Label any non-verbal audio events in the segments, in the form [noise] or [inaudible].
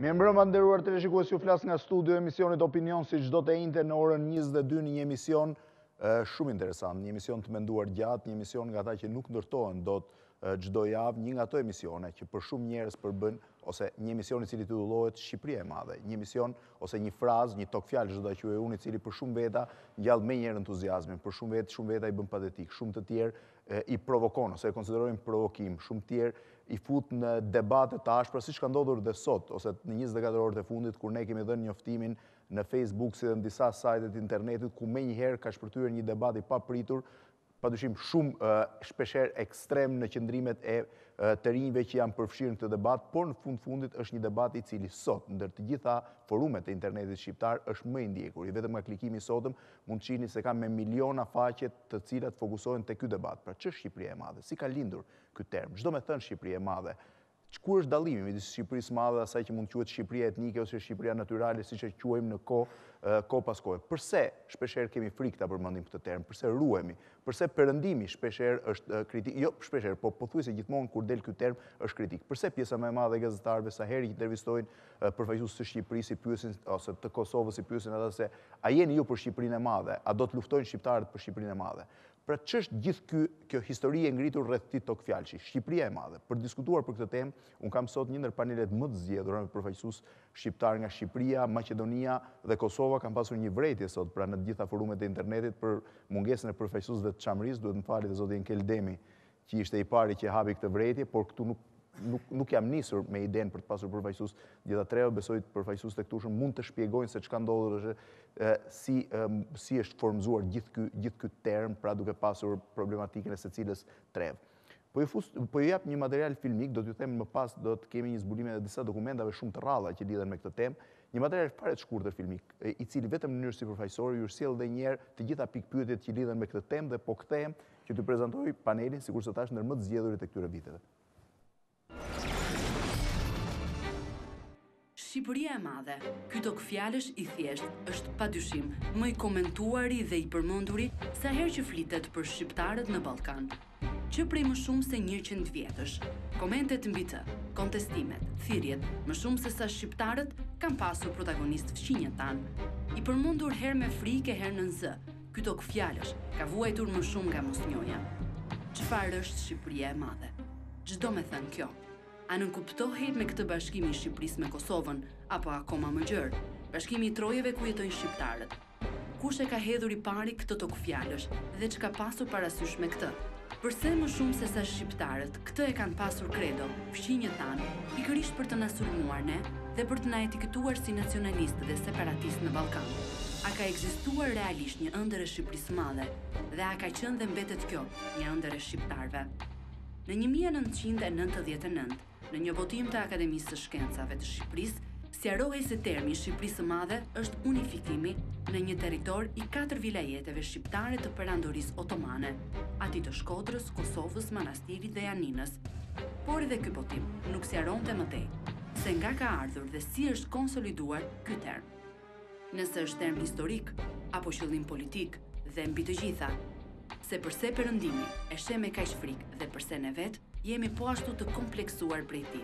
Mi e mbrëma ndërruar të reshikua si u flasë nga studio emisionit opinion si gjdo të ejnëte në orën 22 një emision shumë interesant, një emision të menduar gjatë, një emision nga ta që nuk ndërtohen do të gjdo javë një nga to emisione që për shumë njerës përbën ose një emisioni cili të dullohet Shqipria e madhe, një emision ose një frazë, një tokë fjallë gjitha që e unë i cili për shumë veta gjallë me njerë entuziasmin, për shumë vetë, shumë veta i bën patetik, shumë të tjerë i provokon, ose e konsiderojnë provokim, shumë tjerë i fut në debate të ashpra, si që ka ndodhur dhe sot, ose në 24 orët e fundit, kur ne kemi dhe njoftimin në Facebook, si dhe në disa sajtet internetit, ku me njëherë ka shpërtyre një debati pa pritur, pa dushim shumë shpesher ekstrem në qëndrimet e të rinjve që janë përfshirë në këtë debat, por në fund fundit është një debat i cili sot, ndër të gjitha forumet e internetit shqiptar, është më indjekur. I vetëm nga klikimi sotëm, mund të qini se ka me miliona faqet të cilat fokusohen të kjo debat. Pra që Shqipëria e madhe? Si ka lindur këtë term? Gjdo me thënë Shqipëria e madhe? Qëku është dalimi midis Shqipërisë madhe, asaj që mund të quëtë Shqipëria etnike ose Shqipëria naturale, si që quajmë në ko, ko pas kojë? Përse shpesher kemi frikta për këtë termë? Përse ruemi? Përse përëndimi shpesher është kritik? Jo, shpesher, po pëthuj po se gjithmonë kur del këtë termë është kritik. Përse pjesa me madhe gazetarve sa heri që të revistojnë përfajsus të Shqipërisë i pjusin, ose të Kosovës i pjusin se a jeni ju për Shqipërinë e madhe, a do të luftojnë shqiptarët për Shqipërinë e madhe. Pra që është gjithë kjo, histori e ngritur rreth ti tokë fjalqi? Shqipëria e madhe. Për diskutuar për këtë temë, unë kam sot një nërë panelet më të zjedhur në përfaqësus shqiptar nga Shqipëria, Macedonia dhe Kosova kam pasur një vrejtje sot, pra në gjitha forumet e internetit për mungesën e dhe të qamëris, duhet në fali dhe zotin Keldemi, që ishte i pari që hapi këtë vrejtje, por këtu nuk nuk jam nisur me iden për të pasur përfaqësues gjitha treve besoj të përfaqësues të tekutshëm mund të shpjegojnë se ç'ka ndodhur është si si është formzuar gjithë ky gjithë ky term pra duke pasur problematikën e secilës treve po ju fus po ju jap një material filmik do t'ju them më pas do të kemi një zbulime dhe disa dokumentave shumë të rralla që lidhen me këtë temë një material fare të shkurtër filmik i cili vetëm në mënyrë sipërfaqësore ju sjell edhe njëherë të gjitha pikë që lidhen me këtë temë dhe po kthem që të prezantoj panelin sikur sot tash ndër më të zgjedhurit e këtyre viteve Shqipëria e madhe. Ky tok fjalësh i thjesht është padyshim më i komentuari dhe i përmenduri sa herë që flitet për shqiptarët në Ballkan. Që prej më shumë se 100 vjetësh, komentet mbi të, kontestimet, thirrjet, më shumë se sa shqiptarët kanë pasur protagonist fqinjen tan. I përmendur herë me frikë, herë në nëzë, Ky tok fjalësh ka vuajtur më shumë nga njoja. Çfarë është Shqipëria e madhe? Çdo me thënë kjo, a nënkuptohet me këtë bashkimi Shqipëris me Kosovën, apo akoma më gjërë, bashkimi i trojeve ku jetojnë Shqiptarët. Kushe ka hedhur i pari këtë të këfjallësh dhe që ka pasur parasysh me këtë? Përse më shumë se sa Shqiptarët, këtë e kanë pasur kredo, fshinjë tanë, pikërish për të nasurmuar ne dhe për të na etiketuar si nacionalist dhe separatist në Balkan. A ka egzistuar realisht një ëndër e Shqipëris madhe dhe a ka qënë dhe mbetet kjo një ëndër e Shqiptarve? Në 1999, Në një votim të Akademisë të Shkencave të Shqipëris, sjarohej se termi Shqipërisë të madhe është unifikimi në një teritor i 4 vilajeteve shqiptare të përandorisë otomane, ati të Shkodrës, Kosovës, Manastirit dhe Janinës. Por edhe këj votim nuk sjaron të mëtej, se nga ka ardhur dhe si është konsoliduar këj term. Nëse është term historik, apo qëllim politik dhe mbi të gjitha, se përse përëndimi e sheme ka ishë frikë dhe përse në vetë, jemi po ashtu të kompleksuar prej ti.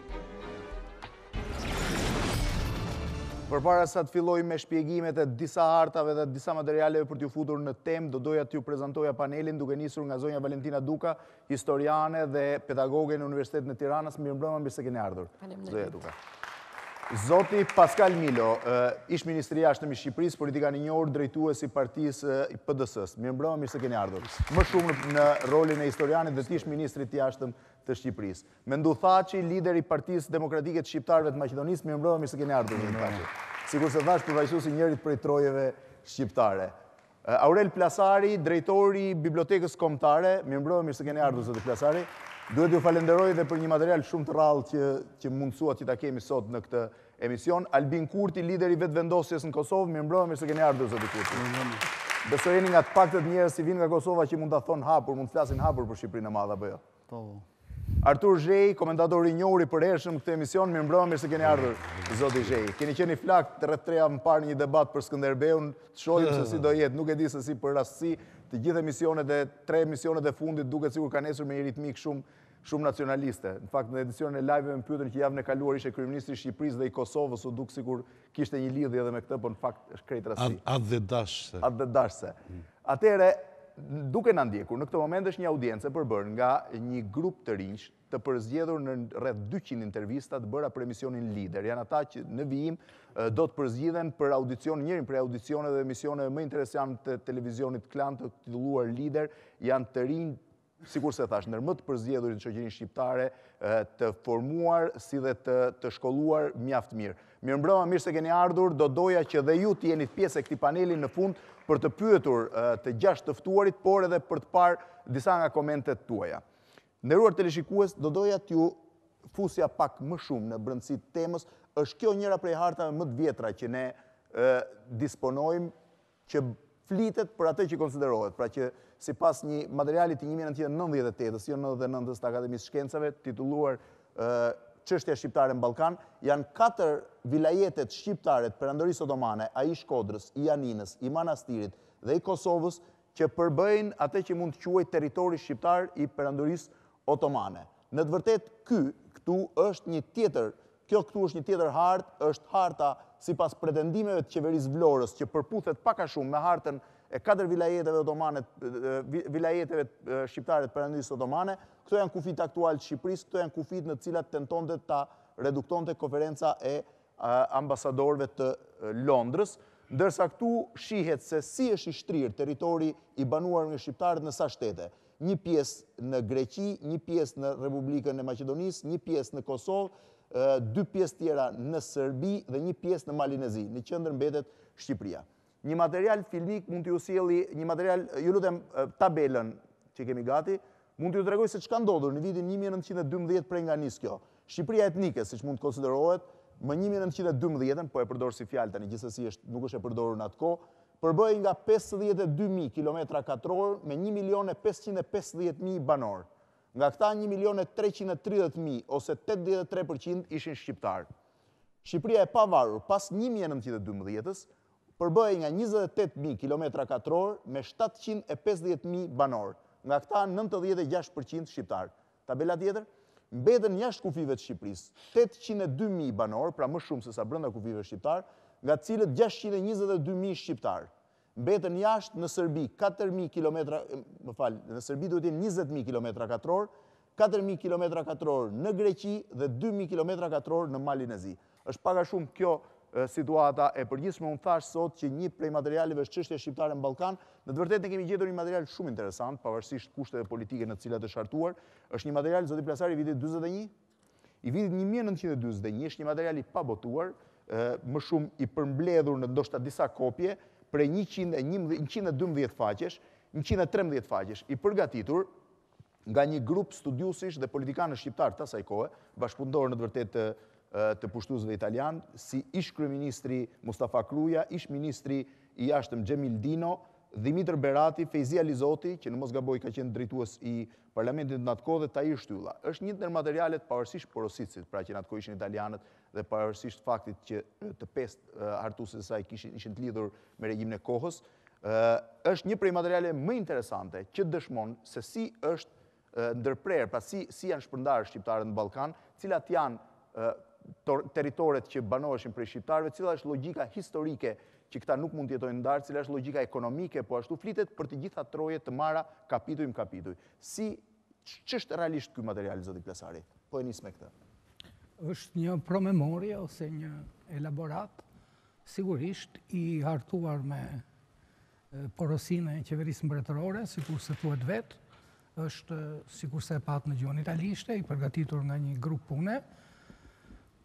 Për para sa të filloj me shpjegimet e disa hartave dhe disa materialeve për t'ju futur në tem, do doja t'ju prezentoja panelin duke njësur nga zonja Valentina Duka, historiane dhe pedagoge në Universitetë në Tiranës, më mbrëma se keni ardhur. Zonja Duka. Zonja Duka. Zoti Pascal Milo, eh, ish ministri jashtëm i Shqipërisë, politika i një orë drejtues i partisë eh, i PDS-s. Mirëmbrëma, mirë se keni ardhur. Më shumë në rolin e historianit dhe ish ministri të jashtëm të Shqipërisë. Mendu Thaçi, lider i Partisë Demokratike të Shqiptarëve të Maqedonisë, mirëmbrëma, mirë se keni ardhur. Sigur se thash njerit njërit prej trojeve shqiptare. Eh, Aurel Plasari, drejtori i Bibliotekës Kombëtare, mirëmbrëma, mirë se keni ardhur zoti Plasari. Duhet ju falenderoj dhe për një material shumë të rallë që, që mundësua që ta kemi sot në këtë emision. Albin Kurti, lideri i vetë vendosjes në Kosovë, mi mbrojë mirë se keni ardhë, zëtë Kurti. Besojeni nga të paktet njerës si vinë nga Kosova që mund të thonë hapur, mund të flasin hapur për Shqipërinë e madha bëjo. Po. Artur Zhej, komentatori njohuri për hershëm këtë emision, mirë mbrojë mirë se keni ardhë, zëtë Zhej. Keni qeni flak të rëtreja më parë një debat për Skënderbeun, të shojim se si do jetë, nuk e di se si për rastësi, të gjithë emisionet e tre emisionet e fundit duke cikur ka nesur me një ritmik shumë shumë nacionaliste. Në fakt, në edicionin e live me pyetën që javën e kaluar ishte kryeministri i Shqipërisë dhe i Kosovës, u duk sikur kishte një lidhje edhe me këtë, por në fakt është krejt Atë dhe dashse. Atë dhe dashse. Atëre, duke në ndjekur, në këtë moment është një audiencë e përbërë nga një grup të rinjsh të përzgjedhur në rreth 200 intervista të bëra për emisionin Lider. Janë ata që në vijim do të përzgjidhen për audicion, njërin për audicionet dhe emisione më interesante të televizionit Klan të titulluar Lider, janë të rinj kur se thash, ndër më të përzgjedhur në shoqërinë shqiptare të formuar si dhe të të shkolluar mjaft mirë. Mirëmbrëma, mirë se keni ardhur. Do doja që dhe ju të jeni pjesë e këtij panelin në fund për të pyetur të gjasht tëftuarit, por edhe për të parë disa nga komentet tuaja. ruar të leshikues, do doja t'ju fusja pak më shumë në brëndësit temës, është kjo njëra prej hartave më të vjetra që ne disponojmë që flitet për atë që konsiderohet, pra që si pas një materialit i 1998, si jo 99-ës të Akademisë Shkencave, tituluar qështja shqiptare në Balkan, janë katër vilajetet shqiptare për andërisë otomane, a i Shkodrës, i Aninës, i Manastirit dhe i Kosovës, që përbëjnë atë që mund të quaj teritori shqiptar i për otomane. Në të vërtet, këtu është një tjetër, kjo këtu është një tjetër hartë, është harta si pas pretendimeve të qeverisë vlorës, që përputhet paka shumë me hartën e katër vilajeteve otomane, vilajeteve shqiptare të perëndisë otomane. Këto janë kufit aktual të Shqipërisë, këto janë kufit në të cilat tentonte ta reduktonte konferenca e ambasadorëve të Londrës, ndërsa këtu shihet se si është i shtrirë territori i banuar nga shqiptarët në sa shtete. Një pjesë në Greqi, një pjesë në Republikën e Maqedonisë, një pjesë në Kosovë, dy pjesë tjera në Serbi dhe një pjesë në Malinezi, në qëndër mbetet Shqipëria. Një material filmik mund të ju një material, ju lutem tabelën që kemi gati, mund të ju të regoj se që ka ndodhur në vitin 1912 prej nga njësë kjo. Shqipëria etnike, si që mund të konsiderohet, më 1912, po e përdor si fjallë të një gjithësësi është nuk është e përdorë në atë ko, përbëj nga 52.000 km katëror me 1.550.000 banorë. Nga këta 1.330.000 ose 83% ishin shqiptarë. Shqipëria e pavarur pas 1912-ës, përbëhe nga 28.000 km2 me 750.000 banor, nga këta 96% shqiptar. Tabela tjetër, mbeten jashtë kufive të Shqipëris, 802.000 banor, pra më shumë se sa brënda kufive shqiptar, nga cilët 622.000 shqiptar. Mbeten jashtë në Sërbi 4.000 km, më falë, në Sërbi duhet jenë 20.000 km2, 4.000 km2 në Greqi dhe 2.000 km2 në Malinezi. është paka shumë kjo situata e përgjithshme unë thash sot që një prej materialeve është çështja shqiptare në Ballkan. Në të vërtet në kemi gjetur një material shumë interesant, pavarësisht kushteve politike në të cilat është hartuar. Është një material zoti Plasari i vitit 41. I vitit 1941 është një material i pabotuar, më shumë i përmbledhur në ndoshta disa kopje, prej 111 112 faqesh, 113 faqesh i përgatitur nga një grup studiusish dhe politikanë shqiptar të asaj kohe, bashkëpunëtorë në të vërtetë të pushtuzve italian, si ish kryministri Mustafa Kruja, ish ministri i ashtëm Gjemil Dino, Dimitër Berati, Fejzia Lizoti, që në Mosgaboj ka qenë drituas i parlamentit në atë kohë dhe ta i shtylla. është njëtë nërë materialet pavërsisht porositësit, pra që në atë kohë ishin italianët dhe pavërsisht faktit që të pest hartusit saj kishin ishin të lidhur me regjim në kohës, është një prej materiale më interesante që dëshmonë se si është ndërprerë, pra si janë shpërndarë shqiptarët në Balkan, cilat janë teritoret që banoheshin prej shqiptarëve, cila është logjika historike që këta nuk mund të jetojnë ndarë, cila është logjika ekonomike, po ashtu flitet për të gjitha troje të marra kapituj më kapituj. Si ç'është realisht ky material zoti Plesari? Po e nis me këtë. Është një promemorie ose një elaborat sigurisht i hartuar me porosinë e qeverisë mbretërore, sikur se thuhet vetë, është sikur se e pat në gjuhën italiane, i përgatitur nga një grup pune,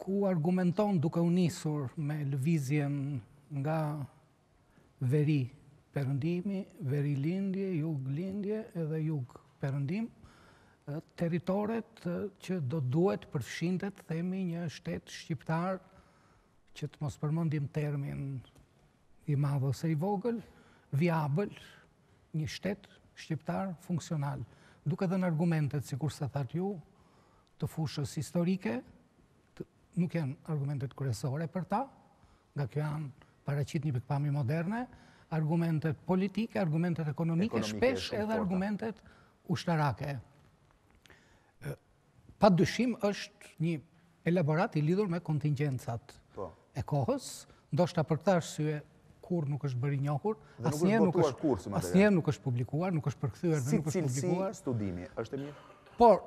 ku argumenton duke unisur me lëvizjen nga veri përëndimi, veri lindje, jug lindje edhe jug përëndim, teritoret që do duhet përshindet themi një shtetë shqiptar që të mos përmëndim termin i madhë ose i vogël, viabël një shtetë shqiptar funksional. Duke dhe në argumentet, si kur se thartë ju, të fushës historike, nuk janë argumentet kërësore për ta, nga kjo janë paracit një përpami moderne, argumentet politike, argumentet ekonomike, shpesh edhe argumentet ushtarake. Pa dëshim është një elaborat i lidur me kontingencat po. e kohës, ndoshta për ta është syve kur nuk është bëri njohur, asnje nuk është publikuar, nuk është publikuar, nuk është përkëthyër dhe nuk është publikuar. Si cilësi studimi, është e mirë? Por,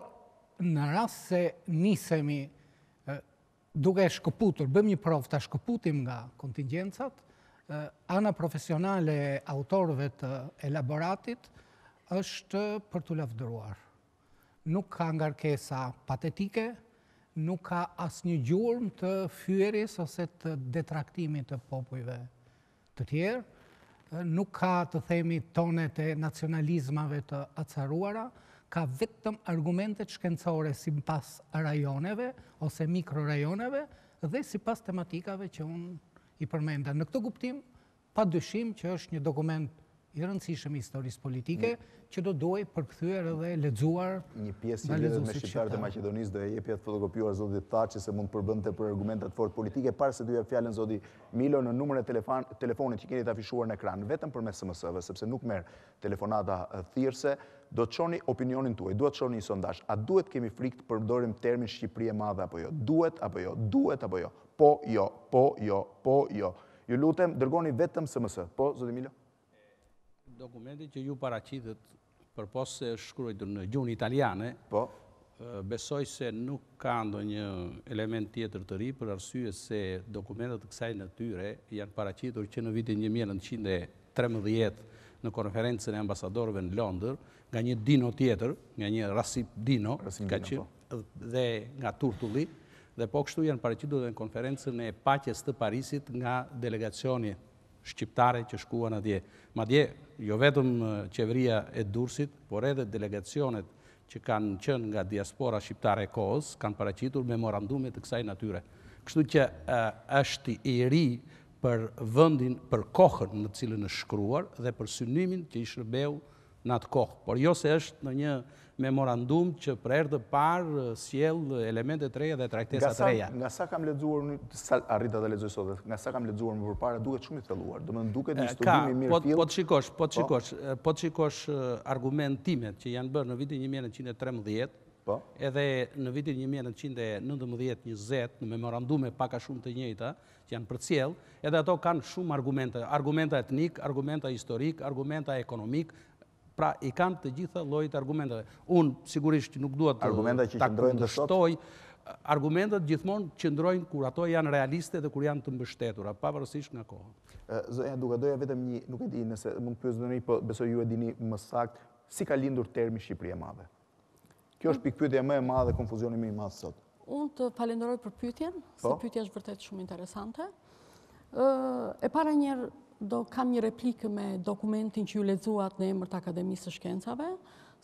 në rrasë se nisemi duke e shkëputur, bëm një provë të shkëputim nga kontingencat, ana profesionale autorëve të elaboratit është për të lafdruar. Nuk ka nga rkesa patetike, nuk ka asë një gjurëm të fyëris ose të detraktimit të popujve të tjerë, nuk ka të themi tonet e nacionalizmave të atësaruara, ka vetëm argumentet shkencore si pas rajoneve ose mikrorajoneve dhe si pas tematikave që unë i përmenda. Në këto guptim, pa dyshim që është një dokument i rëndësishëm historisë politike, që do duaj përkëthyre dhe ledzuar në Një pjesë i lidhë me shqiptarët e Macedonisë dhe e je pjatë fotokopiuar tha që se mund përbënte për argumentat fort politike, parë se duja fjallën zodit Milo në numër e telefonit që keni të afishuar në ekran, vetëm për mesë SMS-ve, sepse nuk merë telefonata thyrse, do të qoni opinionin tuaj, do të qoni një sondash, a duhet kemi frikt përdorim termin e madhe apo jo? Duhet apo jo? Duhet apo jo? Po jo, po jo, po jo. Ju lutem, dërgoni vetëm SMS. Po, Milo? dokumentit që ju paracitët për posë se shkrujtë në gjunë italiane, po. besoj se nuk ka ndo një element tjetër të ri për arsye se dokumentet të kësaj në tyre janë paracitur që në vitin 1913 në konferencën e ambasadorve në Londër, nga një dino tjetër, nga një rasip dino, po. dhe nga turtulli, dhe po kështu janë paracitur dhe në konferencën e paches të Parisit nga delegacioni shqiptare që shkuan atje. Ma dje, jo vetëm qeveria e Dursit, por edhe delegacionet që kanë qënë nga diaspora shqiptare e kohës, kanë paracitur memorandumet të kësaj natyre. Kështu që është i ri për vëndin, për kohën në cilën është shkruar dhe për synimin që i shërbeu në atë kohë. Por jo se është në një memorandum që për erë dhe parë s'jel elementet të reja dhe traktesat të reja. Nga sa kam ledzuar, arrita dhe ledzuar sot, nga sa kam ledzuar më përpara, duket shumë i thelluar, do më një një studimi mirë po, fil. Po të shikosh, po të po. shikosh, po të shikosh argumentimet që janë bërë në vitin 1913, po. edhe në vitin 1919-20 në memorandume paka shumë të njëjta, që janë për s'jell, edhe ato kanë shumë argumenta, argumenta etnik, argumenta historik, argumenta ekonomik, Pra, i kanë të gjitha lojit argumentet. Unë, sigurisht, nuk duhet uh, të kundështoj. Uh, argumentet gjithmonë qëndrojnë kur ato janë realiste dhe kur janë të mbështetura, pavarësisht nga kohë. Uh, zoja, duke doja vetëm një, nuk e di nëse mund të pjusë një, po besoj ju e dini më sakt, si ka lindur termi Shqipëri e madhe? Kjo është pikpytje më e madhe, konfuzioni më i madhe sot. Unë të falenderoj për pytjen, se po? pytje është vërtet shumë interesante. E para njerë, Do kam një replikë me dokumentin që ju lezuat në emër të Akademisë Shkencave,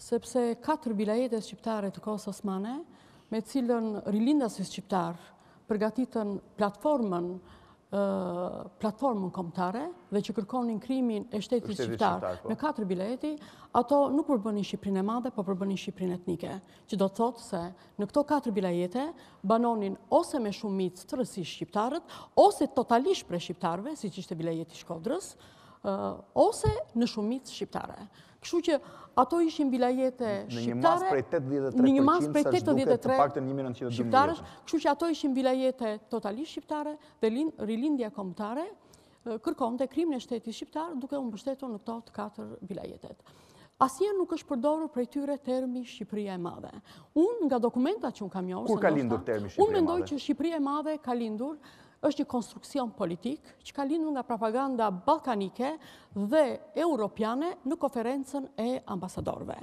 sepse 4 vilajetet shqiptare të Kosës Mane, me cilën rilindasis shqiptar përgatitën platformën platformën komptare dhe që kërkonin krimin e shtetit qiptar në po. katër bileti, ato nuk përbënin Shqiprin e madhe, po përbënin Shqiprin etnike, që do të thotë se në këto katër bilajete banonin ose me shumit të rësi shqiptarët, ose totalisht pre shqiptarve, si që ishte bilajeti shkodrës, ose në shumit Shqiptare. Këshu që ato ishin vilajete shqiptare, në një mas prej 83% së shduke të pak të njëmërën që të dëmërën. Këshu që ato ishin vilajete totalisht shqiptare dhe rilindja komptare, kërkonte krim në shtetit shqiptare duke unë përshketo në këta të katër vilajetet. Asien nuk është përdorur për e tyre termi Shqipëria e madhe. Unë nga dokumenta që unë kam jo, unë mendoj që Shqipëria e madhe ka lindur është një konstruksion politik që ka lindu nga propaganda balkanike dhe europiane në konferencen e ambasadorve.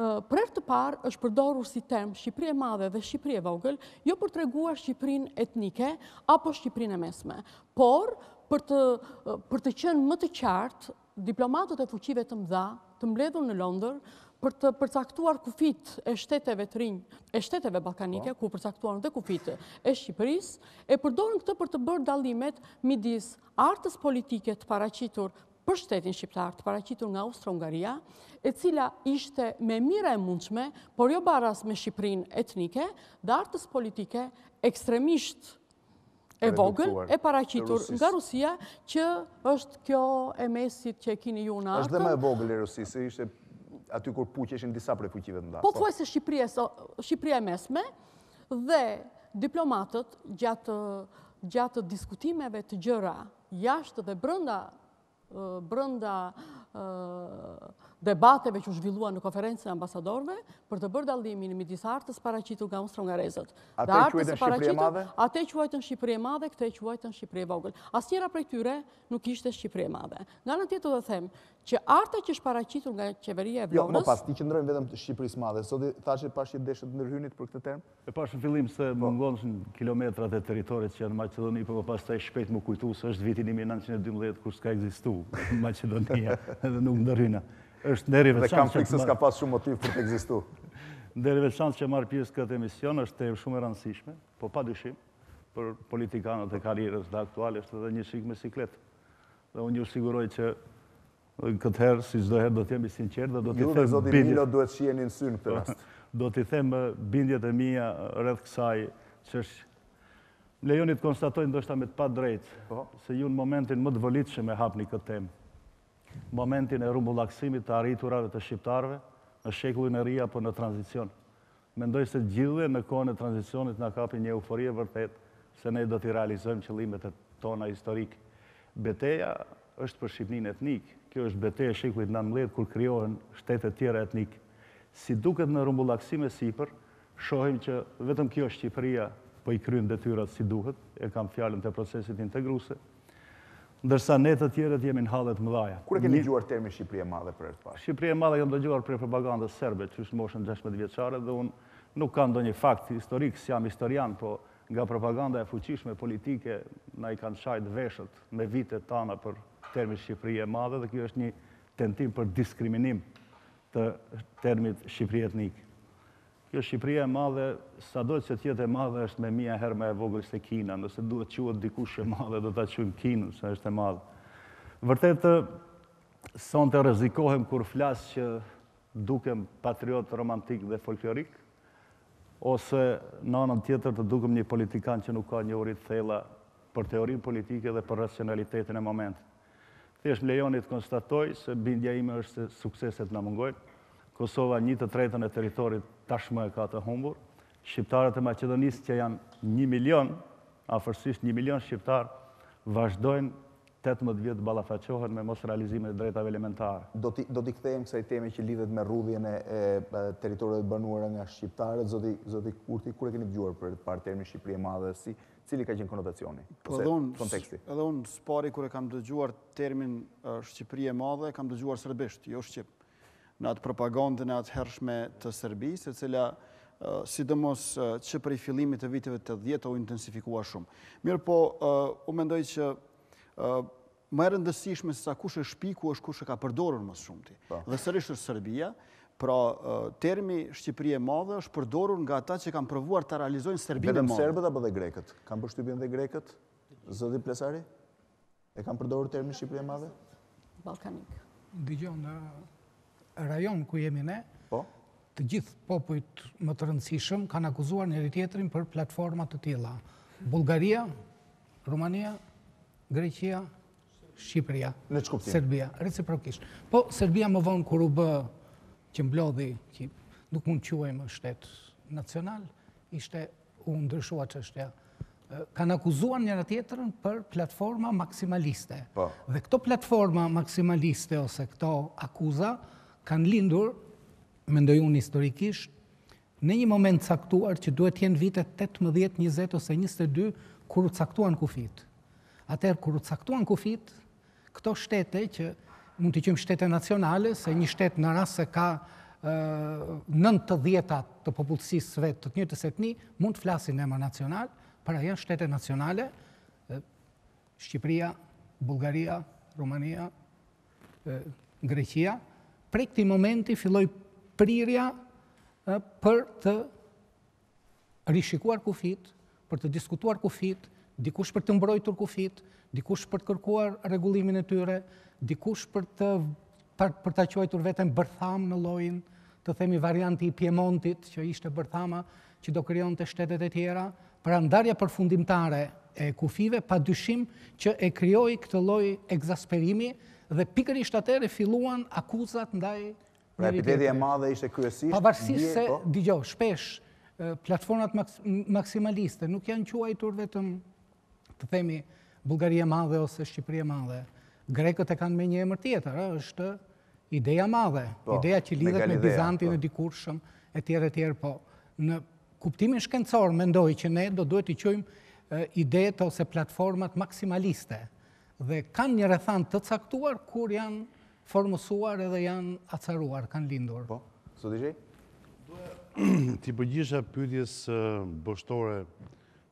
Për të parë është përdorur si term Shqipri e madhe dhe Shqipri e vogël, jo për të regua Shqiprin etnike apo Shqiprin e mesme, por për të qenë më të qartë, diplomatët e fuqive të mdha të mbledhur në Londër, për të përcaktuar kufit e shteteve të rinjë, e shteteve balkanike, po. ku përcaktuar dhe kufit e Shqipëris, e përdojnë këtë për të bërë dalimet midis artës politike të paracitur për shtetin shqiptar të paracitur nga Austro-Hungaria, e cila ishte me mire e mundshme, por jo baras me Shqiprin etnike, dhe artës politike ekstremisht e vogël, e paracitur nga Rusia, që është kjo e mesit që e kini ju në artën. është dhe me vogël e Rusisë, ishte aty kur puqë eshin disa prej fuqive të mëdha. Po të po. thuaj se Shqipëria, Shqipëria e mesme dhe diplomatët gjatë, gjatë diskutimeve të gjëra jashtë dhe brënda, debateve që u zhvilluan në konferencën e ambasadorëve për të bërë dallimin midis artës paraqitur nga austro-hungarezët. Dhe artës së paraqitur, atë quajtën Shqipëri e Madhe, këtë e quajtën Shqipëri e Vogël. Asnjëra prej tyre nuk ishte Shqipëri e Madhe. Nga anë të do them që arta që është paraqitur nga qeveria e Vlorës, jo, më pas ti qëndron vetëm të Shqipërisë Madhe. Sot thashë pashë deshën ndërhynit për këtë term. E pashë në fillim se po. mungonin kilometra të territorit që janë Maqedoni, por pastaj shpejt më kujtu se është viti 1912 kur s'ka ekzistuar Maqedonia [laughs] edhe nuk ndërhyna është nderi veçantë. Dhe kam fikse s'ka pas shumë motiv për të egzistu. [laughs] Nderi veçantë që marë pjesë këtë emision është të shumë e rëndësishme, po pa dyshim, për politikanët e karierës dhe aktuale, është edhe një shikë me sikletë. Dhe unë ju siguroj që këtë herë, si gjdo herë, do t'jemi sinqerë dhe do t'i them bindjet. Ju dhe Zotin Milo duhet shien në synë për rast. [laughs] Do t'i them bindjet e mija rreth kësaj, që është lejoni të konstatojnë ndoshta me të pa drejtë, po. se ju në momentin më të volitëshme hapni këtë temë momentin e rumbullaksimit të arriturave të shqiptarve në shekullin e rria për në tranzicion. Mendoj se gjithve në kohën e tranzicionit në kapi një euforie vërtet se ne do t'i realizojmë qëllimet e tona historik. Beteja është për Shqipnin etnik. Kjo është beteja shekullit në mletë kur kryohen shtetet tjera etnik. Si duket në rumbullaksime sipër, shohim që vetëm kjo Shqipëria për po i kryen dhe tyrat si duhet, e kam fjallën të procesit integruse, ndërsa ne të tjerët jemi në hallet mëdhaja. Kur e keni dëgjuar termin Shqipëri e madhe për të parë? Shqipëri e madhe jam dëgjuar për propagandën serbe, që është moshën 16 vjeçare dhe un nuk kam ndonjë fakt historik, si jam historian, po nga propaganda e fuqishme politike na i kanë shajt veshët me vitet tana për termin Shqipëri e madhe dhe kjo është një tentim për diskriminim të termit Shqipëri etnik. Kjo Shqipëria e madhe, sa dojtë që tjetë e madhe, është me mija herë me e vogël se Kina, nëse duhet quat dikush e madhe, do të quim Kina, sa është e madhe. Vërtetë, son të rezikohem kur flasë që dukem patriot romantik dhe folklorik, ose në anën tjetër të dukem një politikan që nuk ka një urit thela për teorin politike dhe për racionalitetin e moment. Thjesht më lejoni të konstatoj se bindja ime është se sukseset në mungojnë, Kosova një të tretën e teritorit tashmë e ka të humbur. Shqiptarët e Macedonisë që janë një milion, a fërsisht një milion shqiptarë, vazhdojnë 18 vjetë balafaqohen me mos realizime të drejtave elementare. Do t'i këthejmë kësa i teme që lidhet me rrudhjen e, e teritorit nga shqiptarët, zoti, zoti Kurti, kur e keni gjuar për parë termi Shqipëri e madhe, si, cili ka qenë konotacioni? Po edhe unë, konteksti? edhe unë, spari kër e kam dëgjuar termin uh, Shqipëri e madhe, kam dëgjuar sërbisht, jo Shqipë në atë propagandën e atë hershme të Serbisë, e cila sidomos që prej fillimit të viteve të djetë o intensifikua shumë. Mirë po, u mendoj që më rëndësishme se sa kush e shpiku është kush e ka përdorur më shumë ti. Po. Dhe sërishtë është Serbia, pra termi Shqipërie madhe është përdorur nga ata që kanë përvuar të realizojnë Serbine madhe. Vedem Serbët apë dhe Greket? Kam përshtypjen dhe grekët. Zëdi Plesari? E kam përdorur termi Shqipërie madhe? Balkanik. Dijon, rajon ku jemi ne, po. të gjithë popujt më të rëndësishëm kanë akuzuar njëri tjetërin për platformat të tila. Bulgaria, Rumania, Greqia, Shqipëria, Serbia, reciprokisht. Po, Serbia më vonë kërë u bë që mblodhi, që nuk mund quaj më shtetë nacional, ishte u ndryshua që ështëja. Kanë akuzuar njëra tjetërën për platforma maksimaliste. Po. Dhe këto platforma maksimaliste ose këto akuza, kanë lindur, mendoj unë historikisht, në një moment caktuar që duhet jenë vitet 18, 20 ose 22, kur u caktuan kufit. Atëherë, kur u caktuan kufit, këto shtete që mund të qëmë shtete nacionale, se një shtetë në rrasë se ka nën të djetat të popullësisë vetë të të një të setni, mund të flasin e më nacional, para janë shtete nacionale, Shqipria, Bulgaria, Rumania, Greqia, Pre këti momenti filloj prirja për të rishikuar kufit, për të diskutuar kufit, dikush për të mbrojtur kufit, dikush për të kërkuar regullimin e tyre, dikush për të për të qojtur vetën bërtham në lojnë, të themi varianti i Piemontit, që ishte bërthama që do kryon të shtetet e tjera, për andarja përfundimtare, e kufive, pa dyshim që e kryoj këtë loj egzasperimi dhe pikër i shtatere filuan akuzat ndaj në ripetit. Pra e e madhe ishte kryesisht? Pa varsi se, po? digjo, shpesh, platformat maksimaliste nuk janë qua i të të themi Bulgarie madhe ose e madhe. Grekët e kanë me një emër tjetër, është ideja madhe, po, ideja që lidhet me Bizantin po. e dikur shumë, e tjere tjere, po në kuptimin shkencor, mendoj që ne do duhet i qojmë idet ose platformat maksimaliste dhe kanë një rëthan të caktuar kur janë formosuar edhe janë acaruar, kanë lindur. Po, së të gjej? Ti përgjisha pytjes bështore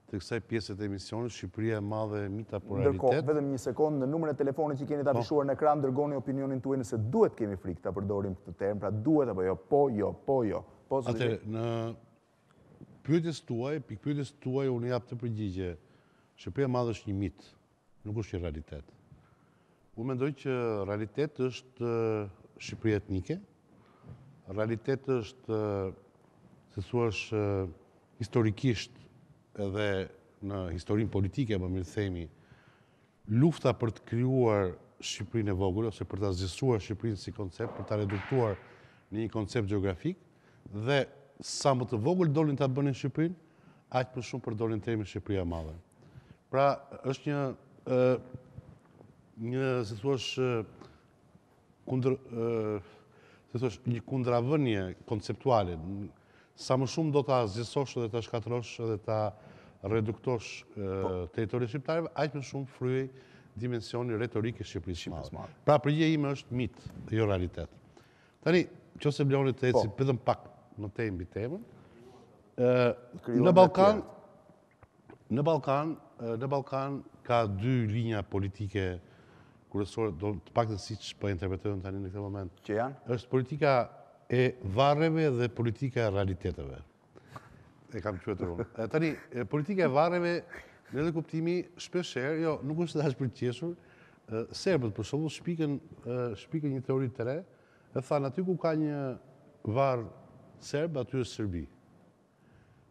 të kësaj pjeset e emisionës, Shqipëria e madhe e mita pluralitet. Ndërko, vedhëm një sekundë, në numër e telefonit që keni të avishuar po. në ekran, dërgoni opinionin të ujë nëse duhet kemi frikë të përdorim këtë term, pra duhet apo jo, po jo, po jo. Po, së të gjej? pikpytis tuaj, pikpytis tuaj unë japë të përgjigje, Shqipëria madhë është një mitë, nuk është një realitet. U mendoj që realitet është eh, Shqipëria etnike, realitet është, eh, se thua është eh, historikisht edhe në historinë politike, më mirë themi, lufta për të kryuar Shqipërinë e vogullë, ose për të azgjësuar Shqipërinë si koncept, për të reduktuar një koncept geografik, dhe sa më të vogullë dolin të bënin Shqipërin, aq për shumë për dolin të jemi Shqipëria madhe. Pra, është një një, se të thosh, kundër, se të thosh, një kundravënje konceptuale. Sa më shumë do të azjesosh dhe të shkatrosh dhe të reduktosh po. të jetori Shqiptarëve, ajtë për shumë fryjë dimensioni retorike Shqipërisë shqipës madhe. Pra, për ime është mitë, jo realitet. Tani, që se blionit të eci, pëdhëm po. pak më te imbi temën. Në Balkan, në Balkan, në Balkan ka dy linja politike kërësore, do të pak të si që po interpretojnë tani në këtë moment. Që janë? është politika e varreve dhe politika e realiteteve. E kam që e të Tani, politika e varreve, në edhe kuptimi, shpesher, jo, nuk është dhe ashtë për qeshur, serbët, për shumë, shpikën, shpikën një teori të re, e thanë, aty ku ka një varë Serb, aty e Serbi.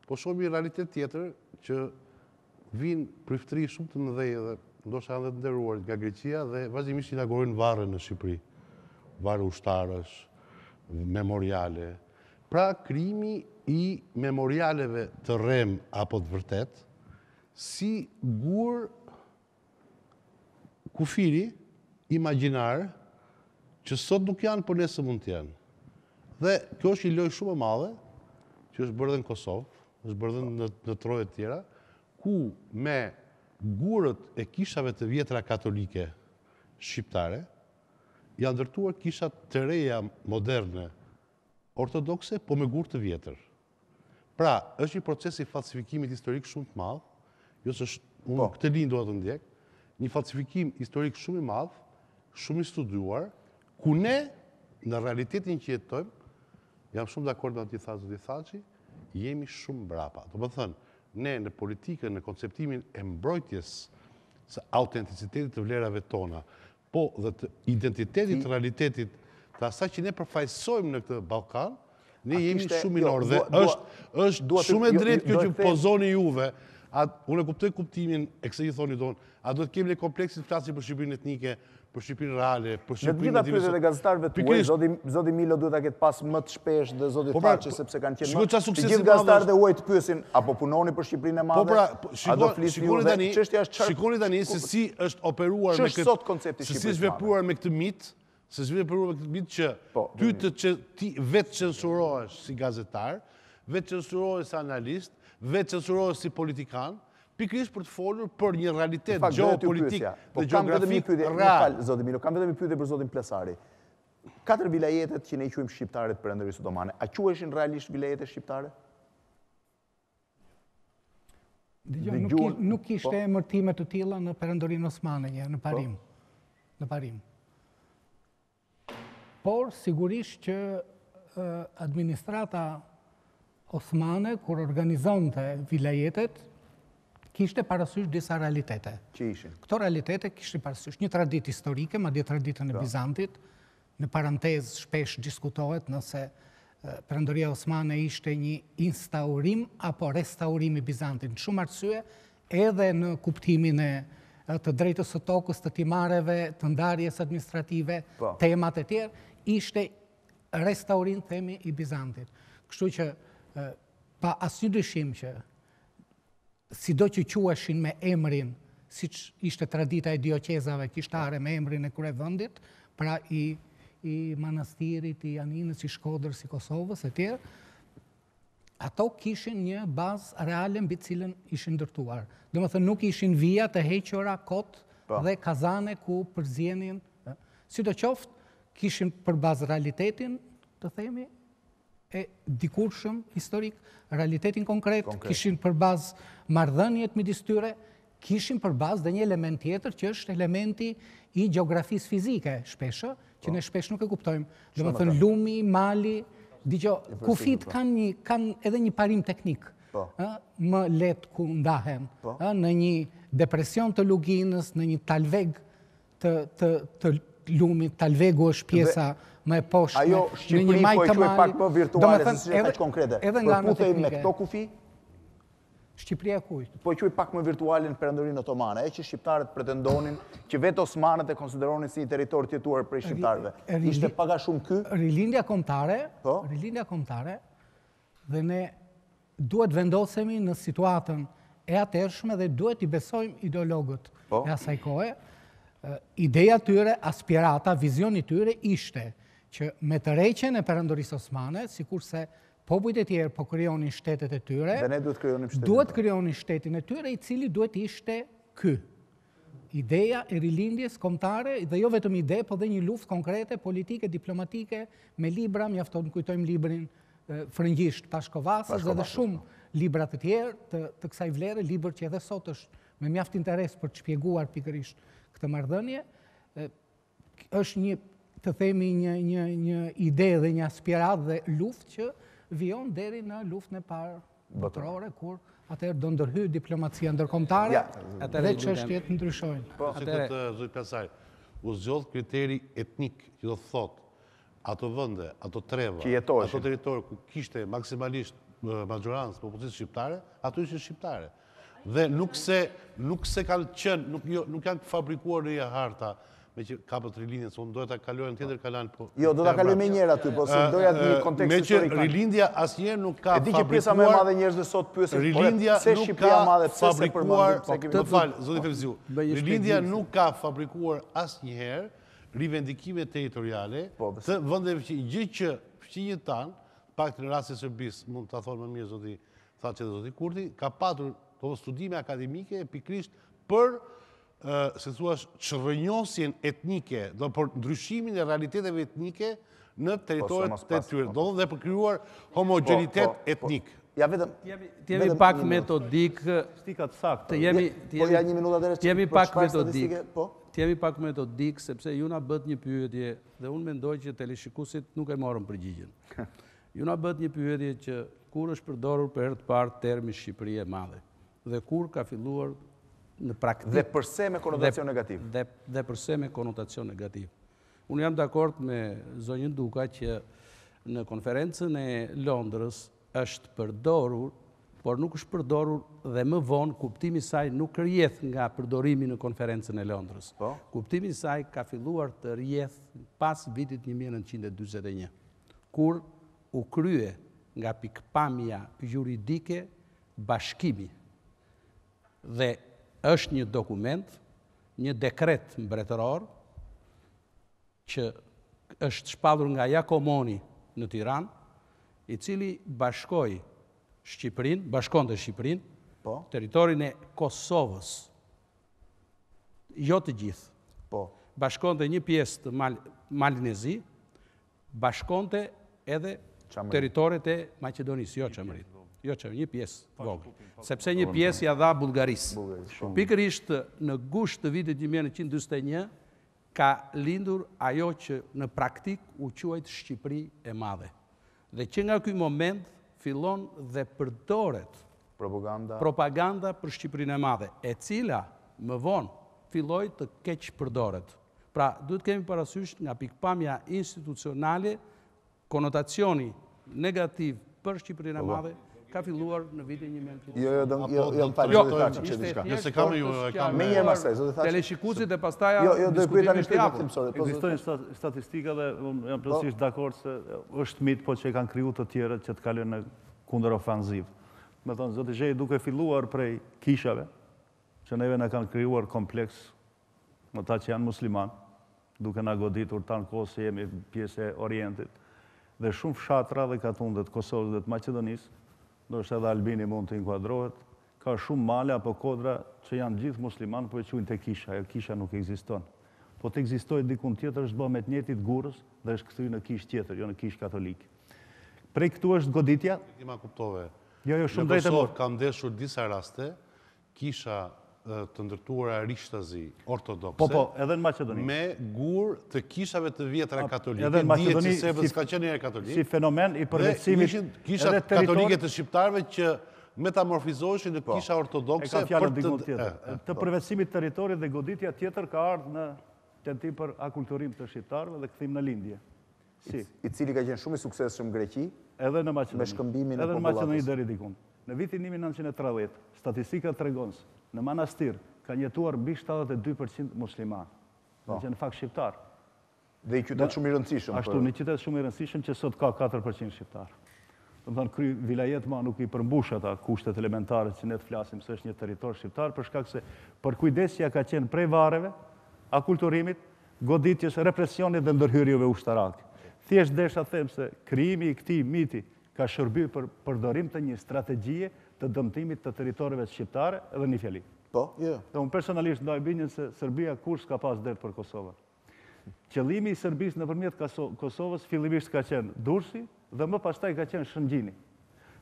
Po shumë i realitet tjetër që vinë priftri shumë të mëdhej edhe ndo shë të nga Grecia dhe vazhdimisht i nagorin vare në Shqipëri, Varë ushtarës, memoriale. Pra, krimi i memorialeve të rem apo të vërtet, si gur kufiri imaginarë që sot nuk janë për nesë mund të janë. Dhe kjo është një lojë shumë e madhe, që është bërë dhe në Kosovë, është bërë dhe në, në të tjera, ku me gurët e kishave të vjetra katolike shqiptare, janë ndërtuar kishat të reja moderne, ortodokse, po me gurë të vjetër. Pra, është një proces i falsifikimit historik shumë të madhë, jo së është unë po. këtë linë do të ndjek, një falsifikim historik shumë i madhë, shumë i studuar, ku ne, në realitetin që jetojmë, jam shumë dhe akord në anti thazë dhe thazë, jemi shumë brapa. Të më thënë, ne në politikën, në konceptimin e mbrojtjes së autenticitetit të vlerave tona, po dhe të identitetit, të realitetit, të asaj që ne përfajsojmë në këtë Balkan, ne jemi shumë minor. Jo, dhe është shumë e jo, drejtë kjo që pozoni juve, unë e kuptoj kuptimin e këse i thoni donë, a do të kemi le kompleksit flasin për Shqipërin etnike, për Shqipërinë reale, për Shqipërinë dhe divisë. Në të gjitha pyetjet e gazetarëve të uaj, zodi Milo duhet ta ketë pas më të shpesh dhe zodi po, pra, po sepse kanë qenë. Shikoj çfarë të ka. Të gjithë gazetarët e huaj të pyesin apo punoni për Shqipërinë e po madhe. Pra, po pra, shikoni tani, është Shikoni tani se si është operuar me këtë sot koncepti Shqipërisë. Si është vepruar me këtë mit, se është vepruar me këtë mit që po, ty të ti vetë censurohesh si gazetar, vetë censurohesh si analist, vetë censurohesh si politikan, pikërisht për të folur për një realitet geopolitik po, dhe geografik real. Zotë Mino, kam vetëm i pyetje për zotin Plesari. Katër vilajetet që ne i quajmë shqiptare të Perëndërisë Otomane, a quheshin realisht vilajete shqiptare? nuk, ishte nuk kishte po. emërtime të tilla në Perëndorinë Osmane, një, në Parim. Po. në Parim. Por sigurisht që administrata osmane kur organizonte vilajetet, kishte parasysh disa realitete. Që ishin? Këto realitete kishte parasysh një tradit historike, ma dhe traditën e po. Bizantit, në parantez shpesh diskutohet nëse përëndoria Osmane ishte një instaurim apo restaurim i Bizantit. Në shumë arsye, edhe në kuptimin e të drejtës të tokës, të timareve, të ndarjes administrative, po. temat e tjerë, ishte restaurim, themi, i Bizantit. Kështu që pa asy dëshim që si do që quashin me emrin, si që ishte tradita e dioqezave kishtare me emrin e kure vëndit, pra i, i manastirit, i aninës, i shkodrës, i Kosovës, e tjerë, ato kishin një bazë realen bitë cilën ishin ndërtuar. Dhe më thë nuk ishin vija të heqëra kotë po. dhe kazane ku përzjenin. Si do qoftë, kishin për bazë realitetin, të themi, e dikurshëm, historik, realitetin konkret, kishin për bazë mardhënjet më distyre, kishin për bazë dhe një element tjetër që është elementi i geografis fizike shpeshë, që po. ne shpesh nuk e kuptojmë. Dhe më thënë lumi, mali, digjo, kufit po. kanë edhe një parim teknik po. më letë ku ndahem në një depresion të luginës, në një talveg të lumit, talvegu është pjesa më e poshtë. Ajo Shqipëri po e quaj pak për virtuale, se si që faqë konkrete. Edhe nga në me këto kufi? Shqipëria kujtë. Po e quaj pak më virtuale në përëndërinë otomane, e që Shqiptarët pretendonin që vetë Osmanët e konsideronin si një teritor tjetuar për Shqiptarëve. Ishte paga shumë ky? Rilindja komtare, po. rilindja komtare, dhe ne duhet vendosemi në situatën e atërshme dhe duhet i besojmë ideologët po. e asaj kohë, ideja tyre, aspirata, vizioni tyre ishte që me të reqen e përëndorisë osmane, si kurse popujt e tjerë po kryonin shtetet e tyre, dhe ne duhet kryonin shtetin, duhet kryonin shtetin e tyre, i cili duhet ishte ky. Ideja e rilindjes komtare, dhe jo vetëm ide, po dhe një luft konkrete, politike, diplomatike, me libra, mi afton kujtojmë librin frëngjisht pashkovasës, dhe, dhe shumë po. libra të tjerë të, kësaj vlerë, libra që edhe sot është me mjaft interes për të shpjeguar pikërisht këtë mardhënje, është një të themi një, një, një ide dhe një aspirat dhe luft që vion deri në luft në parë botërore, kur atëherë do ndërhy diplomacia ndërkomtare ja, dhe që është jetë ndryshojnë. Po, që këtë zujtë pasaj, u zgjodhë kriteri etnik, që do thotë, ato vënde, ato treva, ato teritori, ku kishte maksimalisht për eh, popullsisë shqiptare, ato ishin shqiptare. Dhe nuk se nuk se kanë qënë, nuk jo, nuk janë fabrikuar në një harta me që ka për të rilindjen, se unë dojë të kalohen të tjetër kalan, po... Jo, do të kalohen me njerë aty, po se eh, dojë atë një eh, kontekst historikë. Me që rilindja as njerë nuk ka fabrikuar... E di që pjesa me madhe njerës dhe sot pjesë, po, rilindja nuk ka fabrikuar... Më falë, zotit e rilindja nuk ka fabrikuar as njerë rivendikime teritoriale po, të vëndeve që gjithë që fëqinjët tanë, pak të në e sërbis, mund të thonë më mirë që dhe Kurti, ka studime akademike, pikrisht për se thua shërënjosjen etnike, do për ndryshimin e realiteteve etnike në po, teritorit të tyre, do dhe për po, po, homogenitet etnik. Ja vetëm... Të jemi pak metodik... Shtika të sakë. Të jemi... Po ja një minuta Të jemi pak metodik. Po? Të jemi pak metodik, sepse ju na bët një pyetje dhe unë mendoj që telishikusit nuk e morën përgjigjen. [laughs] Ju na bët një pyetje që kur është përdorur për herë të parë termi Shqipëri e madhe dhe kur ka filluar në praktikë. Dhe përse me konotacion negativ? Dhe përse me konotacion negativ. Unë jam dakord me zonjën Duka që në konferencën e Londrës është përdorur, por nuk është përdorur dhe më vonë kuptimi saj nuk rjeth nga përdorimi në konferencën e Londrës. Po? Kuptimi saj ka filluar të rjeth pas vitit 1921, kur u krye nga pikpamja juridike bashkimi dhe është një dokument, një dekret mbretëror, që është shpadur nga Jakomoni në Tiran, i cili bashkoj Shqiprin, bashkon të Shqiprin, po. teritorin e Kosovës, jo të gjithë, po, bashkon një pjesë të Malinezi, bashkon të edhe teritorit e Macedonisë, jo që jo që një pjesë po, vogël, po, sepse po, një pjesë ja dha Bulgarisë. Pikër ishtë në gusht të vitit 1921, ka lindur ajo që në praktik u quajtë Shqipëri e madhe. Dhe që nga këj moment, filon dhe përdoret propaganda për Shqipërin e madhe, e cila më vonë filoj të keqë përdoret. Pra, duhet kemi parasysht nga pikpamja institucionale, konotacioni negativ për Shqipërin e madhe, ka filluar në vitin 1900. Jo, jo, do të jo, jo, them falë. Jo, jo, jo kam ju, kam. Me një njëherë pastaj, zotë thash. Teleshikuesit e pastaj ja diskutojnë tani të japim sot. Po- Ekzistojnë statistika dhe un jam po. plotësisht dakord se është mit po çe kanë krijuar të tjerët që të kalojnë në kundër ofanziv. Me thonë, zotë Zhej duke filluar prej kishave, që neve në kanë kryuar kompleks në ta që janë musliman, duke në goditur tanë kohë se jemi pjese orientit, dhe shumë fshatra dhe katundet Kosovës dhe të Macedonisë, do është edhe Albini mund të inkuadrohet, ka shumë male apo kodra që janë gjithë musliman, po e qujnë të kisha, e kisha nuk eksiston. Po të eksistoj dikun tjetër është bëhë me të njetit gurës dhe është këthuj në kish tjetër, jo në kish katolik. Prej këtu është goditja? Këtima kuptove, jo, jo, në Kosovë kam deshur disa raste, kisha të ndërtuara rishtazi ortodokse. Po, po, edhe në Maqedoni. Me gur të kishave të vjetra katolike, edhe në Maqedoni, se si, qenë një katolik. Si fenomen i përvetësimit edhe teritorit. Kishat katolike të shqiptarëve që metamorfizoheshin në po, kisha ortodokse për të përvecimit eh, eh, të po. territorit dhe goditja tjetër ka ardhur në tentim për akulturim të shqiptarëve dhe kthim në lindje. Si. I cili ka qenë shumë i suksesshëm në Greqi, edhe në Maqedoni. Me shkëmbimin edhe në Maqedoni deri dikun. Në vitin 1930, statistika tregon në manastir ka jetuar mbi 72% musliman. Do po. të thënë fakt shqiptar. Dhe i qytet shumë i rëndësishëm. Ashtu, një qytet shumë i rëndësishëm që sot ka 4% shqiptar. Do të thënë kry vilajet ma nuk i përmbush ata kushtet elementare që ne të flasim se është një territor shqiptar për shkak se për kujdesja ka qenë prej varreve, akulturimit, goditjes, represionit dhe ndërhyrjeve ushtarake. Thjesht desha them se kryimi i këtij miti ka shërbyer për përdorim të një strategjie të dëmtimit të teritorive shqiptare edhe një fjali. Po, jo. Dhe unë personalisht ndaj bindjen se Serbia kur s'ka pas dhe për Kosovë. Qëllimi i Serbis në përmjet Kosovës fillimisht ka qenë Dursi dhe më pashtaj ka qenë Shëngjini.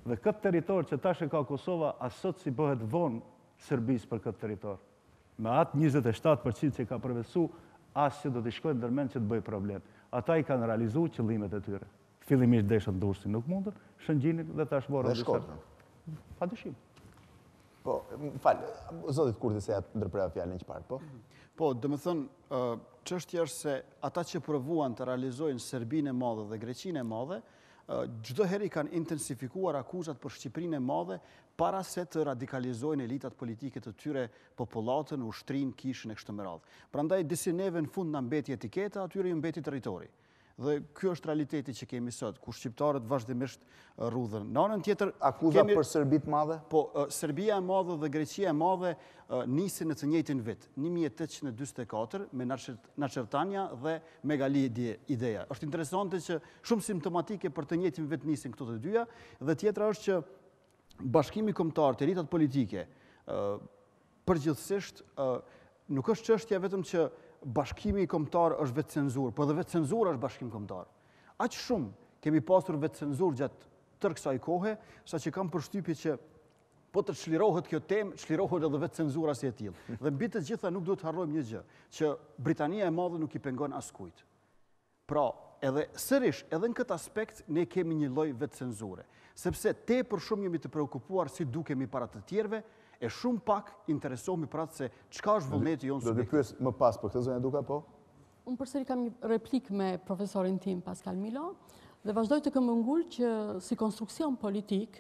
Dhe këtë teritor që tash e ka Kosova asot si bëhet vonë Serbis për këtë teritor. Me atë 27% që ka përvesu asë që do të shkojnë dërmen që të bëjë problem. Ata i kanë realizu qëllimet e tyre. Filimisht deshën dursin nuk mundër, shëngjinin dhe tashmorën dhe shkotën. Pa dëshim. Po, më falë, zotit kurdi se atë ndërpreja fjallin që parë, po? Po, dhe më thënë, që është jërë se ata që përvuan të realizojnë Serbinë e modhe dhe Greqinë e modhe, gjdo heri kanë intensifikuar akuzat për Shqiprinë e modhe para se të radikalizojnë elitat politike të tyre popullatën, ushtrinë, kishën e kështë të Pra ndaj, disi neve në fund në mbeti etiketa, atyre i mbeti teritori dhe kjo është realiteti që kemi sot, ku shqiptarët vazhdimisht rudhën. Në anën tjetër... Akuza për Serbit madhe? Po, Serbia e madhe dhe Greqia e madhe uh, nisi në të njëjtin vit, 1824, me Nashertania dhe Megali Ideja. është interesante që shumë simptomatike për të njëjtin vit nisin këto të dyja, dhe tjetra është që bashkimi komtar të rritat politike, përgjithsisht, nuk është qështja vetëm që bashkimi i komtar është vetë cenzur, për po dhe vetë cenzur është bashkim komtar. Aqë shumë kemi pasur vetë cenzur gjatë tërë kësa i kohë, sa që kam përshtypi që po të qlirohet kjo temë, qlirohet edhe vetë cenzura si e tjilë. Dhe mbi të gjitha nuk duhet harrojmë një gjë, që Britania e madhe nuk i pengon askujt. Pra, edhe sërish, edhe në këtë aspekt, ne kemi një loj vetë cenzure. Sepse te për shumë jemi të preokupuar si dukemi para të tjerve, e shumë pak interesohemi pratë se çka është vullneti jonë subjektiv. Do të pyes më pas për këtë zonë duka po? Unë përsëri kam një replikë me profesorin tim Pascal Milo dhe vazhdoj të këmë ngull që si konstruksion politik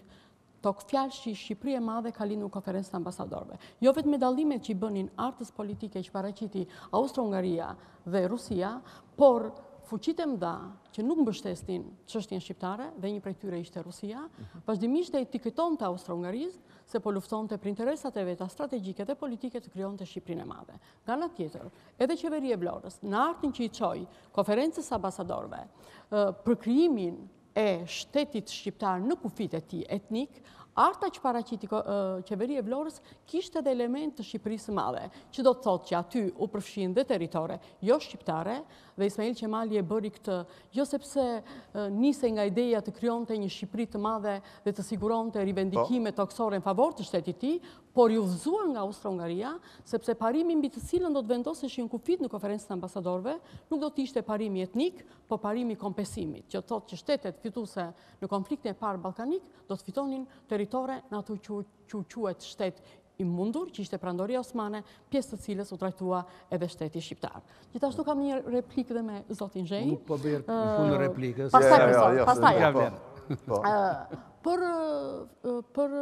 tok fjallë që Shqipëri e madhe ka lindur konferencën e ambasadorëve. Jo vetëm dallimet që i bënin artës politike që paraqiti Austro-Hungaria dhe Rusia, por fuqit e mda që nuk mbështestin qështjen shqiptare, dhe një prej tyre ishte Rusia, vazhdimisht e etiketon të Austro-Hungarizm, se po lufton të për interesat e veta strategjike dhe politike të kryon të Shqiprin e madhe. Nga në tjetër, edhe qeveri e Vlorës, në artin që i qoj konferences ambasadorve, për kryimin e shtetit shqiptar në kufit e ti etnik, Arta që para qiti qeveri e vlorës kishtë edhe element të Shqipërisë madhe, që do të thotë që aty u përfshin dhe teritore, jo shqiptare, dhe Ismail Qemali e bëri këtë, jo sepse nise nga ideja të kryon të një Shqipëri të madhe dhe të siguron të rivendikime po. të oksore në favor të shtetit ti, por ju vëzua nga Austro-Hungaria, sepse parimi mbi të cilën do të vendoseshin në kufit në konferensën ambasadorve, nuk do të ishte parimi etnik, po parimi kompesimit, që thot që shtetet fituse në konflikte par balkanik, do të fitonin teritore në ato që quet shtet i mundur që ishte prandoria Osmane, pjesë të cilës u trajtua edhe shteti shqiptar. Gjithashtu kam një replikë dhe me Zotin Zhej. Nuk po bërë punë replikës. Pas taj, po, pas taj. Po. Po. Për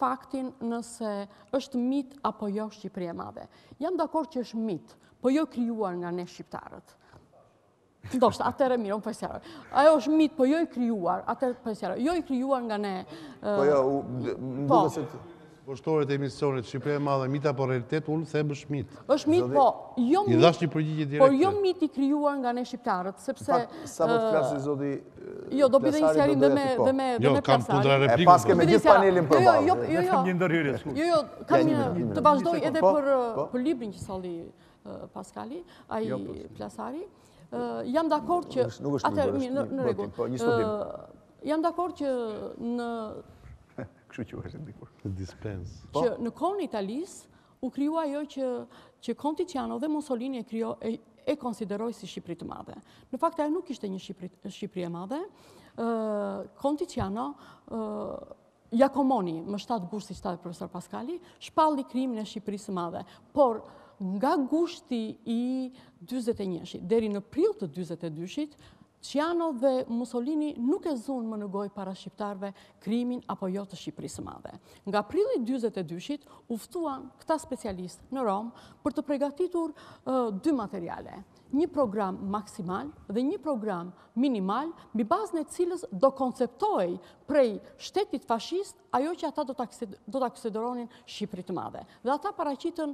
faktin nëse është mit apo jo Shqipri e madhe. Jam dhe akor që është mit, po jo kryuar nga ne Shqiptarët. Do shtë, atër e mirë, unë pojësjarë. Ajo është mitë, po jo i kryuar, atër pojësjarë, jo i kryuar nga ne... Po jo, më duke se të poshtore të emisionit Shqipëria e Madhe, mita po realitet, unë the bësh shmit. është mit, po, jo mit. I përgjigje direkte. Por jo mit i krijuar nga ne shqiptarët, sepse sa po të flasë zoti Jo, do bëj një sjarim dhe me dhe jo, me dhe me plasar. Jo, kam Pas gjithë panelin për. Jo, jo, jo, jo. Jo, jo, kam një të vazhdoj po, edhe po, për po. për librin që solli Paskali, ai jo, Plasari. jam dakord që atë në rregull. Jam dakord që në kështu që është ndikur. Dispens. Po. Që në kohën Italis, u kryu ajo që, që Konticiano dhe Mussolini e, kryo, e, e konsideroj si Shqipri të madhe. Në fakt, ajo nuk ishte një Shqipri, e madhe. Konticiano, Jakomoni, më 7 gusht, si qëtë profesor Paskali, shpalli krimin e Shqipërisë së madhe. Por, nga gushti i 21-shit, deri në prill të 22-shit, Qiano dhe Mussolini nuk e zunë më nëgoj para shqiptarve krimin apo jo të Shqipërisë madhe. Nga prili 22-shit uftuan këta specialist në Rom për të pregatitur dy materiale, një program maksimal dhe një program minimal, mi bazën e cilës do konceptoj prej shtetit fashist ajo që ata do të aksideronin Shqipërit të madhe. Dhe ata paracitën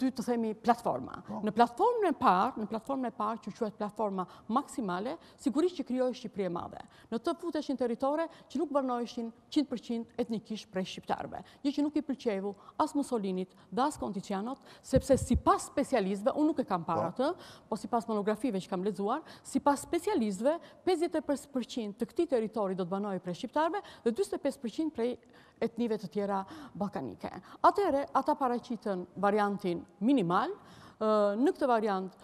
dy të themi platforma. Po. Në platformën e parë, në platformën e parë që quajtë platforma maksimale, sigurisht që kryoj Shqipëri e madhe. Në të futeshin teritore që nuk bërnojshin 100% etnikisht prej Shqiptarve. Gjë që nuk i pëlqevu as Musolinit dhe as Kondicianot, sepse si pas specializve, unë nuk e kam parë të, po, po si pas monografive që kam ledzuar, si pas specializve, 50% të këti teritori do të banojë prej Shqiptarve dhe dhe 25% prej etnive të tjera bakanike. Atere, ata paracitën variantin minimal, në këtë variant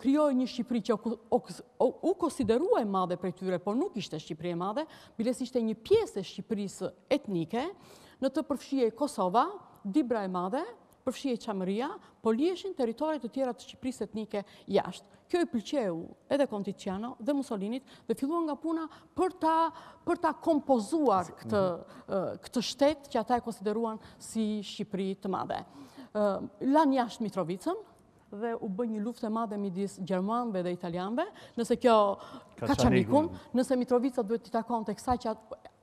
kryoj një Shqipëri që u konsideruaj madhe për tyre, por nuk ishte Shqipëri e madhe, biles ishte një piesë e Shqipërisë etnike, në të përfshie Kosova, Dibra e madhe, përfshie Qamëria, po lieshin teritorit të tjera të Shqipërisë etnike jashtë kjo i pëlqeu edhe Konticiano dhe Mussolinit dhe filluan nga puna për ta, për ta kompozuar këtë, mhm. këtë shtet që ata e konsideruan si Shqipëri të madhe. Lan jashtë Mitrovicën, dhe u bë një luftë e madhe midis gjermanëve dhe italianëve, nëse kjo Kaçanikun, nëse Mitrovica duhet të takon të kësa që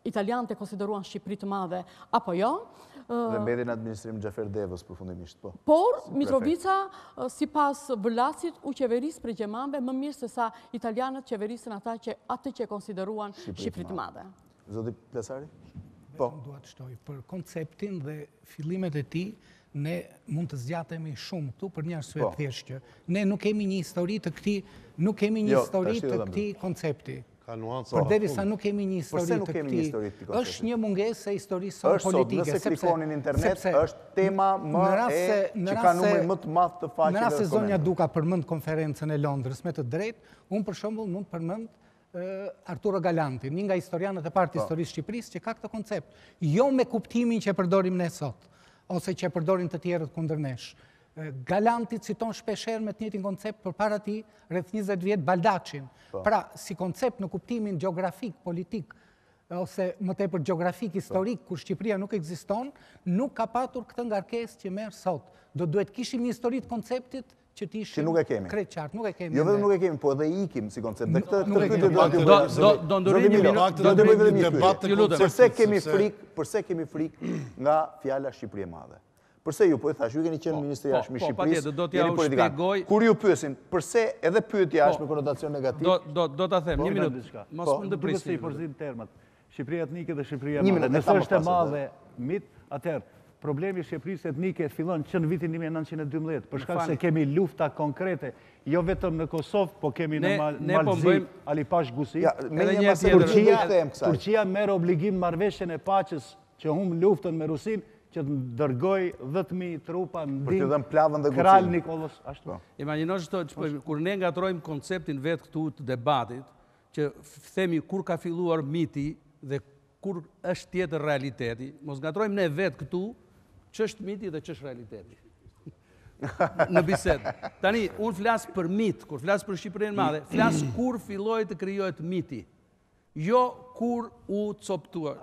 italianët e konsideruan Shqipëri të madhe apo jo dhe mbedin administrim Gjafer Devës përfundimisht. Po. Por, Mitrovica, si pas vëllasit u qeveris për gjemambe, më mirë se sa italianët qeverisën ata që atë që konsideruan Shqipërit madhe. Zodi Plesari? Po. Dua të shtoj, për konceptin dhe filimet e ti, ne mund të zgjatemi shumë këtu për një arsuet po. thjeshtë. Ne nuk kemi një histori të këti jo, koncepti. Ka nuanca. Por derisa nuk kemi një histori të këti, Është një mungesë e historisë së politike, sepse nëse klikonin në internet është tema më e që ka numrin më të madh të faqeve. Në rast se zonja Duka përmend konferencën e Londrës me të drejtë, unë për shembull mund përmend Arturo Galanti, një nga historianët e parë të po. historisë Shqipërisë që ka këtë koncept, jo me kuptimin që përdorim ne sot ose që përdorin të tjerët kundër nesh galanti citon shpesher me të njëtin koncept për para ti rrët 20 vjetë baldacin. Po. Pra, si koncept në kuptimin geografik, politik, ose më tepër geografik, historik, po. kur Shqipria nuk eksiston, nuk ka patur këtë nga rkes që merë sot. Do duhet kishim një historit konceptit që ti ishë kretë qartë, nuk e kemi. Jo dhe nuk e kemi, po edhe ikim si koncept. këtë e kemi, do ndërëni një minuat, do ndërëni një debat të koncept. Përse kemi frikë nga fjalla Shqipri e madhe? Përse ju po thash, ju keni qenë po, ministri po, jashtë po, Shqipëris, jeni politikan. Kur ju përsin, përse edhe pëtë jashtë me konotacion negativ? Do të them, një minutë, mos më të prisim. Duke i përzim termat, Shqipëri etnike dhe Shqipëri e madhe. nësë është e madhe mit, atërë, problemi Shqipëris etnike fillon që në vitin 1912, përshka se kemi lufta konkrete, jo vetëm në Kosovë, po kemi në Malzi, Alipash, Gusi. Ja, me një mas që hum luftën me Rusinë, që të dërgoj 10.000 trupa në din... Kral Nikolos, ashtu. Po. Imaginoj që të, kur ne nga trojmë konceptin vetë këtu të debatit, që themi kur ka filluar miti dhe kur është tjetër realiteti, mos nga trojmë ne vetë këtu, që është miti dhe që është realiteti. Në bisedë. Tani, unë flasë për mitë, kur flasë për Shqipërinë madhe, flasë kur filloj të kryojt miti. Jo kur u coptua.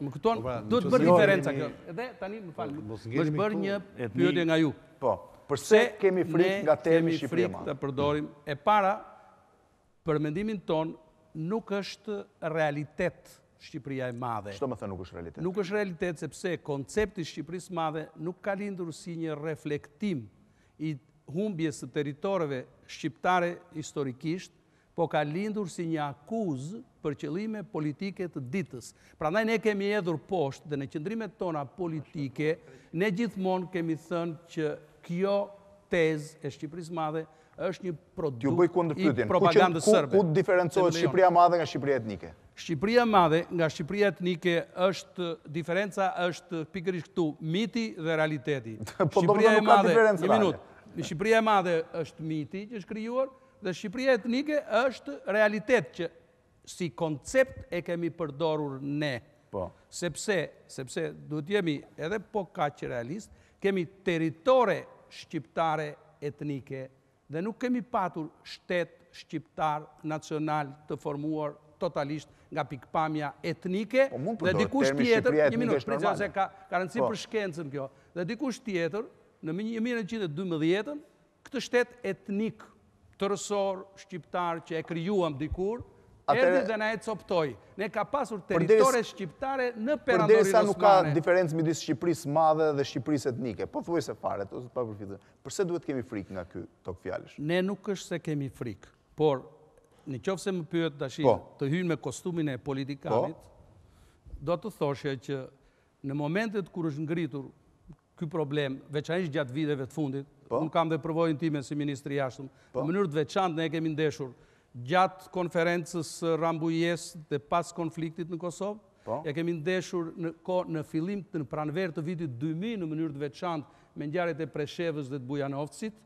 Më këton, po pra, do të bërë jo, diferenca kjo. Edhe, tani më falë, po, më është bërë një pyotje nga ju. Po, përse kemi frikë nga temi Ne Kemi frikë të përdorim. E para, për mendimin tonë, nuk është realitet Shqipëria e madhe. Shto më thë nuk është realitet? Nuk është realitet, sepse koncepti Shqipëris madhe nuk ka lindur si një reflektim i humbjes të teritoreve shqiptare historikisht, po ka lindur si një akuz për qëllime politike të ditës. Pra ndaj ne kemi edhur poshtë dhe në qëndrimet tona politike, ne gjithmonë kemi thënë që kjo tez e Shqipëris madhe është një produkt i propagandës sërbe. Ku diferencojë Shqipëria madhe nga Shqipëria etnike? Shqipëria madhe nga Shqipëria etnike është, diferenca është pikërish këtu, miti dhe realiteti. [laughs] Po, Shqipëria e madhe, një minutë, Në Shqipëria e madhe është miti që është krijuar dhe Shqipëria etnike është realitet që si koncept e kemi përdorur ne. Po. Sepse, sepse duhet jemi edhe po që realist, kemi teritore shqiptare etnike dhe nuk kemi patur shtet shqiptar nacional të formuar totalisht nga pikpamja etnike po dhe dikush tjetër, një minutë, ka rëndësi po. për shkencën kjo. Dhe dikush tjetër, në 1912-ën, këtë shtetë etnik të rësor shqiptar që e kryuam dikur, erdi dhe na e coptoj. Ne ka pasur teritore shqiptare në perandorin osmane. Përderi sa nuk ka diferencë midis Shqipëris madhe dhe Shqipëris etnike. Po thuaj se fare, të pa përfitën. Përse duhet kemi frikë nga kjo të këfjallish? Ne nuk është se kemi frikë, por në qofë se më pyët po. të ashtë të hynë me kostumin e politikanit, po. do të thoshe që në momentet kër është ngritur ky problem veçanisht gjatë viteve të fundit, po. un kam dhe provojën time si ministri jashtëm, po. në mënyrë të veçantë ne kemi ndeshur gjatë konferencës Rambujes dhe pas konfliktit në Kosovë, po. e kemi ndeshur në kohë në fillim të pranverë të vitit 2000 në mënyrë të veçantë me ngjarjet e Preshevës dhe të Bujanovcit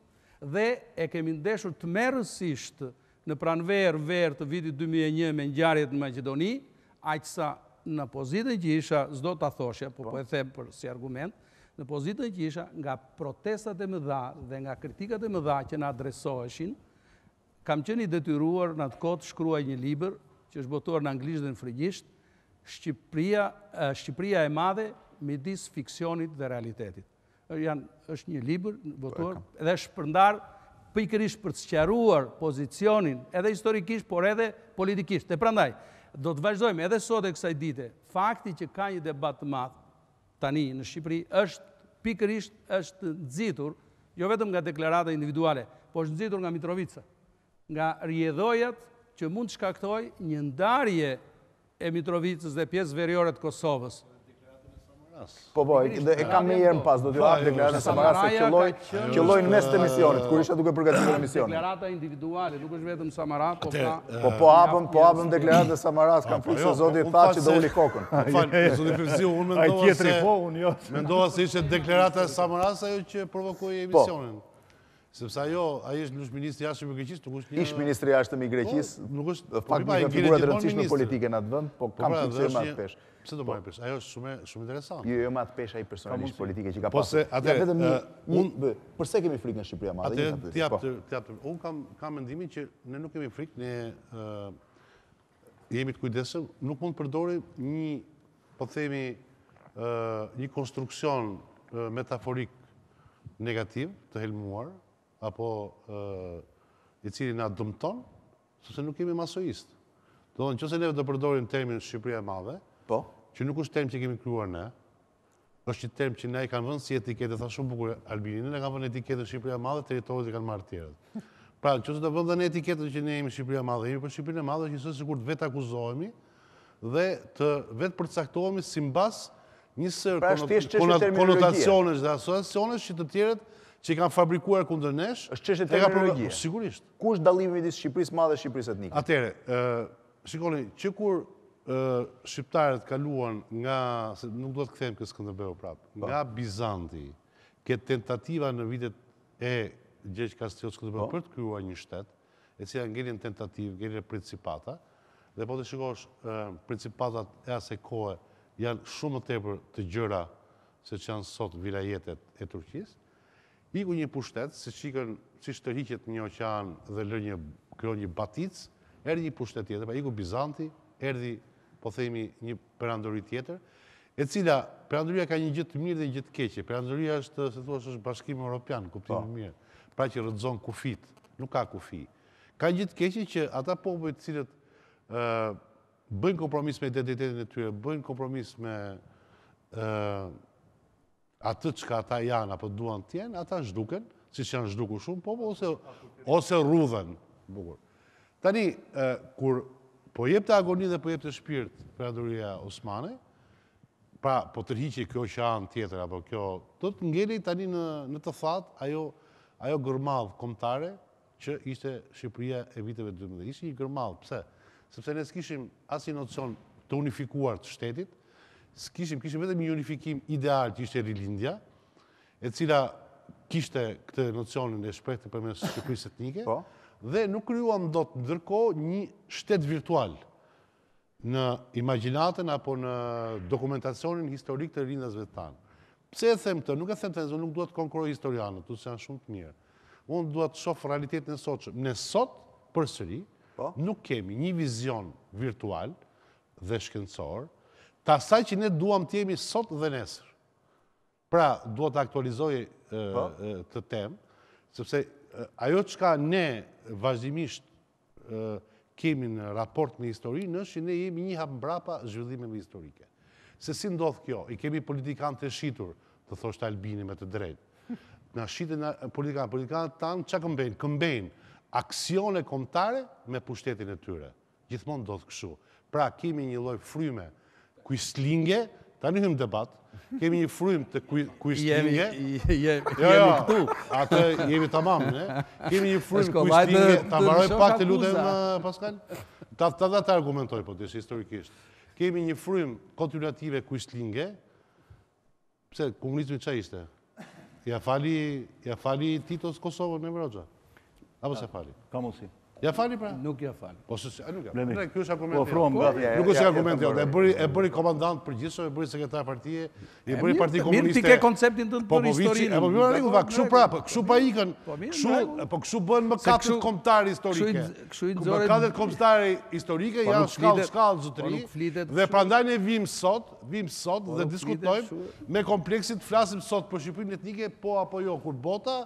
dhe e kemi ndeshur tmerrësisht në pranverë ver të vitit 2001 me ngjarjet në Maqedoni, aq sa në pozitën që isha, zdo të athoshja, po po e them për si argument, në pozitën që isha nga protestat e më dha dhe nga kritikat e më dha që në adresoheshin, kam qenë i detyruar në atë kotë shkruaj një liber që është botuar në anglisht dhe në frigisht, Shqipria e madhe me disë fikcionit dhe realitetit. është një liber botuar po, edhe është përndarë pikërish për të sqaruar pozicionin edhe historikisht, por edhe politikisht. Dhe prandaj, do të vazhdojmë edhe sot e kësaj dite, fakti që ka një debat të matë, tani në Shqipëri është pikërisht është nxitur jo vetëm nga deklarata individuale, por është nxitur nga Mitrovica, nga rjedhojat që mund të shkaktojë një ndarje e Mitrovicës dhe pjesë veriore të Kosovës. Po po, e kam me jërën pas, do t'ju hapë deklaratën e para se qëlloj, qëlloj në mes të emisionit, kur uh, isha duke përgatitur emisionit. Deklarata individuale, nuk është vetëm Samara, po uh, Po po hapëm, po hapëm deklaratën dhe Samara, s'kam po, fërë jo, se Zodi po, tha që do uli kokën. Falë, Zodi Fërzi, unë mendoa se... Ai po, unë jo. Mendoa se ishe deklarata e Samara, ajo që provokuje po. emisionin. Sepse ajo, aji është njështë ministri jashtëm i Greqis, nuk është një... Ishtë ministri jashtëm i Greqis, po, nuk është... Po, një figurat rëndësishme politike në atë vënd, po kam të që e matë pesh. Pse të matë peshë? Ajo është shumë interesant. Jo, jo matë a i personalisht politike që ka pasë. Po se, atë... Përse kemi frikë në Shqipëria, madhe? Atë, tjapë, po. unë kam mendimin që ne nuk kemi frikë, ne jemi të kujdesëm, nuk mund të përdori një, po themi, një konstruksion metaforik negativ, të helmuar, apo i cili nga dëmton, sepse nuk kemi masoistë. Do dhënë, që se neve të përdorim termin Shqipëria e madhe, po? që nuk është term që kemi kryuar ne, është që term që ne i kanë vënd si etikete, tha shumë bukurë Albinin, ne kanë vënd etiketën Shqipëria e madhe, teritorit i kanë marrë tjerët. [laughs] Pra, që se të vënd dhe ne etiketën që ne jemi Shqipëria e madhe, jemi për Shqipëria e madhe, që se sikur të vetë akuzohemi, dhe të vetë përcaktohemi si mbas njësër pra, dhe asociacionesh që të tjerët që i kanë fabrikuar kundër nesh, është qështë e të Sigurisht. Ku është dallimi midis Shqipërisë Shqipëris ma dhe Shqipëris etnikë? Atere, shikoni, që kur Shqiptarët kaluan nga, nuk do të këthejmë kësë këndër bërë prapë, po. nga Bizanti, këtë tentativa në vitet e Gjeqë Kastriotës këndër bërë po. për të kryua një shtetë, e cila ngelin tentativë, ngelin e principata, dhe po të shikosh, principatat e ase kohë janë shumë më tepër të gjëra se që janë sot virajetet e Turqisë, Iku një pushtet, se qikën që shtë të rikjet një oqan dhe lë një kjo një batic, erdi një pushtet tjetër, pa iku Bizanti, erdi, po themi, një përandori tjetër, e cila, përandoria ka një gjithë mirë dhe një gjithë keqe, përandoria është, se të është bashkim e Europian, kuptim në po. mirë, pra që rëdzon kufit, nuk ka kufi. Ka një gjithë keqe që ata pove të cilët bëjnë kompromis me identitetin e tyre, bëjnë kompromis me atë që ka ata janë apo duan të jenë, ata zhduken, si që janë zhduku shumë, po, po ose, ose rudhen. Bukur. Tani, kur po jep të agoni dhe po jep të shpirt për aduria Osmane, pra po tërhiqi kjo që anë tjetër, apo kjo, të të ngeli tani në, në të thatë ajo, ajo komtare që ishte Shqipëria e viteve 12. Ishte një gërmadh, pse? Sepse ne kishim asë të unifikuar të shtetit, s'kishim, kishim vetëm një unifikim ideal që ishte Rilindja, e cila kishte këtë nocionin e shprejtën për mes Shqipëris etnike, po. dhe nuk kryuam do të ndërko një shtetë virtual në imaginatën apo në dokumentacionin historik të Rilindas tanë. Pse e them të, nuk e them të, nuk duhet të konkuroj historianët, të se janë shumë të mirë. Unë duhet të shofë realitetin e sotë që në sotë për sëri, po. nuk kemi një vizion virtual dhe shkencor Ta saj që ne duham të jemi sot dhe nesër. Pra, duha të aktualizoj po. të tem, sepse ajo që ka ne vazhdimisht kemi në raport me histori, nështë që ne jemi një hapë mbrapa zhvillime me historike. Se si ndodhë kjo, i kemi politikanë të shqitur, të thosht albini me të drejtë. në shqitë në politikanë, politikanë të tanë, që këmbejnë? Këmbejnë aksione komtare me pushtetin e tyre. Gjithmonë ndodhë këshu. Pra, kemi një lojë fryme, kuislinge, ta një hymë debat, kemi një frym të kuislinge. Jemi, jemi, jo, këtu. Jo, atë jemi të mamë, ne? Kemi një të kuislinge, ta maroj pak të lutem, eh, Pascal? Ta të të argumentoj, po të historikisht. Kemi një frym kontinuative kuislinge, pse, komunizmi që ishte? Ja fali, ja fali Titos Kosovën e Mrogja? Apo se fali? Kamusi. Kamusi. Ja fali pra? Nuk ja fali. Po se a nuk ja. Blemi. Ky është argumenti. Po ofruam jo. po, gati. Nuk është argument jo. E bëri e bëri komandant përgjithësor, e bëri sekretar partie, e bëri parti komuniste. Mirë, ti ke konceptin tënd për historinë. Po po vjen po, rregull, kështu prapë, kështu pa ikën. Po, kështu, po kështu bën më katër kombëtar historike. Kështu i nxorë. Katër kombëtar historike ja shkallë shkallë zotëri. Dhe prandaj ne vim sot, vim sot dhe diskutojmë me kompleksit, flasim sot për Shqipërinë etnike, po apo jo, kur bota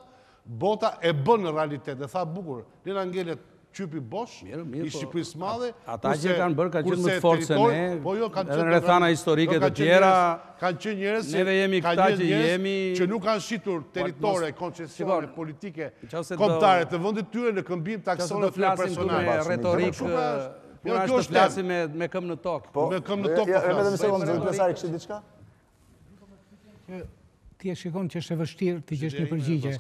bota e bën realitet, e tha bukur. Lena ngelet qypi bosh, i po, Shqipërisë madhe. Ata që kanë bërë ka qenë më të fortë se ne, po jo, kanë qenë rrethana historike jo, të tjera. Kanë qenë njerëz që neve jemi këta që jemi që nuk kanë shitur territore, koncesione politike kombëtare të vendit tyre në këmbim taksonë po jo, të personave. retorikë, Po ashtë të flasim me, me këm në tokë. Po, me këm në jo, tokë po flasim. E me dhe më sekundë, diçka? Ti e shikon që është e vështirë të gjithë një përgjigje.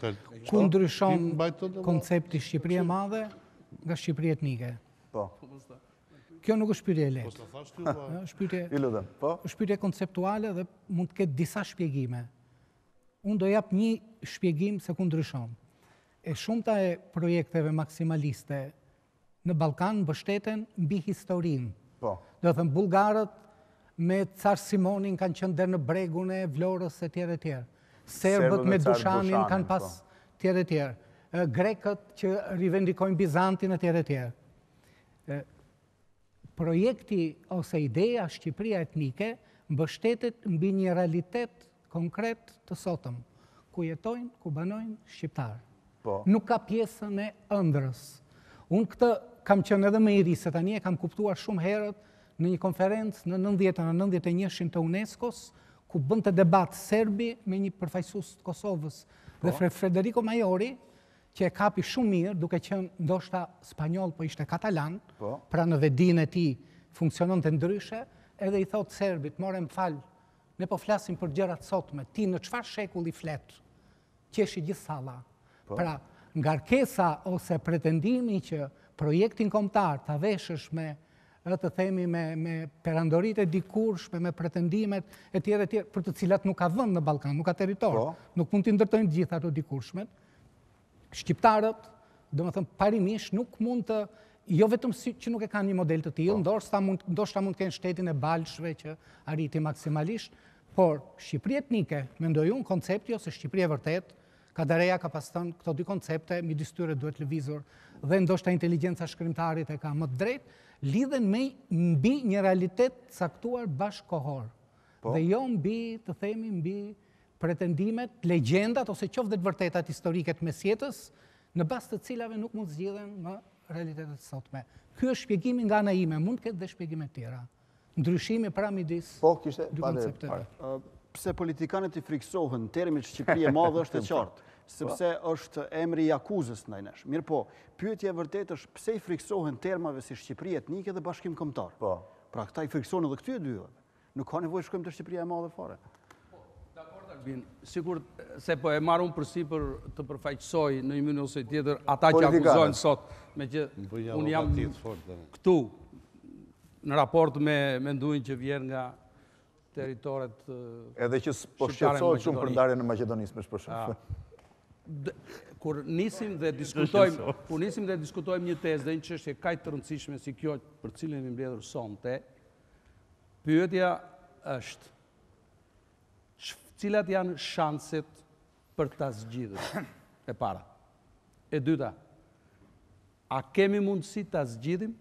Ku ndryshon koncepti Shqipëria madhe? Shqipëria madhe? nga Shqipëri etnike. Po. Kjo nuk është pyetje e lehtë. Po ta thash po. Shpyetje. I Po. Shpyetje konceptuale dhe mund të ketë disa shpjegime. Unë do jap një shpjegim se ku ndryshon. E shumta e projekteve maksimaliste në Ballkan mbështeten mbi historinë. Po. Do të thënë bullgarët me Car Simonin kanë qenë deri në bregun e Vlorës etj etj. Serbët, Serbët me Dushanin, kanë pas etj po. etj grekët që rivendikojnë Bizantin e tjere tjere. Projekti ose ideja Shqipria etnike mbështetit mbi një realitet konkret të sotëm, ku jetojnë, ku banojnë Shqiptarë. Po. Nuk ka pjesën e ëndrës. Unë këtë kam qënë edhe me i riset, a nje kam kuptuar shumë herët në një konferencë në nëndjetën e nëndjetën e njëshin të unesco ku bënd të debatë Serbi me një përfajsus të Kosovës dhe po. Frederico Majori, që e kapi shumë mirë, duke qenë ndoshta spanyol, po ishte katalan, po. pra në vedin e ti, funksionon të ndryshe, edhe i thotë Serbit, morem falë, ne po flasim për gjera të sotme, ti në qfar shekull i fletë, që eshi gjithë sala. Po. Pra nga rkesa ose pretendimi që projektin komtar të aveshësh me, rëtë të themi, me perandorit e dikurshme, me pretendimet e tjere tjere, për të cilat nuk ka vënd në Balkan, nuk ka teritor, po. nuk mund të ndërtojnë gjitha të dikurshmet, shqiptarët, do më thëmë parimish, nuk mund të, jo vetëm si që nuk e kanë një model të tilë, po. ndoshta shta mund, mund të kenë shtetin e balshve që arriti maksimalisht, por Shqipëri etnike, me ndoju në koncepti ose Shqipëri e vërtet, ka dëreja ka pas tënë këto dy koncepte, mi distyre duhet lëvizur, dhe ndoshta inteligenca shkrimtarit e ka më drejt, lidhen me mbi një realitet caktuar bashkohor. Po. Dhe jo mbi, të themi, mbi pretendimet, legendat ose dhe të vërtetat historike të mesjetës, në bazë të cilave nuk mund zgjidhen në realitetet sotme. Ky është shpjegimi nga ana ime, mund të ketë dhe shpjegime të tjera. Ndryshimi pra midis Po, kishte pale. Pse politikanët i friksohen termit Shqipëri e madhe është e [laughs] po. qartë, sepse është emri i akuzës ndaj nesh. Mirë po, pyetja e vërtetë është pse i friksohen termave si Shqipëri etnike dhe Bashkim Kombëtar? Po. Pra këta i friksohen edhe këtyre dyve. Nuk ka nevojë shkojmë të Shqipëria e madhe fare. Albin, sikur se po e marrun për përsi për të përfaqësoj në një mënyrë ose tjetër ata që akuzojnë sot, me që un jam këtu në raport me mendojnë që vjen nga territoret edhe që po shqetësohet shumë për ndarjen e Maqedonisë më Kur nisim dhe diskutojmë kur nisim dhe diskutojmë një tezë dhe një çështje kajtë të rëndësishme si kjo për cilën i mbledhur sonte, pyetja është cilat janë shanset për ta zgjidhur? E para. E dyta. A kemi mundësi ta zgjidhim?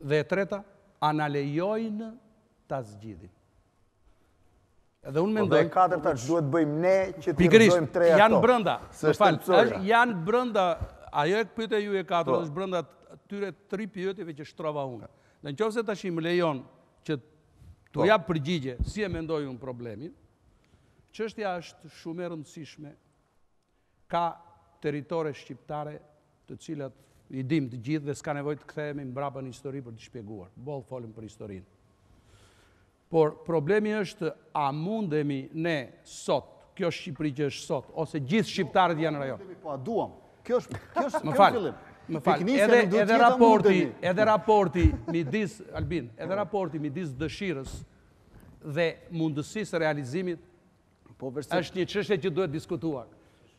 Dhe e treta, a na lejojnë ta zgjidhim? Edhe unë mendoj. Po dhe katërta duhet bëjmë ne që të bëjmë tre ato. Janë brenda. Më fal, janë brenda. Ajo e pyetë ju e katër, po. është brenda tyre tri pyetjeve që shtrova unë. Në qofë se tashim lejon që të po. ja përgjigje si e mendoj unë problemin, Qështja është shumë e rëndësishme. Ka teritore shqiptare të cilat i dim të gjithë dhe s'ka nevoj të kthejemi më braba një histori për të shpjeguar. Bolë folim për historinë. Por problemi është a mundemi ne sot, kjo Shqipëri që është sot, ose gjithë Shqiptarët janë rajon. Po, a duam. Kjo është [laughs] kjo fillim. Më falë, edhe raporti, edhe raporti, mi disë, Albin, edhe raporti mi disë dëshirës dhe mundësisë realizimit Po, është një qështë që duhet diskutuar.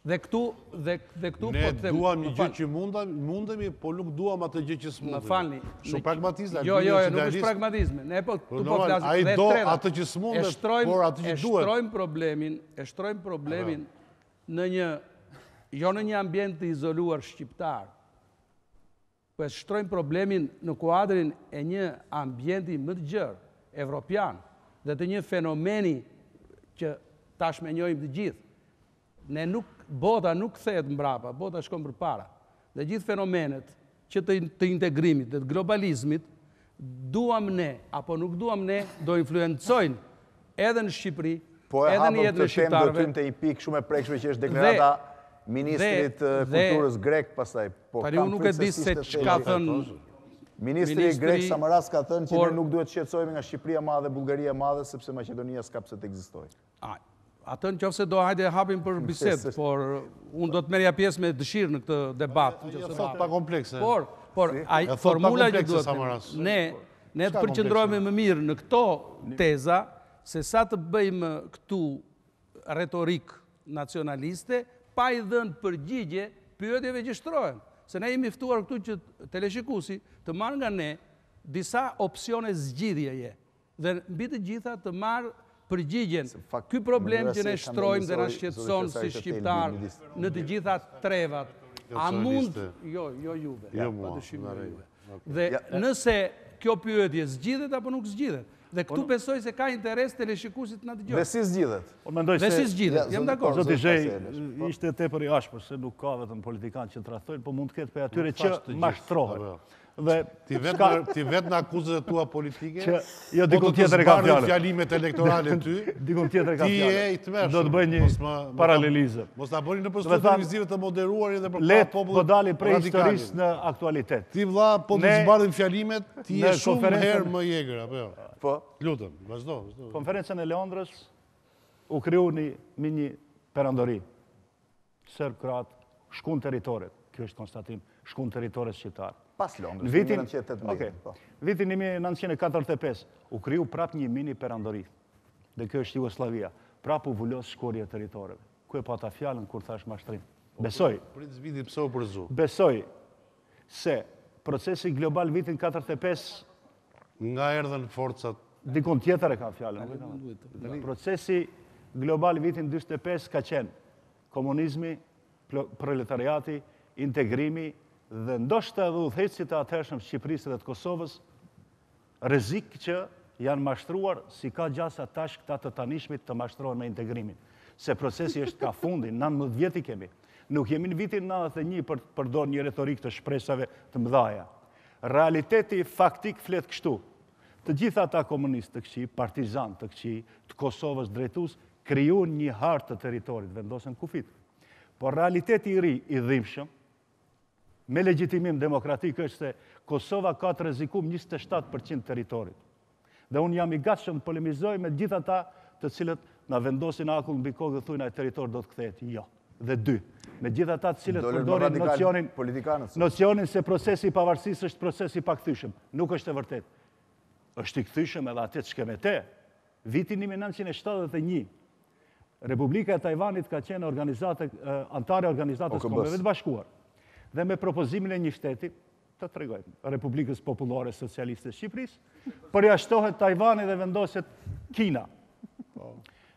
Dhe këtu, dhe këtu, dhe këtu, po të Ne duham një gjë që mundemi, po nuk duham atë gjë që s'mundemi. Në falni. Shumë pragmatizme. Jo, jo, jo, nuk është pragmatizme. Ne po të po plasit po A i do atë që por atë që duhet. E shtrojmë problemin, e shtrojmë problemin në një, jo në një ambient të izoluar shqiptar, po e shtrojmë problemin në kuadrin e një ambjenti më të gjërë, evropian, dhe të një fenomeni që tash shme njojmë të gjithë. Ne nuk, bota nuk thejet mbrapa, bota shkon për para. Dhe gjithë fenomenet që të, integrimit, dhe të globalizmit, duam ne, apo nuk duam ne, do influencojnë edhe në Shqipëri, po edhe në jetë në Shqiptarve. Po e hapëm të temë do të i pikë shumë e prekshme që është deklarata Ministrit Kulturës Grek, pasaj. Po pari unë nuk e di se që ka thënë Ministri, Grek Samaras ka thënë që ne nuk duhet të shqetësojmë nga Shqipëria madhe, Bulgaria madhe, sepse Maqedonia s'ka pse të ekzistojë. Atë në qëfëse do hajde hapim për [laughs] bisedë, por unë do të merja pjesë me dëshirë në këtë debatë. E thotë pa komplekse. Por, por, formula që duhet në, ne të përqëndrojme më mirë në këto teza, se sa të bëjmë këtu retorik nacionaliste, pa i dhënë përgjigje pyetjeve që shtrojmë. Se ne imi ftuar këtu që teleshikusi të marrë nga ne disa opcione zgjidhjeje. Dhe në bitë gjitha të marrë përgjigjen ky problem që ne shtrojmë dhe në shqetson si shqiptar në të gjitha trevat. A mund... Jo, jo juve. Jo mua, në rejve. Dhe nëse kjo pyetje zgjidhet apo nuk zgjidhet, Dhe këtu po, besoj se ka interes të leshikusit në të gjohë. Dhe si zgjidhet? Dhe si zgjidhet, jem dhe korë. Zotë i zhej, po. ishte te për i ashpër, se nuk ka vetëm politikanë që të rathojnë, po mund të ketë për atyre që mashtrohet. Po, jo dhe... Ti vetë në akuzët e tua politike, që, jo, po të të zbarë në fjalimet elektorale ty, dikon tjetër Ti e i të mërshë. Do të bëjë një paralelizë. Mos të bëjë në përstu të vizive të moderuar edhe për ka popullet Let po dali prej historisë në aktualitet. Ti vla, po të zbarë në fjalimet, ti e shumë herë më jegëra. apo jo? Po. Lutëm, vazhdo. Konferencen e Leondrës u kryu një një perandori. Serb, kratë, shkun teritorit. Kjo është konstatim, shkun teritorit shqiptarë. Pas longë, në vitin 1945, po. u kryu prap një mini perandori, dhe kjo është Jugoslavia, prap u vullos shkorje të rritoreve. Kjo e pata fjallën, kur thash ma shtrim. Po, besoj, besoj, se procesi global vitin 1945, nga erdhen forcat, dikon tjetër e ka fjallën, procesi global vitin 1945 ka qenë, komunizmi, proletariati, integrimi, dhe ndoshta edhe udhëhecit të atëshëm të Shqipërisë dhe të Kosovës rrezik që janë mashtruar si ka gjasa tash këta të tanishmit të mashtrohen me integrimin. Se procesi është ka fundin, 19 vjet i kemi. Nuk jemi në vitin 91 për të përdor një retorik të shpresave të mëdhaja. Realiteti faktik flet kështu. Të gjitha ata komunistë të këqij, partizanë të këqij, të Kosovës drejtues krijuan një hartë të territorit, vendosen kufit. Por realiteti i ri i dhimbshëm me legjitimim demokratik është se Kosova ka të rezikum 27% teritorit. Dhe unë jam i gatshëm të polemizoj me gjitha ta të cilët në vendosin akull në bikogë dhe thujnë a teritor do të këthejt, jo. Dhe dy, me gjitha ta të cilët përdorin nocionin, nocionin se procesi pavarësis është procesi i thyshëm. Nuk është e vërtet. është i këthyshëm edhe atët keme te. Vitin 1971, Republika e Tajvanit ka qenë eh, antare organizatës kombeve të bashkuarë dhe me propozimin e një shteti, të tregojtë Republikës Populore Socialiste Shqipëris, përja shtohet Tajvani dhe vendosjet Kina. Po.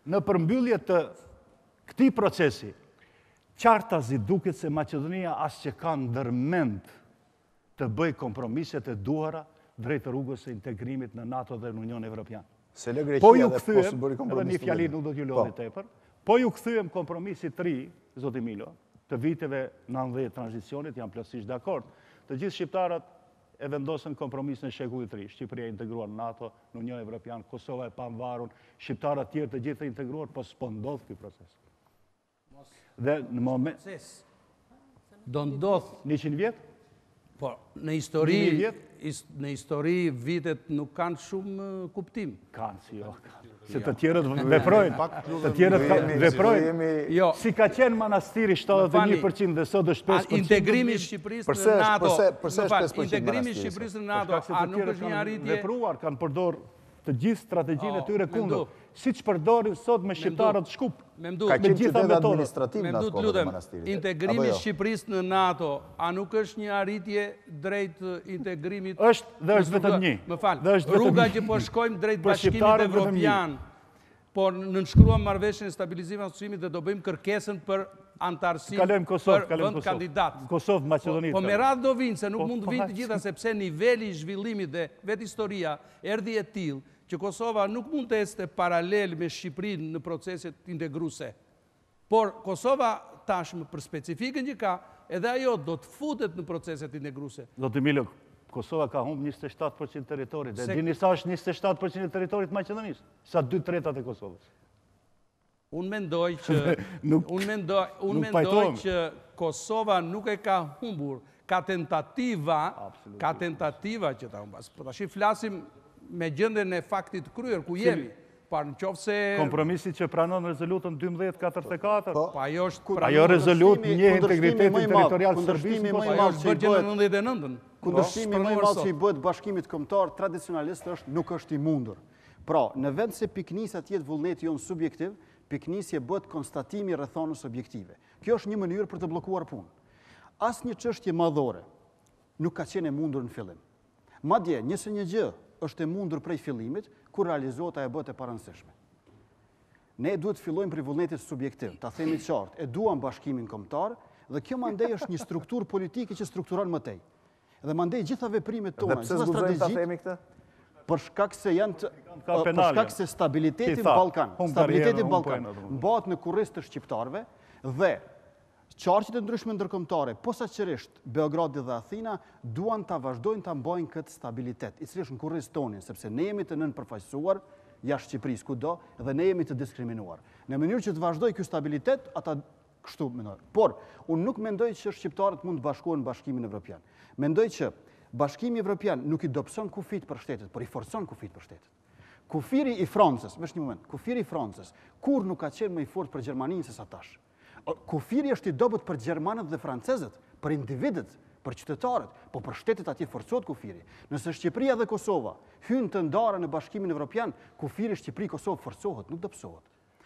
Në përmbyllje të këti procesi, qarta zi duket se Macedonia asë që kanë dërmend të bëj kompromiset e duhara drejtë rrugës e integrimit në NATO dhe në Union Evropian. Se le grejtë i edhe posë bëri kompromiset e duhara. Po ju po këthujem po. kompromisit tri, zotimilo, të viteve 90 tranzicionit janë plësisht dhe akord. Të gjithë shqiptarët e vendosën kompromis në Shegu i 3, Shqipëria integruar në NATO, në Union Evropian, Kosova e panvarun, shqiptarët tjerë të gjithë integruar, po së pëndodhë këj proces. Dhe në moment... Do ndodhë... 100 vjetë? Po, në histori... vjetë? Në histori vitet nuk kanë shumë eh, kuptim. Kanë, si jo, kanë se të tjerët veprojnë. Të tjerët veprojnë. Jo. Si ka qenë manastiri 71% dhe sot është 5%. Pani, integrimi Shqipërisë në NATO. Përse është 5% Integrimi i Shqipërisë në NATO, a nuk është një arritje? Vepruar kanë përdor të gjithë strategjinë e oh, tyre kundër. Si që përdorin sot me shqiptarët shkupë, me mdu... Ka qenë qytet administrativ në atë kohë të manastirit. Integrimi jo? Shqipëris në NATO, a nuk është një arritje drejt uh, integrimit... është dhe është vetëm një. Më falë, rruga që po shkojmë drejt bashkimit evropian, por në nënshkruam marveshën e stabilizim e dhe do bëjmë kërkesën për antarësit për vënd kandidat. Kalojmë Kosovë, kalojmë Kosovë, Macedonit. Po, po me radhë do vinë, se nuk po, mund po vinë të gjitha, sepse niveli i zhvillimit dhe vetë historia erdi e tilë, që Kosova nuk mund të este paralel me Shqiprin në proceset integruse. Por Kosova tashmë për specifikën që ka, edhe ajo do të futet në proceset integruse. Do të milëk, Kosova ka humbë 27% të teritorit, dhe dini sa është 27% të teritorit Macedonis, sa 2 tretat e Kosovës. Unë mendoj [laughs] që... Unë mendoj, mendoj që Kosova nuk e ka humbur, ka tentativa, ka tentativa që ta humbas. Po të shi flasim me gjëndën e faktit kryer ku jemi. Par në qofë se... Kompromisi që pranon rezolutën 12.44? Po, pa ajo është... Pa jo rezolut një integritetin teritorial sërbisë, pa jo është bërgjën në 99-ën. Këndërshimi më i malë po që i bëtë bashkimit këmëtar tradicionalist është nuk është i mundur. Pra, në vend se piknisa tjetë vullneti jonë subjektiv, piknisje bëtë konstatimi rëthonës objektive. Kjo është një mënyrë për të blokuar punë. As një qështje madhore nuk ka qene mundur në fillim. Madje, njëse një është e mundur prej fillimit, kur realizohet e bëhet e paraqësishme. Ne duhet të fillojmë prej vullnetit subjektiv, ta themi qartë, e duam bashkimin kombëtar dhe kjo mandej është një strukturë politike që strukturon mëtej. Dhe mandej gjitha veprimet tona, gjitha strategjitë. Ta themi këtë për shkak se janë të, për shkak se stabiliteti në Ballkan, stabiliteti në Ballkan në kurrizë të shqiptarëve dhe qarqit e ndryshme ndërkomtare, posa qërësht, Beogradit dhe Athina, duan të vazhdojnë të mbojnë këtë stabilitet, i cilësh në kurrez tonin, sepse ne jemi të nënë përfajsuar, jashtë Qipëris ku do, dhe ne jemi të diskriminuar. Në mënyrë që të vazhdoj kjo stabilitet, ata kështu mendojnë. Por, unë nuk mendoj që Shqiptarët mund të bashkohen në bashkimin Evropian. Mendoj që bashkimi Evropian nuk i dopson kufit për shtetet, por i forcon kufit për shtetet. Kufiri i Francës, mështë një moment, kufiri i Francës, kur nuk ka qenë më i fort për Gjermaninë se sa tashë? Kufiri është i dobet për gjermanët dhe francezët, për individet, për qytetarët, po për shtetet ati forcohet kufiri. Nëse Shqipëria dhe Kosova hynë të ndara në Bashkimin Evropian, kufiri Shqipëri Kosovë forcohet, nuk dobsohet.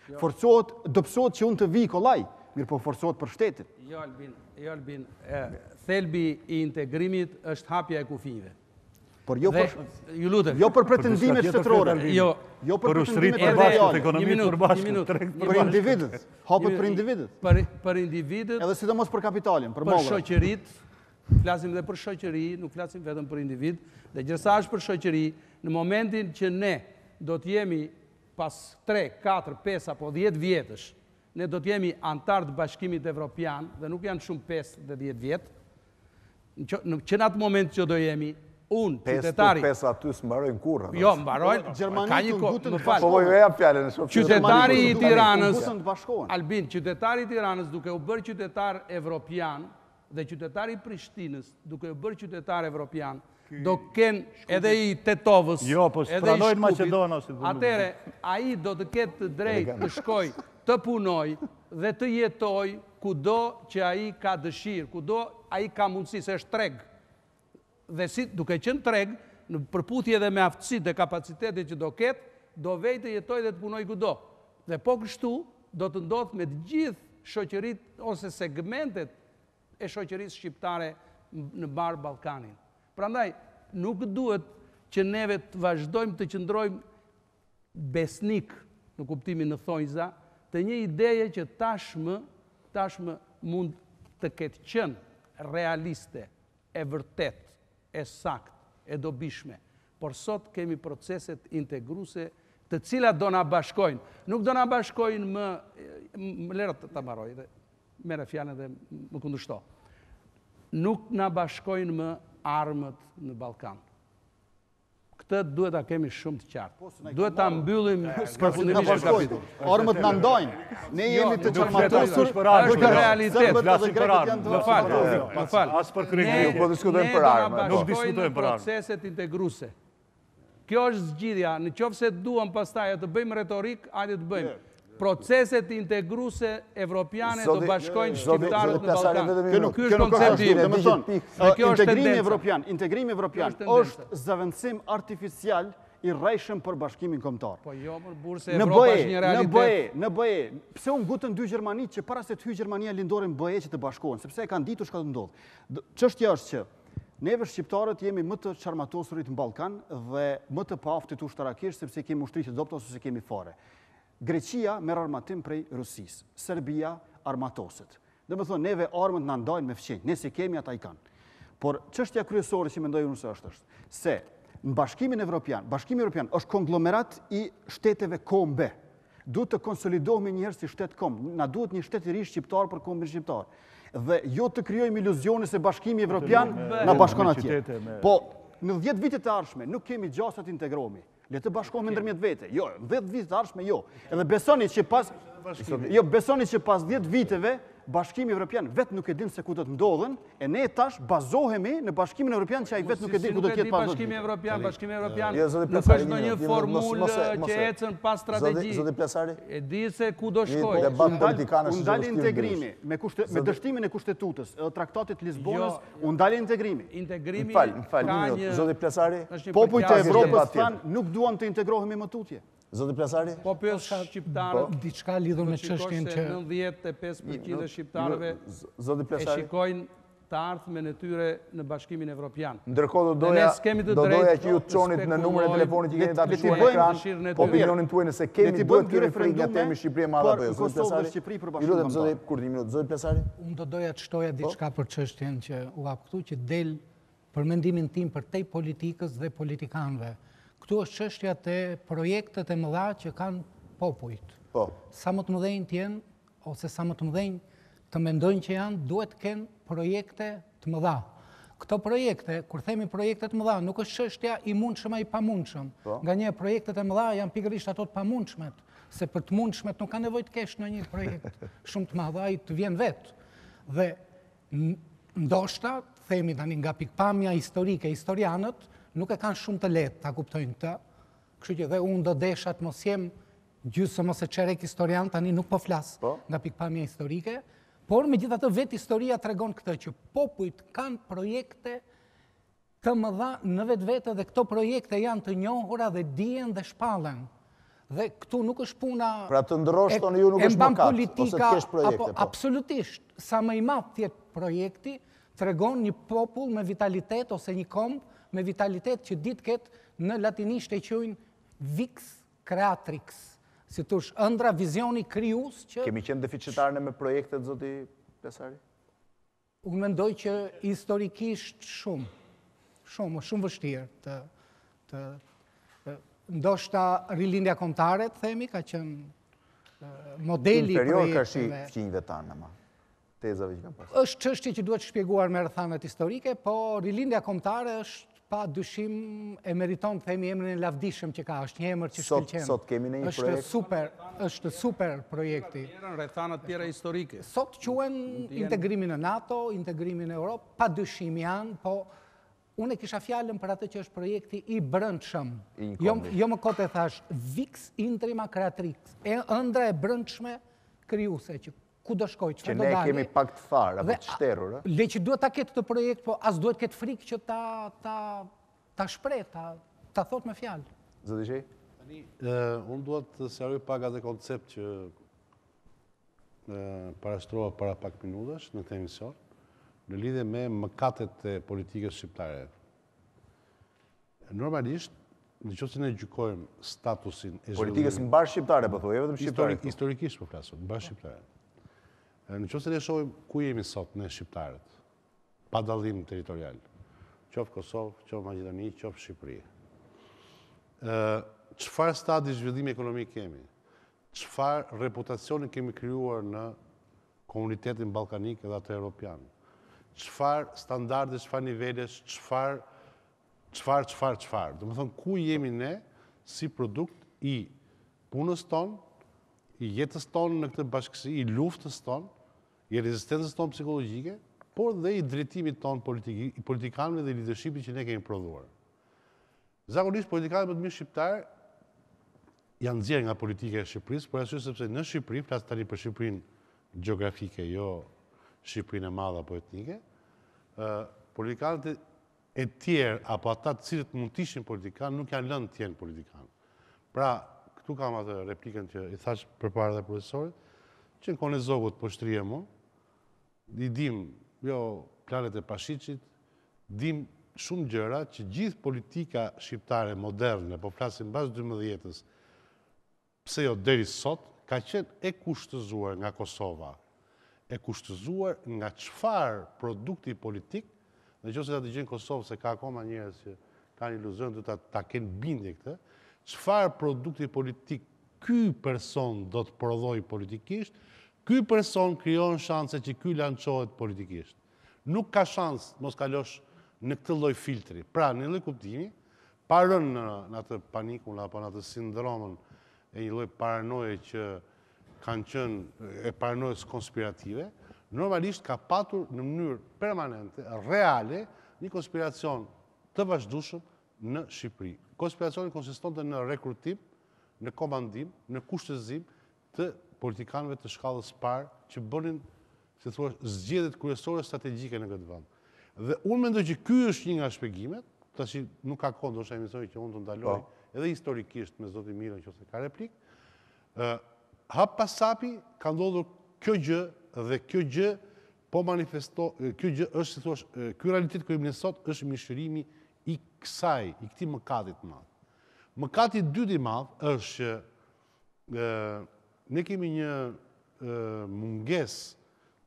Jo. Forcohet, dobësohet që unë të vi kollaj, mirë po forcohet për shtetin. Jo Albin, jo Albin, e, thelbi i integrimit është hapja e kufive. Por jo për Jo për pretendime shtetërore. Jo, Jo për, për ushtrit për bashkë për ekonomit për bashkë Për individet, hapët për individet. Për, për individet. Edhe sidomos për kapitalin, për, për Për shoqerit, flasim dhe për shoqëri, nuk flasim vetëm për individ, dhe gjërsa është për shoqëri, në momentin që ne do të jemi pas 3, 4, 5 apo 10 vjetësh, ne do të jemi antar të bashkimit evropian dhe nuk janë shumë 5 dhe 10 vjet. Në që në atë moment që do jemi, Unë, qytetari... 5-5 aty së mbarojnë kurën. Jo, mbarojnë, po, ka një kohë, më falë. Po vojnë po, jo, e apjale në shumë. Qytetari i tiranës, Albin, qytetari i tiranës duke u bërë qytetar evropian dhe qytetari i Prishtinës duke u bërë qytetar evropian, do kënë edhe i Tetovës, jo, po edhe i Shkupit, atere, a i do të ketë drejt të shkoj, të punoj dhe të jetoj ku do që a i ka dëshirë, ku do a i ka mundësi, se shtregë dhe si duke qënë treg, në përputhje dhe me aftësit dhe kapacitetit që do ketë, do vejtë të jetoj dhe të punoj kudo. Dhe po kështu, do të ndodhë me të gjithë shoqërit ose segmentet e shoqërit shqiptare në barë Balkanin. Pra ndaj, nuk duhet që neve të vazhdojmë të qëndrojmë besnik në kuptimin në thonjza, të një ideje që tashmë, tashmë mund të ketë qënë realiste, e vërtetë e sakt, e dobishme. Por sot kemi proceset integruse të cilat do nga bashkojnë. Nuk do nga bashkojnë më... më Lerët të amaroj, dhe mere fjane dhe më kundushto. Nuk nga bashkojnë më armët në Balkanë këtë duhet ta kemi shumë të qartë. Po, duhet ta mbyllim përfundimisht këtë kapitull. Ormët na ndojnë. Ne jo, jemi të çarmatosur për armët. Është realitet, Në për në Më fal, më fal. As për po diskutojmë për armët. Nuk po, diskutojmë për Proceset integruese. Kjo është zgjidhja. Në qofë se duam pastaj të bëjmë retorik, hajde të bëjmë proceset integruse evropiane të bashkojnë shqiptarët në Balkan. Kjo nuk është koncepti dhe më tonë, integrimi evropian është zavendësim artificial i rejshëm për bashkimin komtar. Po jo, mërë burë se Evropa është një realitet. Në bëje, në bëje, pëse unë gutën dy Gjermani që para se të hy Gjermania lindorin bëje që të bashkohen, sepse e kanë ditu shka të ndodhë. Qështë është që neve shqiptarët jemi më të qarmatosurit në Balkan dhe më të paftit u shtarakish sepse kemi ushtrit dopto ose kemi fare. Greqia merë armatim prej Rusis, Serbia armatoset. Dhe më thonë, neve armët në ndajnë me fqenjë, ne si kemi ata i kanë. Por qështja kryesore që me ndojë së është është, se në bashkimin Evropian, bashkimin Evropian është konglomerat i shteteve kombe, duhet të konsolidohme njëherë si shtetë kombe, na duhet një shtetë i rishë qiptarë për kombe në qiptarë, dhe jo të kryojmë iluzioni se bashkimi Evropian në bashkon atje. Po, në 10 vitet të arshme, nuk kemi gjasat integromi, le të bashkohemi okay. ndërmjet vete. Jo, 10 vite arshme jo. Edhe besoni që pas Jo, besoni që pas 10 viteve, bashkimi evropian vetë nuk e din se ku do të ndodhen, e ne tash bazohemi në bashkimin evropian që ai vetë nuk e din ku do të jetë pas vitit. Bashkimi evropian, bashkimi evropian. Jo, zoti Plasari, nuk është ndonjë formulë që ecën pas strategjisë. Zoti Plasari. E di se ku do shkojë. Një ndal integrimi me me dështimin e kushtetutës, edhe traktatit të Lisbonës, jo. u ndal integrimi. Integrimi. Fal, fal, zoti Plasari. Popujt e Evropës thanë nuk duam të integrohemi më tutje. Zotë Plasari? Po pyes shqiptarët. Po, diçka lidhur me çështjen që 95% e shqiptarëve Zotë Plasari shikojnë të ardhmen e tyre në Bashkimin Evropian. Ndërkohë do doja doja që ju të çonit në numrin e telefonit që keni ta bëni në ekran. Po opinionin tuaj nëse kemi të bëjmë një referendum nga temi Shqipëri e Madhe apo jo. Zotë Plasari. për Bashkimin. Lutem zotë kur një minutë Zotë Plasari. Unë do doja të shtoja diçka për çështjen që u hap këtu që del për mendimin tim për tej politikës dhe politikanëve këtu është qështja të projektet e mëdha që kanë popujt. Po. Sa më të mëdhenjë të jenë, ose sa më të mëdhenjë të mendojnë që janë, duhet të kenë projekte të mëdha. Këto projekte, kur themi projekte të mëdha, nuk është qështja i mundshme i pamundshme. Po. Nga një projekte të mëdha janë pikërisht ato të pamundshmet, se për të mundshmet nuk ka nevoj të keshë në një projekt [laughs] shumë të mëdha i të vjen vetë. Dhe ndoshta, themi tani nga pikpamja historike, historianët, nuk e kanë shumë të letë ta kuptojnë këtë, kështu që dhe unë do deshat mos jem gjysë mos e çerek historian tani nuk po flas po. nga pikpamja historike, por megjithatë vet historia tregon këtë që popujt kanë projekte të mëdha në vetvete dhe këto projekte janë të njohura dhe dihen dhe shpallen. Dhe këtu nuk është puna Pra të tonë ju nuk është katë, ose të keshë projekte. Po. Apo, po. Absolutisht, sa më i madh thjet projekti tregon një popull me vitalitet ose një komb me vitalitet që ditë ketë në latinisht e qojnë vix creatrix, si të është ëndra vizioni kryus që... Kemi qenë e me projektet, zoti Pesari? Unë mendoj që historikisht shumë, shumë, shumë vështirë të... të ndoshta rilindja kontare, të themi, ka qenë modeli i projekteve. Inferior ka shi fqinjve të anëma, tezave që kam është qështje që duhet shpjeguar me rëthanët historike, po rilindja komtare është pa dushim e meriton të themi emrin e lavdishëm që ka, është një emër që shkëllqenë. Sot kemi në një projekt. është super, është super projekti. Rethanat tjera historike. Sot quen integrimin e NATO, integrimin e Europë, pa dushim janë, po unë e kisha fjallën për atë që është projekti i brëndshëm. Jo, jo më kote thash, vix intrima kreatrix, e ëndra e brëndshme kryuse që ku do shkoj, që do ne kemi pak të farë, apo të shterur, Le që duhet ta ketë të projekt, po as duhet ketë frikë që ta, ta, ta shprej, ta, ta thot me fjalë. Zëtë ishej? Uh, unë duhet të sjarëj pak atë koncept që uh, para pak minutash në këtë emision, në lidhe me mëkatet e politikës shqiptare. Normalisht, në që se ne gjykojmë statusin e Politikës në bashkë shqiptare, po e jo vetëm shqiptare. Po. historikisht, po në bashkë shqiptare. Në që se në shojmë ku jemi sot në Shqiptarët, pa dalim teritorial, qofë Kosovë, qofë Magjitani, qofë Shqipëri. Qëfar stadi zhvillimi ekonomik kemi? Qëfar reputacioni kemi kryuar në komunitetin balkanik edhe atë europian? Qëfar standarde, qëfar nivellesh, qëfar, qëfar, qëfar, qëfar? Dëmë më thonë, ku jemi ne si produkt i punës tonë, i jetës tonë në këtë bashkësi, i luftës tonë, i rezistencës tonë psikologjike, por dhe i drejtimit tonë politikanëve dhe i leadershipi që ne kemi prodhuar. Zakonisht, politikanët më të mirë shqiptarë janë zjerë nga politike e Shqipërisë, por asyë sepse në Shqipëri, flasë tani për Shqipërinë geografike, jo Shqipërinë e madha po etnike, politikanët e tjerë, apo ata të cilët mund të ishin politikanë, nuk janë lënë të tjenë politikanë. Pra, këtu kam atë replikën që i thash për parë dhe profesorit, që në kone zogut për po shtrije mund, i dim jo planet e pashicit, dim shumë gjëra që gjithë politika shqiptare moderne, po flasim bas 12-ës, pse jo deri sot, ka qenë e kushtëzuar nga Kosova, e kushtëzuar nga qëfar produkti politik, në që se da të gjenë Kosovë, se ka akoma njërës që ka një iluzion të ta, kenë bindi këtë, qëfar produkti politik ky person do të prodhoj politikisht, ky person kryon shanse që ky lanqohet politikisht. Nuk ka shansë mos kalosh në këtë loj filtri. Pra, në loj kuptimi, parën në atë panikun, apo në atë sindromën e një loj paranoje që kanë qënë e paranojës konspirative, normalisht ka patur në mënyrë permanente, reale, një konspiracion të vazhdushëm në Shqipëri. Konspiracionin konsistonte në rekrutim, në komandim, në kushtëzim të politikanëve të shkallës parë që bënin se thua zgjedhjet kryesore strategjike në këtë vend. Dhe unë mendoj që ky është një nga shpjegimet, që nuk ka kohë ndoshta emisioni që unë të ndaloj, po. edhe historikisht me zotin Mirë nëse ka replik. ë pasapi, hap ka ndodhur kjo gjë dhe kjo gjë po manifesto kjo gjë është si thua ky realitet kërë jemi sot është mishërimi i kësaj, i këtij mëkati madh. Mëkati i dytë i madh është që ë ne kemi një munges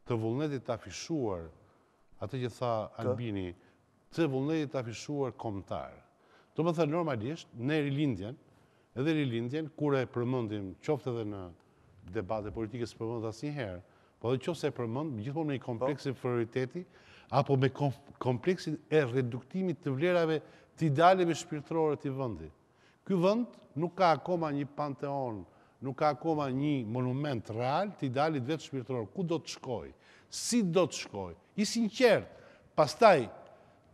të vullnetit të afishuar, atë që tha Albini, të vullnetit të afishuar komtar. Të më thë normalisht, ne rilindjen, edhe rilindjen, kure e përmëndim qoftë edhe në debate politike së përmëndë një herë, po dhe qoftë se e përmëndë, gjithmonë me një kompleksin po. prioriteti, apo me kompleksin e reduktimit të vlerave të ideale me shpirtrore të vëndi. Ky vënd nuk ka akoma një panteon nuk ka akoma një monument real të idealit vetë shpirtëror. Ku do të shkoj? Si do të shkoj? I sinqert. pastaj,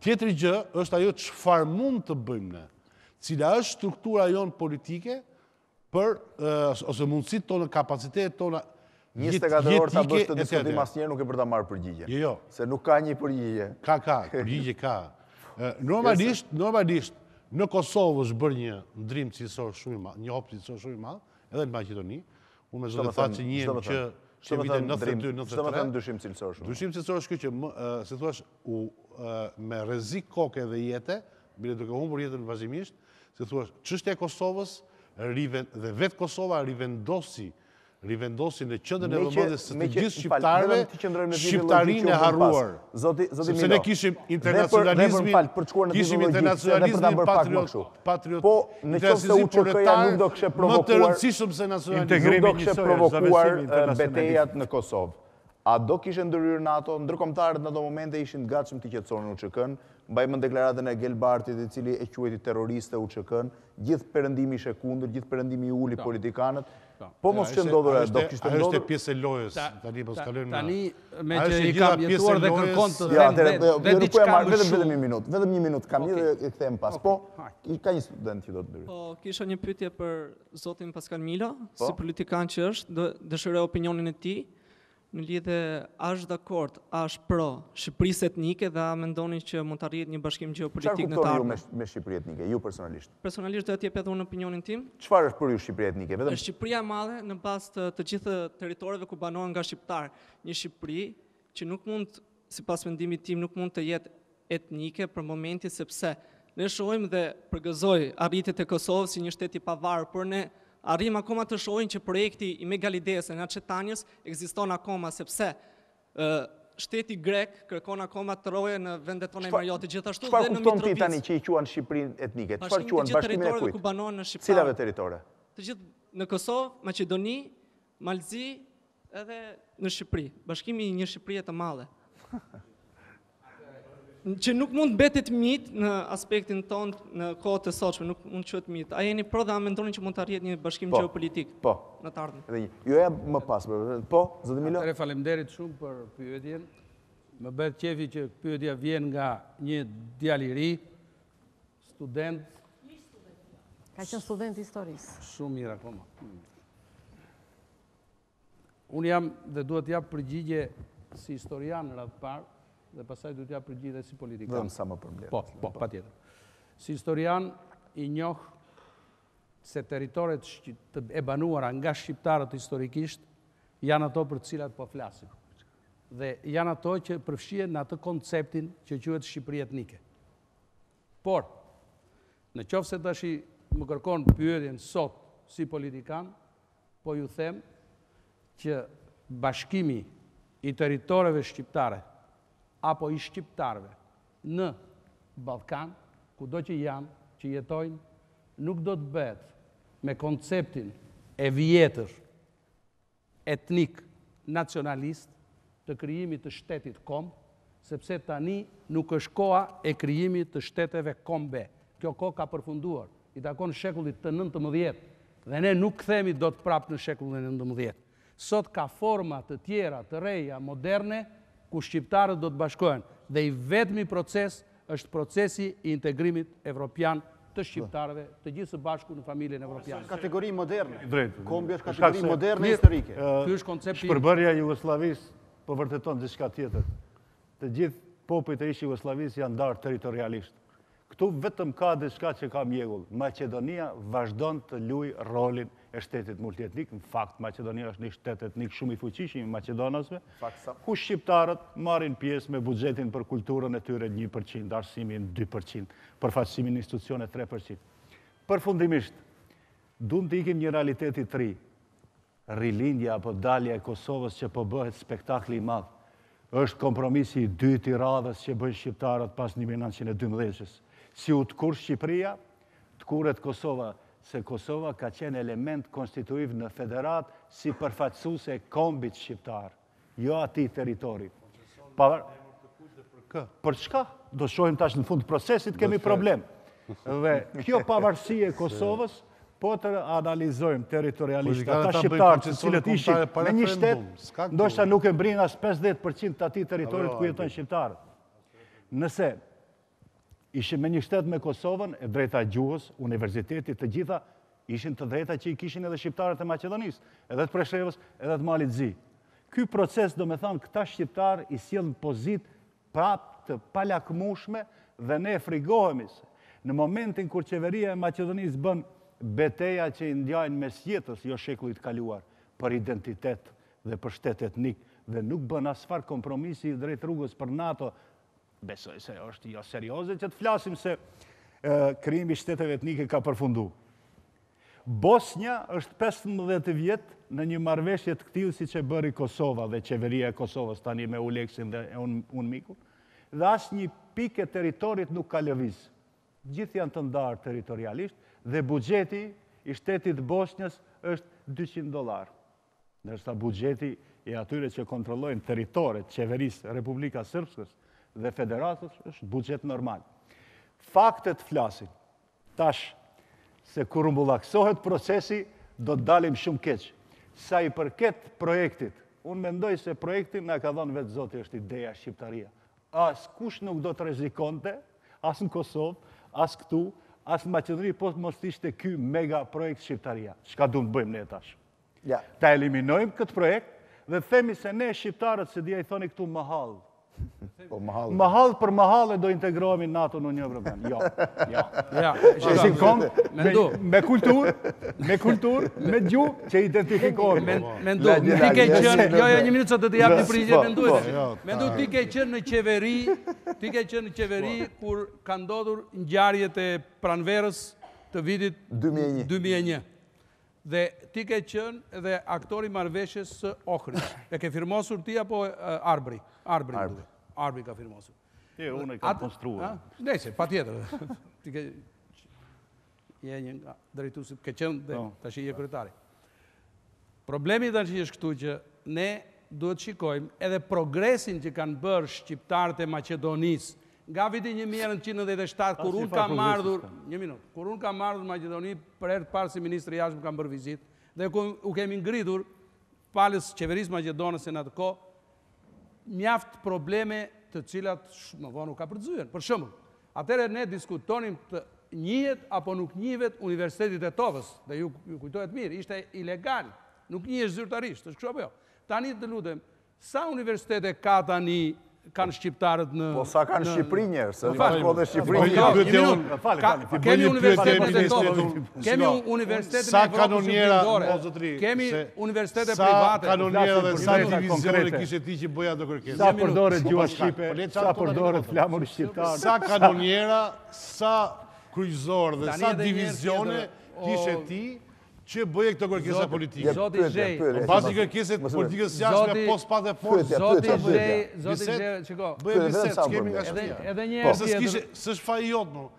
tjetëri gjë, është ajo që far mund të bëjmë në, cila është struktura jonë politike, për, ose mundësit tonë, kapacitetet tonë, Njështë të gatë orë të bështë të diskutim asë njerë nuk e përta marë përgjigje. Jo, jo, Se nuk ka një përgjigje. Ka, ka, përgjigje ka. [laughs] Normalisht, normalisht, në Kosovë është bërë një ndrimë cilësor shumë i madhë, një hopë cilësor shumë i madhë, edhe në Macedoni, unë me zhëtë thatë që një që që e vite 92-93. Shëtë me të në cilësor shumë. Dushim cilësor shkë që, se thuash, me rezik koke dhe jetë, bile duke unë për jetën vazhimisht, se thuash, qështë e Kosovës, dhe vetë Kosova rivendosi rivendosin në qëndën e vëmëdhës së të gjithë shqiptarëve, shqiptarin e harruar. Se ne kishim internacionalizmi, kishim internacionalizmi patriotik. Po, në qëndë se u nuk do kështë provokuar, nuk do kështë provokuar betejat në Kosovë a do kishë ndëryrë NATO, ndërkomtarët në do momente ishin të gatshëm të qëtësonë në UQK-në, mbajmë në deklaratën e Gelbartit, i cili e quajti terroriste UQK-në, gjithë përëndimi i shekundër, gjithë përëndimi i uli politikanët, po mos që ndodhërë, do kishtë ndodhërë... A është e pjesë e lojës, tani po s'kallurim në... Tani, me që i kam jetuar dhe kërkon të dhe në shumë... Vedëm një minutë, vedëm një minutë, kam një dhe i këthejm pas, po, ka një student që do të bërë. Po, kisha një pytje për zotin Paskal Mila, po? si politikan që është, dëshërë opinionin e ti, në lidhe ash dakord, ash pro Shqipërisë etnike dhe a mendoni që mund të arrihet një bashkim gjeopolitik në të ardhmen. Çfarë kuptoni ju me Shqipëri etnike ju personalisht? Personalisht do të jap edhe unë opinionin tim. Çfarë është për ju Shqipëri etnike? Vetëm Në e madhe në bazë të të gjithë territoreve ku banohen nga shqiptar, një Shqipëri që nuk mund sipas mendimit tim nuk mund të jetë etnike për momentin sepse ne shohim dhe përgëzoj arritjet e Kosovës si një shtet i pavarur, por ne arrim akoma të shojnë që projekti i megalidesë e nga qëtanjës egziston akoma, sepse shteti grek kërkon akoma të roje në vendeton e marjotit gjithashtu dhe në mitrovicë. Qëpar kuptom ti tani që i quan Shqiprin etnike? Qëpar quan bashkimin e kujtë? Cilave teritore? Të gjithë në Kosovë, Macedoni, Malzi, edhe në Shqipri. Bashkimi një Shqipri e të male. [laughs] që nuk mund betet mit në aspektin ton në kohë të sotshme, nuk mund të quhet mit. A jeni pro dhe a mendoni që mund të arrihet një bashkim po. gjeopolitik? Po. Në të ardhmen. Edhe një. Jo e më pas, po. Po, zoti Milo. Atëre faleminderit shumë për pyetjen. Më bëhet qefi që pyetja vjen nga një djalë i ri, student. Ka qënë student i historisë. Shumë mirë akoma. Unë jam dhe duhet të jap përgjigje si historian parë, dhe pasaj du t'ja përgjithë si politikan. Vëmë sa më përmlerë. Po, po, pa tjetër. Si historian, i njohë se teritoret të e banuara nga shqiptarët historikisht janë ato për cilat po flasim. Dhe janë ato që përfshien në atë konceptin që quhet Shqipëri etnike. Por, në qofë se të më kërkon pyetjen sot si politikan, po ju them që bashkimi i teritoreve shqiptare apo i shqiptarve në Balkan, ku do që janë, që jetojnë, nuk do të bëhet me konceptin e vjetër etnik nacionalist të kryimi të shtetit kom, sepse tani nuk është koa e kryimi të shteteve kombe. Kjo ko ka përfunduar, i takon shekullit të 19 të mëdhjetë, dhe ne nuk themi do të prapë në shekullin të 19 të mëdhjetë. Sot ka format të tjera, të reja, moderne, ku shqiptarët do të bashkojnë. Dhe i vetëmi proces është procesi i integrimit evropian të shqiptarëve të gjithë së bashku në familjen evropiane. Kategori moderne. Kombi është kategori moderne historike. Ky është koncepti. Shpërbërja e Jugosllavisë po vërteton diçka tjetër. Të gjithë popujt e ish Jugosllavisë janë darë territorialisht. Ktu vetëm ka diçka që ka mjegull. Maqedonia vazhdon të luajë rolin e shtetit multietnik, në fakt Macedonia është një shtetit etnik shumë i fuqishim i Macedonasve, ku Shqiptarët marin pjesë me budgetin për kulturën e tyre 1%, arsimin 2%, përfaqësimin institucionet 3%. Përfundimisht, dund të ikim një realiteti tri, rilindja apo dalja e Kosovës që përbëhet po spektakli madhë, është kompromisi i dy të radhës që bëjnë Shqiptarët pas 1912-ës, si u të kur Shqipria, të kuret se Kosova ka qenë element konstituiv në federat si përfaqësu se kombit shqiptar, jo ati teritori. Për çka? Do shohim tash në fund procesit, kemi problem. Dhe kjo [laughs] pavarësi e Kosovës, po të analizojmë teritorialisht ata shqiptarët që cilët ishi me një shtetë, ndoshta nuk e brinë as 50% të ati teritorit ku jetën shqiptarët. Nëse ishim me një shtet me Kosovën, e drejta gjuhës, universitetit, të gjitha, ishin të drejta që i kishin edhe shqiptarët e Macedonisë, edhe të Preshevës, edhe të Malit Zi. Ky proces, do me thanë, këta shqiptarë i sjellën pozit prap të palakmushme dhe ne frigohemi se. Në momentin kur qeveria e Macedonisë bën beteja që i ndjajnë mes jetës, jo shekullit kaluar, për identitet dhe për shtetet etnik, dhe nuk bën asfar kompromisi i drejt rrugës për NATO besoj se është jo serioze që të flasim se krimi shtetëve etnike ka përfundu. Bosnia është 15 vjetë në një marveshje të këtilë si që bëri Kosova dhe qeveria e Kosovës tani me Uleksin dhe unë un miku, dhe asë një pike teritorit nuk ka lëviz. Gjithë janë të ndarë teritorialisht dhe bugjeti i shtetit Bosnjës është 200 dolarë. Nërsta bugjeti i atyre që kontrollojnë teritorit, qeverisë, Republika Sërpskës, dhe federatës është buxhet normal. Faktet flasin. Tash se kur mbullaksohet procesi do të dalim shumë keq. Sa i përket projektit, unë mendoj se projekti na ka dhënë vetë Zoti është ideja shqiptaria. As kush nuk do të rrezikonte, as në Kosovë, as këtu, as në Maqedoni, po mos ishte ky mega projekt shqiptaria. Çka duam të bëjmë ne tash? Ja. Ta eliminojmë këtë projekt dhe themi se ne shqiptarët se dhja i thoni këtu halë, Po mahalë. Mahalë për mahalë do integrohemi në NATO në një Evropian. Jo, jo. Ja, ja. Me, me, me kulturë, me kultur, me gju, që identifikohemi. Me, po. me ndu, ti ke qënë, jo, jo, një minutë sot të të japë një po. prigje, po. me ndu, jo, me ndu, ti ke qënë në qeveri, ti ke qënë në qeveri, kur ka ndodhur në gjarjet e pranverës të vitit 2001. 2001 dhe ti ke qënë dhe aktori marveshës së okri. [laughs] E ke firmosur ti apo Arbri? Arbri. Arbri ka firmosur. Ti e unë e ka konstruar. Nese, pa tjetër. [laughs] Ti ke qënë një nga ke qënë dhe po. të shi i e kërëtari. Problemi dhe në që një shkëtu që ne duhet shikojmë edhe progresin që kanë bërë shqiptarët e Macedonisë Nga viti 1997, kur unë kam ardhur, një minut, kur unë kam ardhur Macedoni, për ertë parë si Ministrë i Ashmë kam bërë vizit, dhe ku u kemi ngridur, palës qeverisë Macedonës e në të ko, mjaftë probleme të cilat shumë vonu ka përdzujen. Për shumë, e ne diskutonim të njët apo nuk njëvet universitetit e tovës, dhe ju kujtojët mirë, ishte ilegal, nuk një zyrtarisht, të shkësho për jo. Tani të lutem, sa universitetet ka tani kanë shqiptarët në... Po sa kanë Shqipëri njërë, se po, një fashë po, po dhe Shqipëri njërë. Kemi universitetet në Evropë, kemi universitetet në Evropë shqiptindore, kemi universitetet private. Sa kanonjera dhe sa divizionë në kishe ti që bëja do kërkesë? Sa përdore gjua po, Shqipe, sa përdore flamur shqiptarë? Sa kanonjera, sa kryzorë dhe sa divizionë kishe ti Që bëje këto kërkesa politike? Zoti Zhej, në pasi kërkesit politike së pos pa dhe forë, Zoti Zhej, Zoti Zhej, Zoti Zhej, Zoti Zhej, Zoti Zhej, Zoti Zhej, Edhe një Zoti Zhej, Zoti Zhej,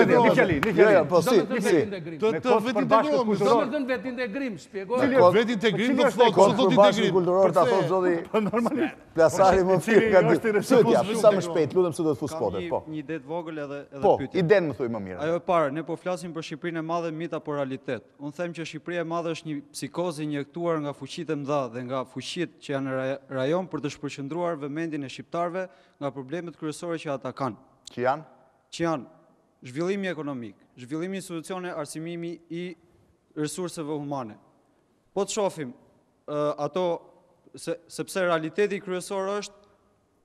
integrim. Një fjali, një fjali. Po, si, si. Të integrim. Zdo me dhënë vetë integrim, shpjegoj. Vetë integrim, Nuk thot zdo të integrim. Kulturor të ato zodi plasari më fyrë. Ka dhëtja, sa më shpejt, lutëm se do të fuspote. Kam një idet po. vogël edhe pytje. Po, idet më thuj më mirë. Ajo e parë, ne po flasim për Shqiprinë e madhe mita po realitet. Unë them që Shqiprinë e madhe është një psikozi injektuar nga fuqit e mdha dhe nga fuqit që janë rajon për të shpërshëndruar vëmendin e shqiptarve nga problemet kërësore që ata kanë. Që janë? Që janë zhvillimi ekonomik, zhvillimi institucione, arsimimi i resurseve humane. Po të shofim ato, sepse realiteti kryesor është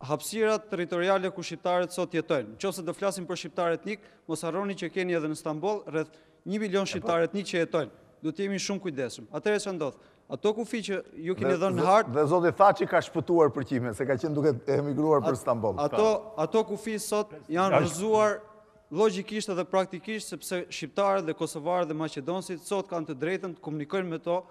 hapsirat teritoriale ku shqiptarët sot jetojnë. Qo se të flasim për shqiptarët një, mos arroni që keni edhe në Stambol, rrët një milion po. shqiptarët një që jetojnë. Do të jemi shumë kujdesim. Ate e që ndodhë, ato ku fi që ju keni dhe në hartë... Dhe zote tha që ka shpëtuar për qime, se ka qenë duke emigruar për Stambol. Ato ku fi sot janë rëzuar logikisht edhe praktikisht, sepse shqiptarët dhe kosovarët dhe maqedonësit sot kanë të drejtën të komunikojnë me to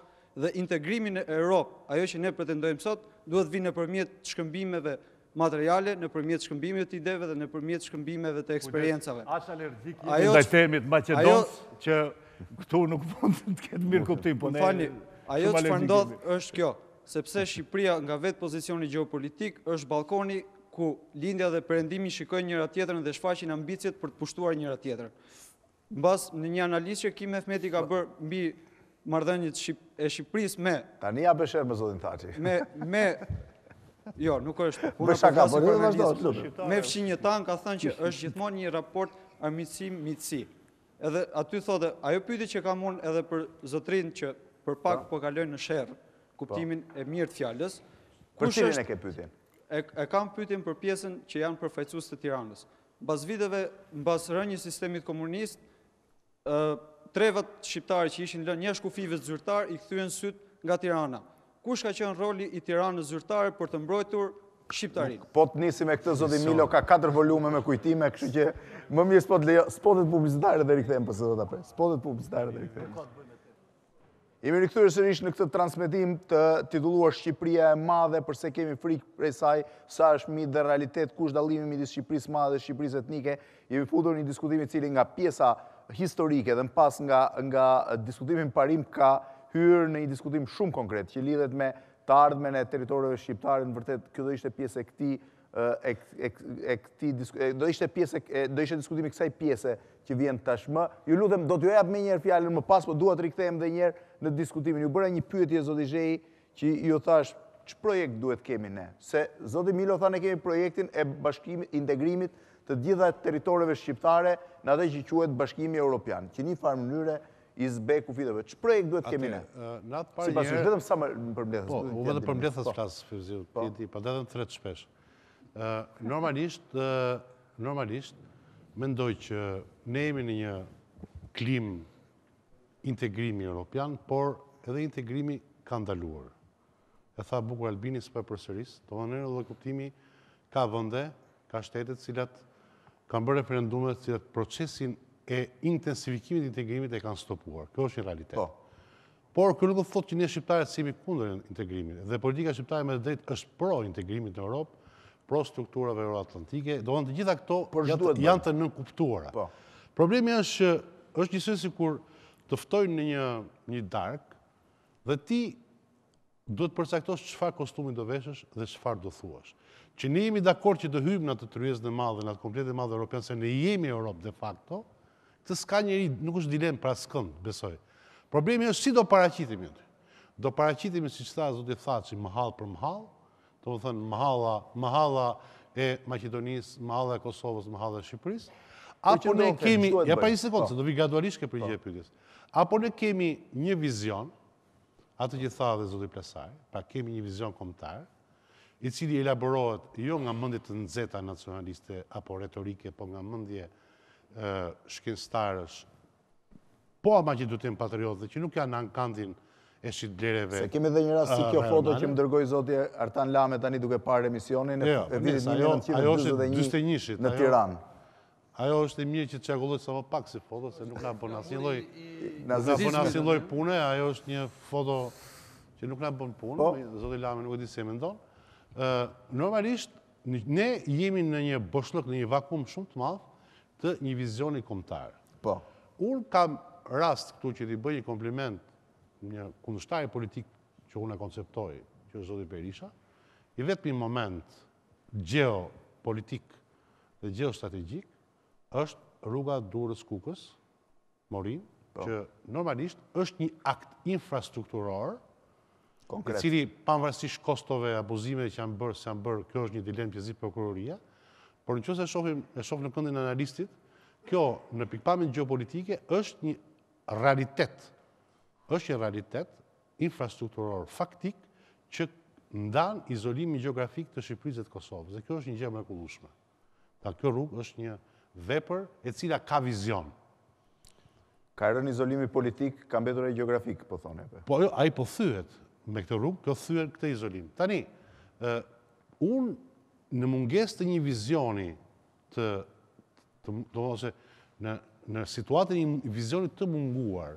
dhe integrimin e Europë, ajo që ne pretendojmë sot, duhet vinë në përmjet shkëmbimeve materiale, në përmjet shkëmbimeve të ideve dhe në përmjet shkëmbimeve të eksperiencave. Asha lërzik i dajtemit maqedonës që këtu nuk mund të këtë mirë kuptim, po ne... Ajo që farëndodhë është kjo, sepse Shqipria nga vetë pozicioni geopolitik është balkoni ku lindja dhe përendimi shikojnë njëra në dhe shfaqin ambicit për të pushtuar njëra tjetër. Në basë në një analisë që Kim Mehmeti ka bërë mbi mardhënjit e Shqipëris me... Ta një a bësherë me Zodin Thaci. Me, me... Jo, nuk është... [laughs] bërë vazhdo, po të Me fëshin një tanë ka thënë që është gjithmonë një raport armitësi-mitësi. Edhe aty thote, ajo pyti që ka mund edhe për zotrin që për pak po, po kalojnë në shërë, kuptimin po. e mirë të fjallës, Për cilin e ke pytin? e kam pytin për pjesën që janë përfajcus të tiranës. Në bas videve, në bas rënjë sistemit komunist, trevat shqiptarë që ishin lënë një shkufive të zyrtar, i këthyën syt nga tirana. Kush ka qenë roli i tiranës zyrtare për të mbrojtur shqiptari? Po të nisim me këtë zodi Milo, ka katër volume me kujtime, kështë që më mirë spotet publicitare dhe rikëthejmë për së dhe të apërë. Spotet publicitare dhe rikëthejmë. Jemi në këtërë sërish në këtë transmitim të tituluar Shqipria e madhe, përse kemi frikë prej saj, sa është mi dhe realitet, kush dalimi mi disë Shqipris madhe, Shqipris etnike. Jemi futur një diskutimi cili nga pjesa historike dhe në pas nga, nga diskutimin parim ka hyrë në një diskutim shumë konkret, që lidhet me të ardhme në teritorëve shqiptare, në vërtet, kjo dhe ishte pjesë e këti e këti diskutimi, do ishte do ishte diskutimi kësaj pjese që vjen tashmë. Ju ludhem, do t'ju ebë me njerë fjallën më pas, po duha të rikëthejmë dhe njerë në diskutimin. Ju bëra një pyetje, Zoti Zhej, që ju thash, që projekt duhet kemi ne? Se Zoti Milo tha ne kemi projektin e bashkimit, integrimit të gjitha teritoreve shqiptare në atë që quhet bashkimi europian. Që një farë mënyre i zbe ku fitove. Që projekt duhet kemi ne? Në atë parë njerë... Si pasur, vetëm sa më përmbledhës. Po, u vetëm përmbledhës po. flasë, Fyrziu, pa po. dhe të të të shpesh. Normalisht, normalisht, mendoj që ne jemi në një klim integrimi europian, por edhe integrimi ka ndaluar. E tha bukur Albini së për përsëris, të dhe nërë dhe kuptimi ka vënde, ka shtetet cilat kanë bërë referendumet cilat procesin e intensifikimit integrimit e kanë stopuar. Kjo është një realitet. Po. Por, kërë nuk të thot që një shqiptarët si mi kundër integrimit, dhe politika shqiptarët me dhe drejt është pro integrimit në Europë, prostrukturave euroatlantike, do në të gjitha këto janë të nënkuptuara. Po. Problemi është që është një sësi kur tëftojnë në një një dark dhe ti duhet përsektosh qëfar kostumin do veshësh dhe qëfar do thuash. Që ne jemi dakor që të hymë në atë tryezë në madhe, në atë komplet e madhe Europian, se ne jemi Europë de facto, të s'ka njëri, nuk është dilemë pra s'këndë, besoj. Problemi është si do paracitimi? Do paracitimi si qëta zotit thaci më halë për më halë, të më thënë mahala, mahala e Macedonisë, mahala e Kosovës, mahala e Shqipërisë, apo ne kemi, ja pa një sekundë, po. se do vi gradualisht ke përgjë po. pyetjes. Apo ne kemi një vizion, atë që tha dhe zoti plesaj, pra kemi një vizion kombëtar, i cili elaborohet jo nga mendje të nëzeta nacionaliste apo retorike, po nga mendje ë shkencëtarësh. Po ama që duhet të jenë patriotë që nuk janë në ankandin e shqitlereve. Se kemi dhe një rast si ah, kjo foto që më dërgoj zotje Artan Lame tani duke parë emisionin e jo, po vitit 1921 jo, ajo, në Tiran. Ajo, ajo është e mirë që të qagullojt sa më pak si foto, se nuk nga përna si loj, pune, ajo është një foto që nuk nga përnë punë, po. Zotje Lame nuk e di se me ndonë. normalisht, ne jemi në një bëshlëk, në një vakum shumë të madhë, të një vizioni komtarë. Po. Unë kam rast këtu që ti bëj një kompliment një kundështaj politik që unë e konceptoj, që është Zotë Berisha, i vetë një moment geopolitik dhe geostrategik, është rruga durës kukës, morin, po. që normalisht është një akt infrastrukturor, Konkret. i cili panvërësish kostove, abuzime që janë bërë, se janë bërë, kjo është një dilemë për prokuroria, por në që se shofim, e shofim në këndin analistit, kjo në pikpamin geopolitike është një realitet është një realitet infrastrukturor faktik që ndan izolimi geografik të të Kosovës. Dhe kjo është një gjemë e kurushme. Ta kjo rrugë është një vepër e cila ka vizion. Ka rënë izolimi politik, ka mbetur e geografik, po thonë e Po, a i po thyhet me këtë rrugë, kjo thyhet këtë izolim. Tani, unë në munges të një vizioni të, të më dohëse, në situatën i vizionit të munguar,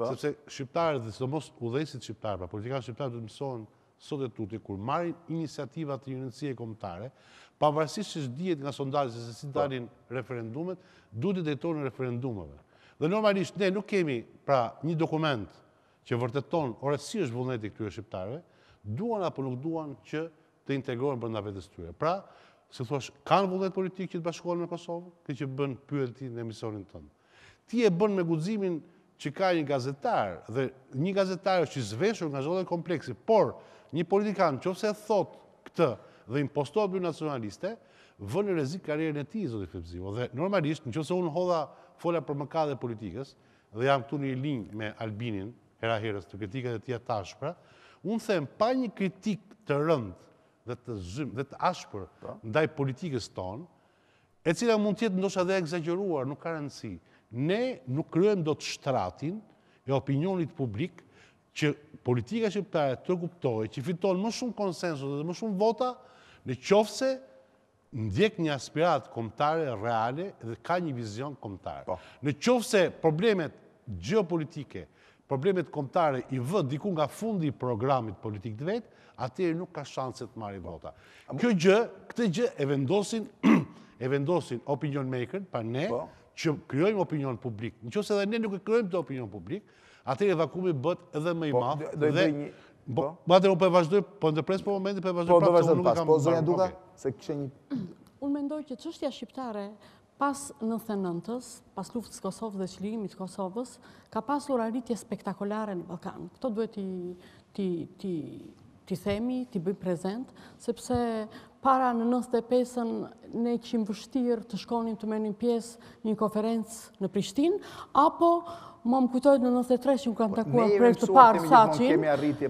Po. sepse shqiptarët dhe sidomos udhëhesit shqiptarë, pra politikanët shqiptar dhe të mësohen sot e tuti kur marrin iniciativa të komptare, kombëtare, pavarësisht që dihet nga sondazhet se si po. dalin referendumet, duhet të drejtohen referendumeve. Dhe normalisht ne nuk kemi pra një dokument që vërteton ora si është vullneti këtyre shqiptarëve, duan apo nuk duan që të integrohen brenda vetes tyre. Pra, si thosh, kanë vullnet politik që të bashkohen me Kosovën, këtë që bën pyetjen në emisionin tonë. Ti e bën me guximin që ka një gazetar, dhe një gazetar është që zveshur nga zhëllet kompleksi, por një politikan që e thot këtë dhe impostohet për nacionaliste, vë në rezik karierën e ti, zotë i Dhe normalisht, në që ofse unë hodha folja për mëka dhe politikës, dhe jam këtu një linjë me Albinin, hera herës, të kritikët e tja tashpra, unë them, pa një kritik të rëndë dhe të zëm, dhe të ashpër, po. ndaj politikës tonë, e cila mund tjetë ndosha dhe egzageruar, nuk ka rëndësi ne nuk kryem do të shtratin e opinionit publik që politika shqiptare të kuptohet që fiton më shumë konsensus dhe më shumë vota në qofë se ndjek një aspirat komtare reale dhe ka një vizion komtare. Po. Në qofë se problemet geopolitike, problemet komtare i vë diku nga fundi i programit politik të vetë, atëherë nuk ka shanse të marrë vota. Po. Kjo gjë, këtë gjë e vendosin [clears throat] e vendosin opinion maker pa ne. Po që kryojmë opinion publik, në qëse dhe ne nuk e kryojmë të opinion publik, atër e vakumi bët edhe më i mafë. Po, dhe një... Po, ma të rëmë po ndërpres po momentin përvazhdoj, po nuk po momentin përvazhdoj, po ndërpres po momentin po ndërpres po momentin përvazhdoj, po, [clears throat] Unë mendoj që qështja shqiptare pas 99-ës, pas luftës Kosovë dhe qëllimit Kosovës, ka pasur arritje spektakolare në Balkan. Këto duhet ti, ti, ti t'i themi, t'i bëj prezent, sepse para në 95-ën ne qimë vështirë të shkonim të menim pjesë një konferencë në Prishtin, apo më më kujtojt në 93-ën kam po, takuar për të parë saqin,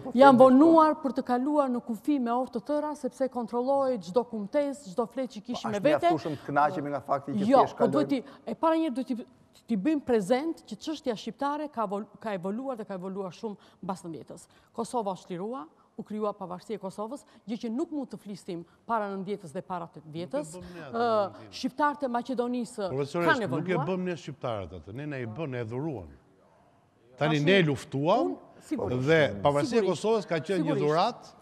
po jam vonuar për të kaluar në kufi me orë të tëra, sepse kontrolojë gjdo kumtes, gjdo fletë që kishim po, e vete. Ashtë një aftushëm të knaqemi nga fakti që të kaluim? Jo, e para njërë duhet t'i bëjmë prezent që qështja shqiptare ka evoluar dhe ka evoluar shumë basë në vjetës. Kosova është lirua, u kryua pavashtje e Kosovës, gjë që nuk mund të flistim para në mdjetës dhe para të vjetës. Shqiptarët e Macedonisë kanë e bëndua. nuk e bëm një shqiptarët atë, ne ne i bëm, ne e dhuruan. Tani ne luftuam dhe pavarësia e Kosovës ka qënë një dhurat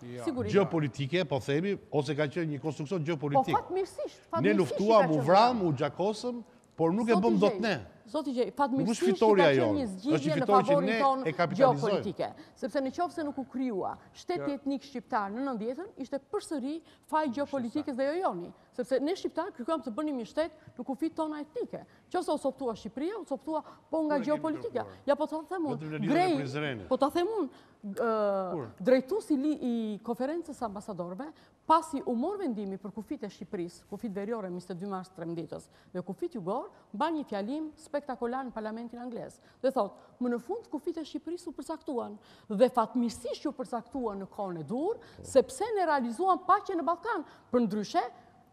gjë politike, po themi, ose ka qënë një konstruksion gjë politike. Po fatë mirësish, fatë i ka Ne luftuam, u vram, u gjakosëm, por nuk e bëm do të ne zoti Gjej, fatmirësisht që ka qenë një zgjidhje në favorin tonë geopolitike. Sepse në qofë se nuk u kryua shteti etnik shqiptar në nëndjetën, ishte përsëri faj geopolitikës dhe jojoni sepse ne shqiptarë kërkojmë të bënim një shtetë në kufit tona etnike. Qëse o soptua Shqipëria, o soptua po nga geopolitika. Ja po të themun, grej, po të themun, drejtu si li i konferences ambasadorve, pasi u mor vendimi për kufit e Shqipëris, kufit verjore, mis të 2 mars 3 mditës, dhe kufit ju gorë, një fjalim spektakular në parlamentin angles. Dhe thot, më në fund, kufit e Shqipëris u përsaktuan, dhe fatmisisht ju përsaktuan në kone dur, po. sepse në realizuan pache në Balkan, për ndryshe,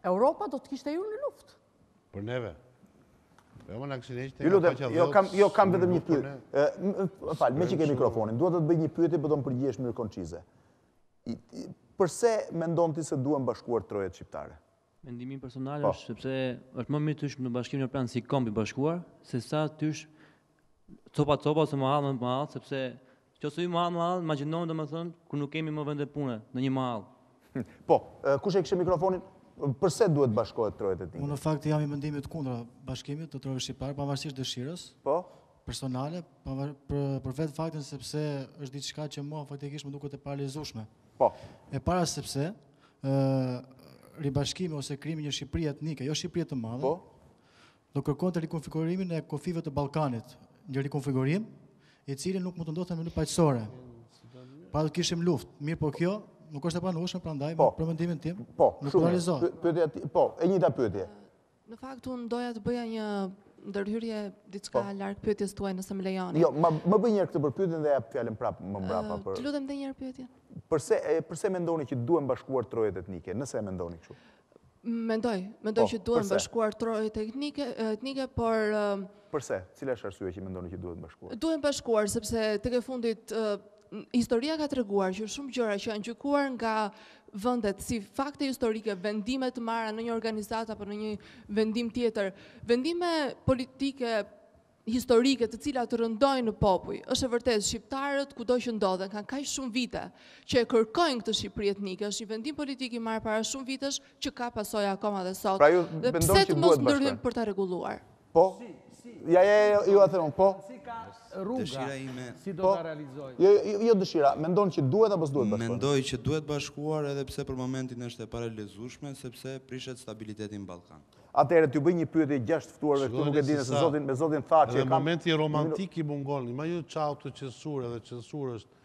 Europa do të kishte ju në luftë. Për neve? Jo, më në kësine që të nga paqa dhëtë... Jo, kam vetëm një pyrë. Falë, me që ke mikrofonin, duhet të të bëjt një pyetit të përdo më përgjesh mërë konqize. Përse me ndonë ti se duhet më bashkuar trojet shqiptare? ndimin personal po. është, sepse është më mirë të ishë në bashkim një planë si kombi bashkuar, se sa të ishë copa-copa ose më halë më halë, sepse që ose i më halë më halë, ma dhe më thënë, nuk kemi më vende pune, në një më halë. [laughs] Po, kushe i kështë mikrofonin? Përse duhet bashkohet trojët e tingë? Unë në fakt jam i mëndimit kundra bashkimit të trojëve shqiparë, pa marësisht dëshirës, po? personale, për, vetë faktin sepse është ditë shka që mua faktikisht më duke të paralizushme. Po. E para sepse, e, ribashkimi ose krimi një Shqipëri etnike, jo Shqipëri të madhe, po. do kërkon të rikonfigurimin e kofive të Balkanit, një rikonfigurim, i cili nuk mund të ndodhë në mënyrë pajtësore. Pa të kishim luft, mirë po kjo, nuk është e panueshme prandaj po, për mendimin tim. Po, nuk shumë, realizohet. Pyetja po, e njëjta pyetje. Në fakt un doja të bëja një ndërhyrje diçka po. larg pyetjes tuaj nëse më lejani. Jo, më më bëj një herë këtë për pyetjen dhe jap fjalën prapë më mbrapa për. Uh, lutem edhe një herë pyetjen. Përse e, përse mendoni që duhen bashkuar trojet etnike, nëse e mendoni kështu? Mendoj, mendoj po, që duhen bashkuar trojet etnike, etnike, por Përse? Cila është arsyeja që mendoni që duhet bashkuar? Duhen bashkuar sepse tek e fundit historia ka të reguar që shumë gjëra që janë gjykuar nga vëndet si fakte historike, vendime të marra në një organizata për në një vendim tjetër, vendime politike historike të cilat të rëndojnë në popuj, është e vërtet, shqiptarët ku që ndodhen, kanë kaj shumë vite që e kërkojnë këtë shqipri etnike, është një vendim politik i marrë para shumë vitesh që ka pasoja akoma dhe sot. Pra dhe pëse të mos më për të regulluar? Po, Ja, ja, ja, ju a thëmë, po. Si ka rruga, dëshira ime, si do po, t'a realizojë? Jo, jo, jo dëshira, me ndonë që duhet apës duhet bashkuar? Mendoj që duhet bashkuar edhe pse për momentin është e paralizushme, sepse prishet stabilitetin Balkan. Atëherë t'ju bëj një pyetje gjashtë ftuarve këtu nuk e dinë se zotin me zotin tha që kam momenti romantik i mungon, ma ju qautë të qesur edhe qesur është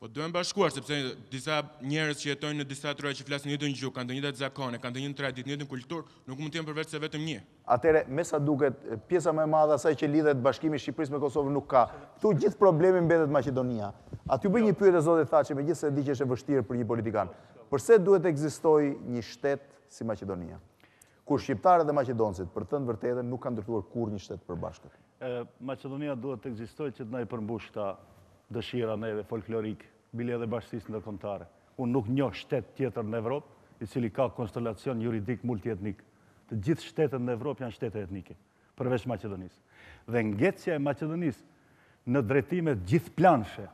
Po do bashkuar sepse disa njerëz që jetojnë në disa trojë që flasin një gjuhë, kanë të njëjtat zakone, kanë të njëjtën tradit, të njëjtën kulturë, nuk mund të jenë përveç se vetëm një. Atëre, me sa duket, pjesa më e madhe asaj që lidhet bashkimi i Shqipërisë me Kosovën nuk ka. Tu gjithë problemi mbetet Maqedonia. A ti bën një pyetje zotë thaçi, megjithëse e di që është e vështirë për një politikan. Përse duhet të ekzistojë një shtet si Maqedonia? Ku shqiptarët dhe maqedoncët për të thënë vërtetën nuk kanë ndërtuar kur një shtet të përbashkët. Maqedonia duhet të ekzistojë që të na i përmbushë këta dëshira neve folklorik, bile edhe bashkësis në kontare. Unë nuk një shtet tjetër në Evropë, i cili ka konstelacion juridik multietnik. Të gjithë shtetet në Evropë janë shtetet etnike, përveç Macedonisë. Dhe ngecja e Macedonisë në drejtime gjithë planshe,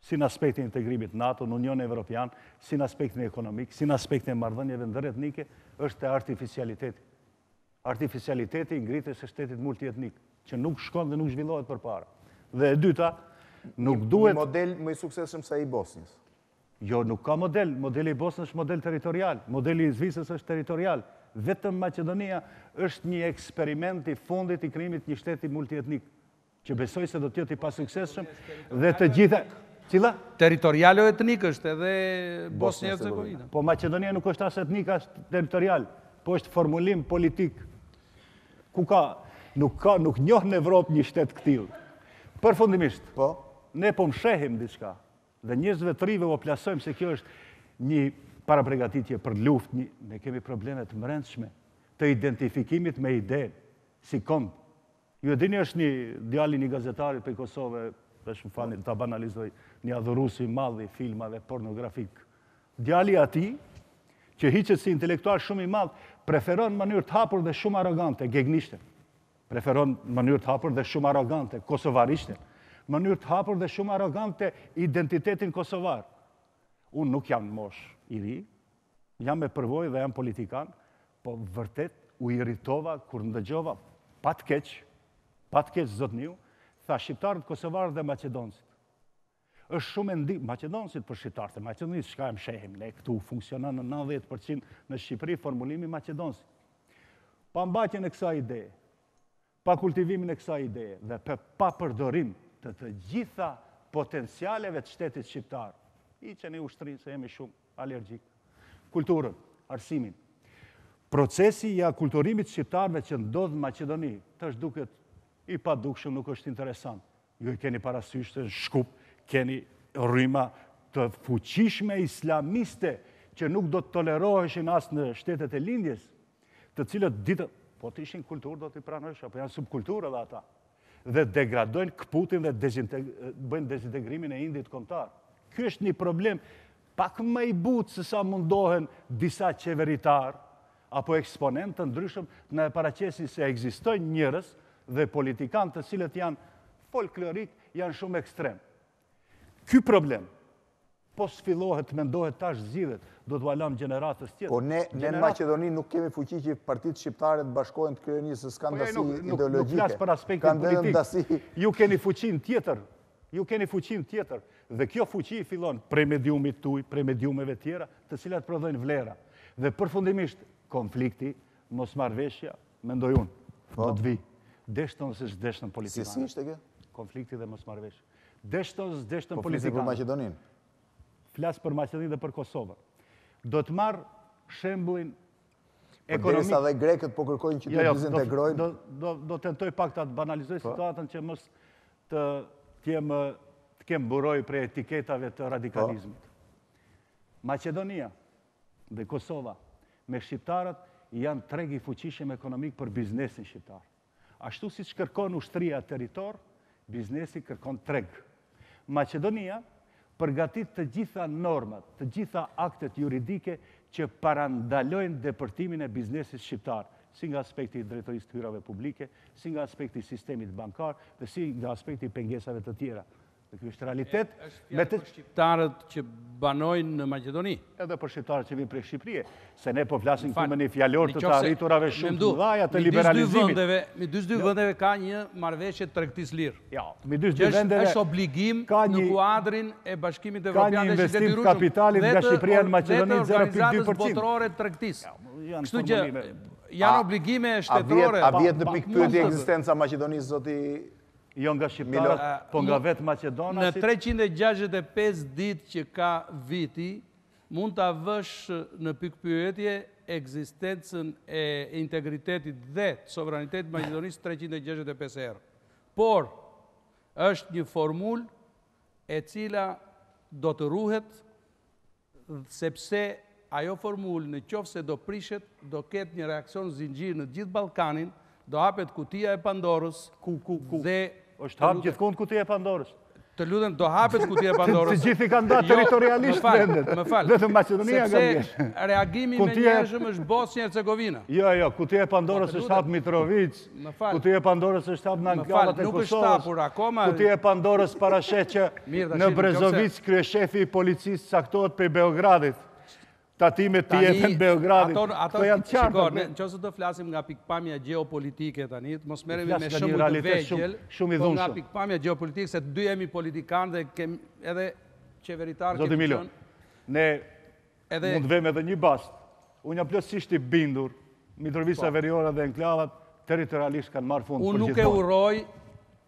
si në aspektin integrimit NATO, në Unionë Evropian, si në aspektin ekonomik, si në aspektin mardhënjeve në dretnike, është e artificialiteti. Artificialiteti ngritës e shtetit multietnik, që nuk shkon dhe nuk zhvillohet për para. Dhe e dyta, nuk duhet... Një model më i sukseshëm se i Bosnës? Jo, nuk ka model. Modeli i Bosnës është model teritorial. Modeli i Zvisës është teritorial. Vetëm Macedonia është një eksperiment i fundit i krimit një shteti multietnik, që besoj se do tjetë i pasukseshëm dhe të gjitha... Cila? o etnik është edhe Bosnia e Cegovina. Po Macedonia nuk është asë etnik, asë teritorial, po është formulim politik. Ku ka? Nuk ka, nuk njohë në Evropë një shtetë këtilë. Përfundimisht, po? ne po mshehim diçka dhe njerëzve të rive po plasojmë se kjo është një parapregatitje për luftë, ne kemi probleme të të identifikimit me ide si kom. Ju e dini është një djali një gazetari për Kosovë, dhe shumë fani të banalizoj, një adhurusi madhi filmave pornografik. Djali ati, që hiqet si intelektual shumë i madh, preferon mënyrë të hapur dhe shumë arrogante, gegnishte. Preferon mënyrë të hapur dhe shumë arrogante, kosovarishte mënyrë të hapur dhe shumë arogante identitetin kosovar. Unë nuk jam mosh i ri, jam me përvoj dhe jam politikan, po vërtet u iritova kur ndëgjova pat keq, pat keq zot një, tha shqiptarët kosovarët dhe macedonësit. është shumë e ndi macedonësit për shqiptarët dhe macedonësit, shka e mshehim, ne këtu funksionan në 90% në Shqipëri formulimi macedonësit. Pa mbatjen e kësa ideje, pa kultivimin e kësa ideje dhe pa përdorim të të gjitha potencialeve të shtetit shqiptarë. I që një se jemi shumë alergjik. Kulturën, arsimin. Procesi ja kulturimit shqiptarëve që ndodhë në Macedoni, të është duket i pa nuk është interesant. Ju e keni parasyshtë shkup, keni rrima të fuqishme islamiste që nuk do të toleroheshin asë në shtetet e lindjes, të cilët ditë, po të ishin kulturë do të i pranojshë, apo janë subkulturë dhe ata dhe degradojnë këputin dhe bëjnë dezintegrimin e indit kontar. Ky është një problem pak më i butë se sa mundohen disa qeveritar apo eksponentë të ndryshëm në paracesin se egzistojnë njërës dhe politikanë të cilët janë folklorik, janë shumë ekstrem. Ky problem, po sfilohet, mendohet, tash zidhet, do të valam generatës tjetë. Po ne në Macedoni nuk kemi fuqi që partitë shqiptare të bashkojnë të kërë njësë, s'kanë dasi ideologike. Po jo, nuk jasë për aspektin politikë. Ju keni fuqin tjetër. Ju keni fuqin tjetër. Dhe kjo fuqi i filon prej mediumit tuj, prej mediumeve tjera, të cilat prodhojnë vlera. Dhe përfundimisht, konflikti, mos marveshja, me unë, po. do të vi. Deshton se zdeshton politikanë. Si si ishte kjo? Konflikti dhe mos marveshja. Deshton se zdeshton politikanë. Flasë për Macedonin dhe për Kosovën do të marë shemblin ekonomikë. Për dhe grekët po kërkojnë që të jo, jo dizintegrojnë? Do, do, të tentoj pak të banalizoj po. situatën që mos të, të kemë buroj për etiketave të radikalizmit. Po. Macedonia dhe Kosova me shqiptarët janë tregi fuqishëm ekonomik për biznesin shqiptar. Ashtu si që kërkon ushtria teritor, biznesi kërkon treg. Macedonia përgatit të gjitha normat, të gjitha aktet juridike që parandalojnë depërtimin e biznesit shqiptar, si nga aspekti i drejtërisë të hyrave publike, si nga aspekti i sistemit bankar dhe si nga aspekti i pengesave të tjera. Dhe kjo është realitet. E, është për shqiptarët që banojnë në Macedoni. Edhe për shqiptarët që vinë për Shqiprije. Se ne po flasin këmë një fjallor të të arriturave shumë të dhaja të liberalizimit. Mi dysh dy jo. vëndeve ka një marveshje të rektis lirë. Ja, mi dysh dy vëndeve... është obligim në kuadrin e bashkimit e Europianë dhe Shqiptet i Rushëm. Ka një investim kapitalin nga Shqiprija në Macedoni 0,2%. Kështu që janë obligime A vjetë në pikë e eksistenca Macedonisë, zoti jo nga Shqiptarët, po nga vetë Macedonasit. Në 365 ditë që ka viti, mund të avësh në pikpyretje eksistencën e integritetit dhe sovranitetit Macedonisë 365 erë. Por, është një formullë e cila do të ruhet, sepse ajo formullë në qofë se do prishet, do ketë një reakcion zingjirë në gjithë Balkanin, do hapet kutia e Pandorës. Ku, ku, ku? Dhe... është hapë gjithkund kutia e Pandorës? Të lutem, do hapet kutia e [laughs] Pandorës. Të gjithi kanë da jo, territorialisht vendet. Më falë, më falë. Macedonia nga Sepse reagimi me njëshëm është Bosnia e Hercegovina. Jo, jo, kutia e Pandorës po, është hapë Mitrovic. Më falë. Kutia e Pandorës është hapë në Angalat e Kosovës. Më falë, nuk është hapë akoma. Kutia e Pandorës parashetë që në Brezovic kreshefi i policisë saktohet për Beogradit. Tatimet të jetë në Beogradit. Ato janë qartë. Qikor, në qësë të flasim nga pikpamja geopolitike të një, mos mërëm me shumë të vegjel, shumë i po Nga pikpamja geopolitike, se të dy jemi politikanë dhe kem edhe qeveritarë... Zotë Milo, ne mund vëmë edhe një bastë. Unë jam plësisht i bindur, mitërvisa po. veriora dhe enklavat, teritorialisht kanë marë fundë. Unë nuk e uroj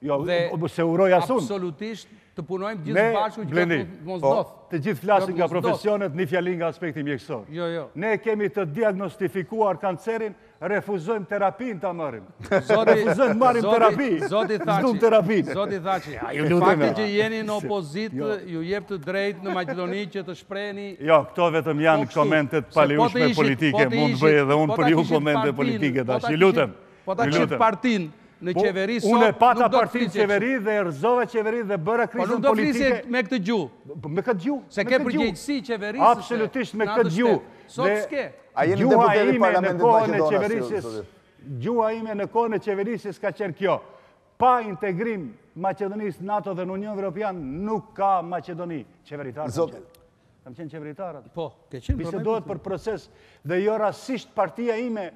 Jo, dhe se uroj asun. Absolutisht të punojmë gjithë bashku që këtë ka mos po, dof. të gjithë flasin nga profesionet, një fjalin nga aspekti mjekësor. Jo, jo. Ne kemi të diagnostifikuar kancerin, refuzojmë terapinë ta marrim. [laughs] Zoti, refuzojmë marrim zoti, terapi. Zoti Thaci. Zdum terapi. Zoti Thaci. Ja, [laughs] ju lutem. Fakti që jeni në [laughs] opozitë, jo. ju jep të drejtë në Maqedoni që të shprehni. Jo, këto vetëm janë po komentet paliushme politike, po mund bëj edhe unë po për ju komente politike tash. lutem. Po ta kishit partinë në po, qeveri sot, unë e pata partin qeveri dhe erzove qeveri dhe bëra po, krizën politike. Po nuk do krizën me këtë gju. Me këtë gju. Se ke përgjegjësi qeveri sot. Absolutisht me këtë gju. Sot s'ke. A jemi deputeri parlamentin Macedonas. Gjua ime në kone qeverisës ka qërë kjo. Pa integrim Macedonis, NATO dhe Union Europian, nuk ka Macedoni. Qeveritarë. Zotë. Kam qenë qeveritarë. Po, ke qenë problemet. Bisë për proces dhe jo rasisht partia ime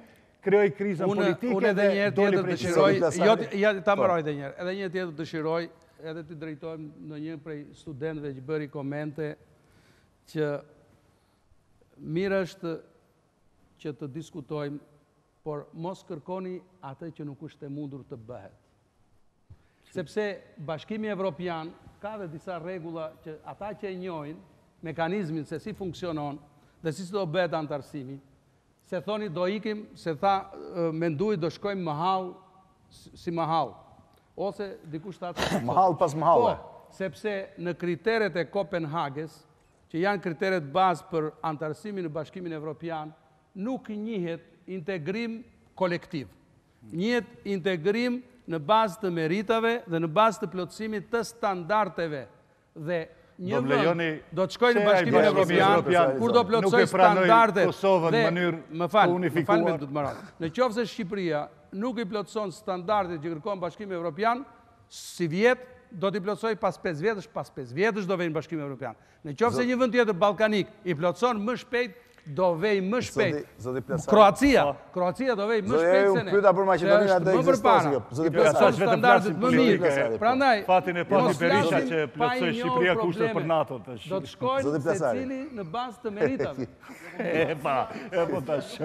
krioj krizën politike dhe një tjetër dëshiroj, jo ja ta mbaroj edhe një herë. Edhe një tjetër dëshiroj edhe drejtojmë drejtohem ndonjë prej studentëve që bëri komente që mirë është që të diskutojmë, por mos kërkoni atë që nuk është e mundur të bëhet. Sepse Bashkimi Evropian ka dhe disa rregulla që ata që e njohin mekanizmin se si funksionon dhe si do bëhet antarësimin, se thoni do ikim, se tha me do shkojmë më halë si më halë. Ose diku [coughs] shtatë... Më pas më po, Sepse në kriteret e Kopenhages, që janë kriteret bazë për antarësimin në bashkimin evropian, nuk njëhet integrim kolektiv. Njëhet integrim në bazë të meritave dhe në bazë të plotësimit të standarteve dhe Një do të shkojnë në bashkimin e Europian, kur do plotsojnë standardet dhe, më falë, më falë me të të mëratë, në qofë se Shqipëria nuk i plotëson standardet që kërkojnë bashkimin e Europian, si vjetë do t'i plotsojnë pas 5 vjetës, pas 5 vjetës do vejnë bashkimin e Europian. Në qofë se një vënd tjetër balkanik i plotëson më shpejtë, do vej më shpejt. Zoti Plesar. Kroacia, po. Kroacia do vej më shpejt se ne. Zoti, unë pyeta për Maqedoninë atë që ishte. Zoti Plesar, është standardet më mirë. Prandaj, fatin e pati Berisha që plotësoi Shqipëria kushtet për NATO tash. Do të shkojnë Zoti Plesar. Secili në bazë të meritave. [laughs] e pa, e po tash.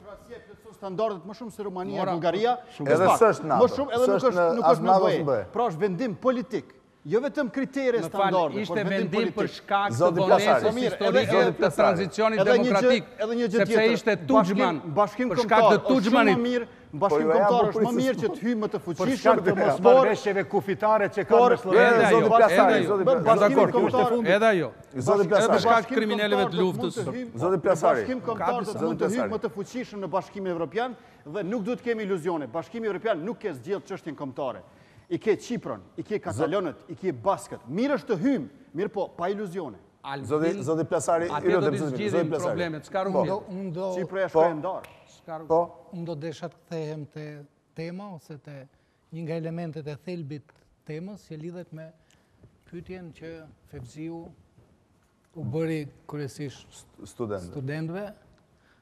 Kroacia plotëson standardet më shumë se Rumania, Bulgaria, edhe s'është NATO. Më shumë edhe nuk është nuk është në bëj. Pra është vendim politik jo vetëm kriterë standarde, ishte vendim për shkak të vonesës historike të tranzicionit demokratik. Edhe një tjetër, sepse ishte të bashkim për shkak të po Tuçmanit. Bashkim po, kombëtar po është më mirë që të hyjmë më të fuqishëm të mos marrë shëve kufitare që kanë në Slovenë, zoti Plasari, zoti Plasari. kjo është e fundit. Edhe ajo. Zoti Plasari, për shkak kriminaleve të luftës, zoti Plasari. Bashkim kombëtar do të hyjmë më të fuqishëm në Bashkimin Evropian dhe nuk duhet të kemi iluzione. Bashkimi Evropian nuk çështjen kombëtare i ke Qipron, i ke Katalonët, i ke Basket. Mirë është të hymë, mirë po pa iluzione. Zoti zoti Plasari, i lutem zoti Plasari. Plasari. Problemet, çka rumbi? Po, unë do Qipria po. shkoj ndar. Po, unë do desha të kthehem te tema ose te një nga elementet e thelbit temës që lidhet me pyetjen që Fevziu u bëri kryesisht studentve. Studentëve.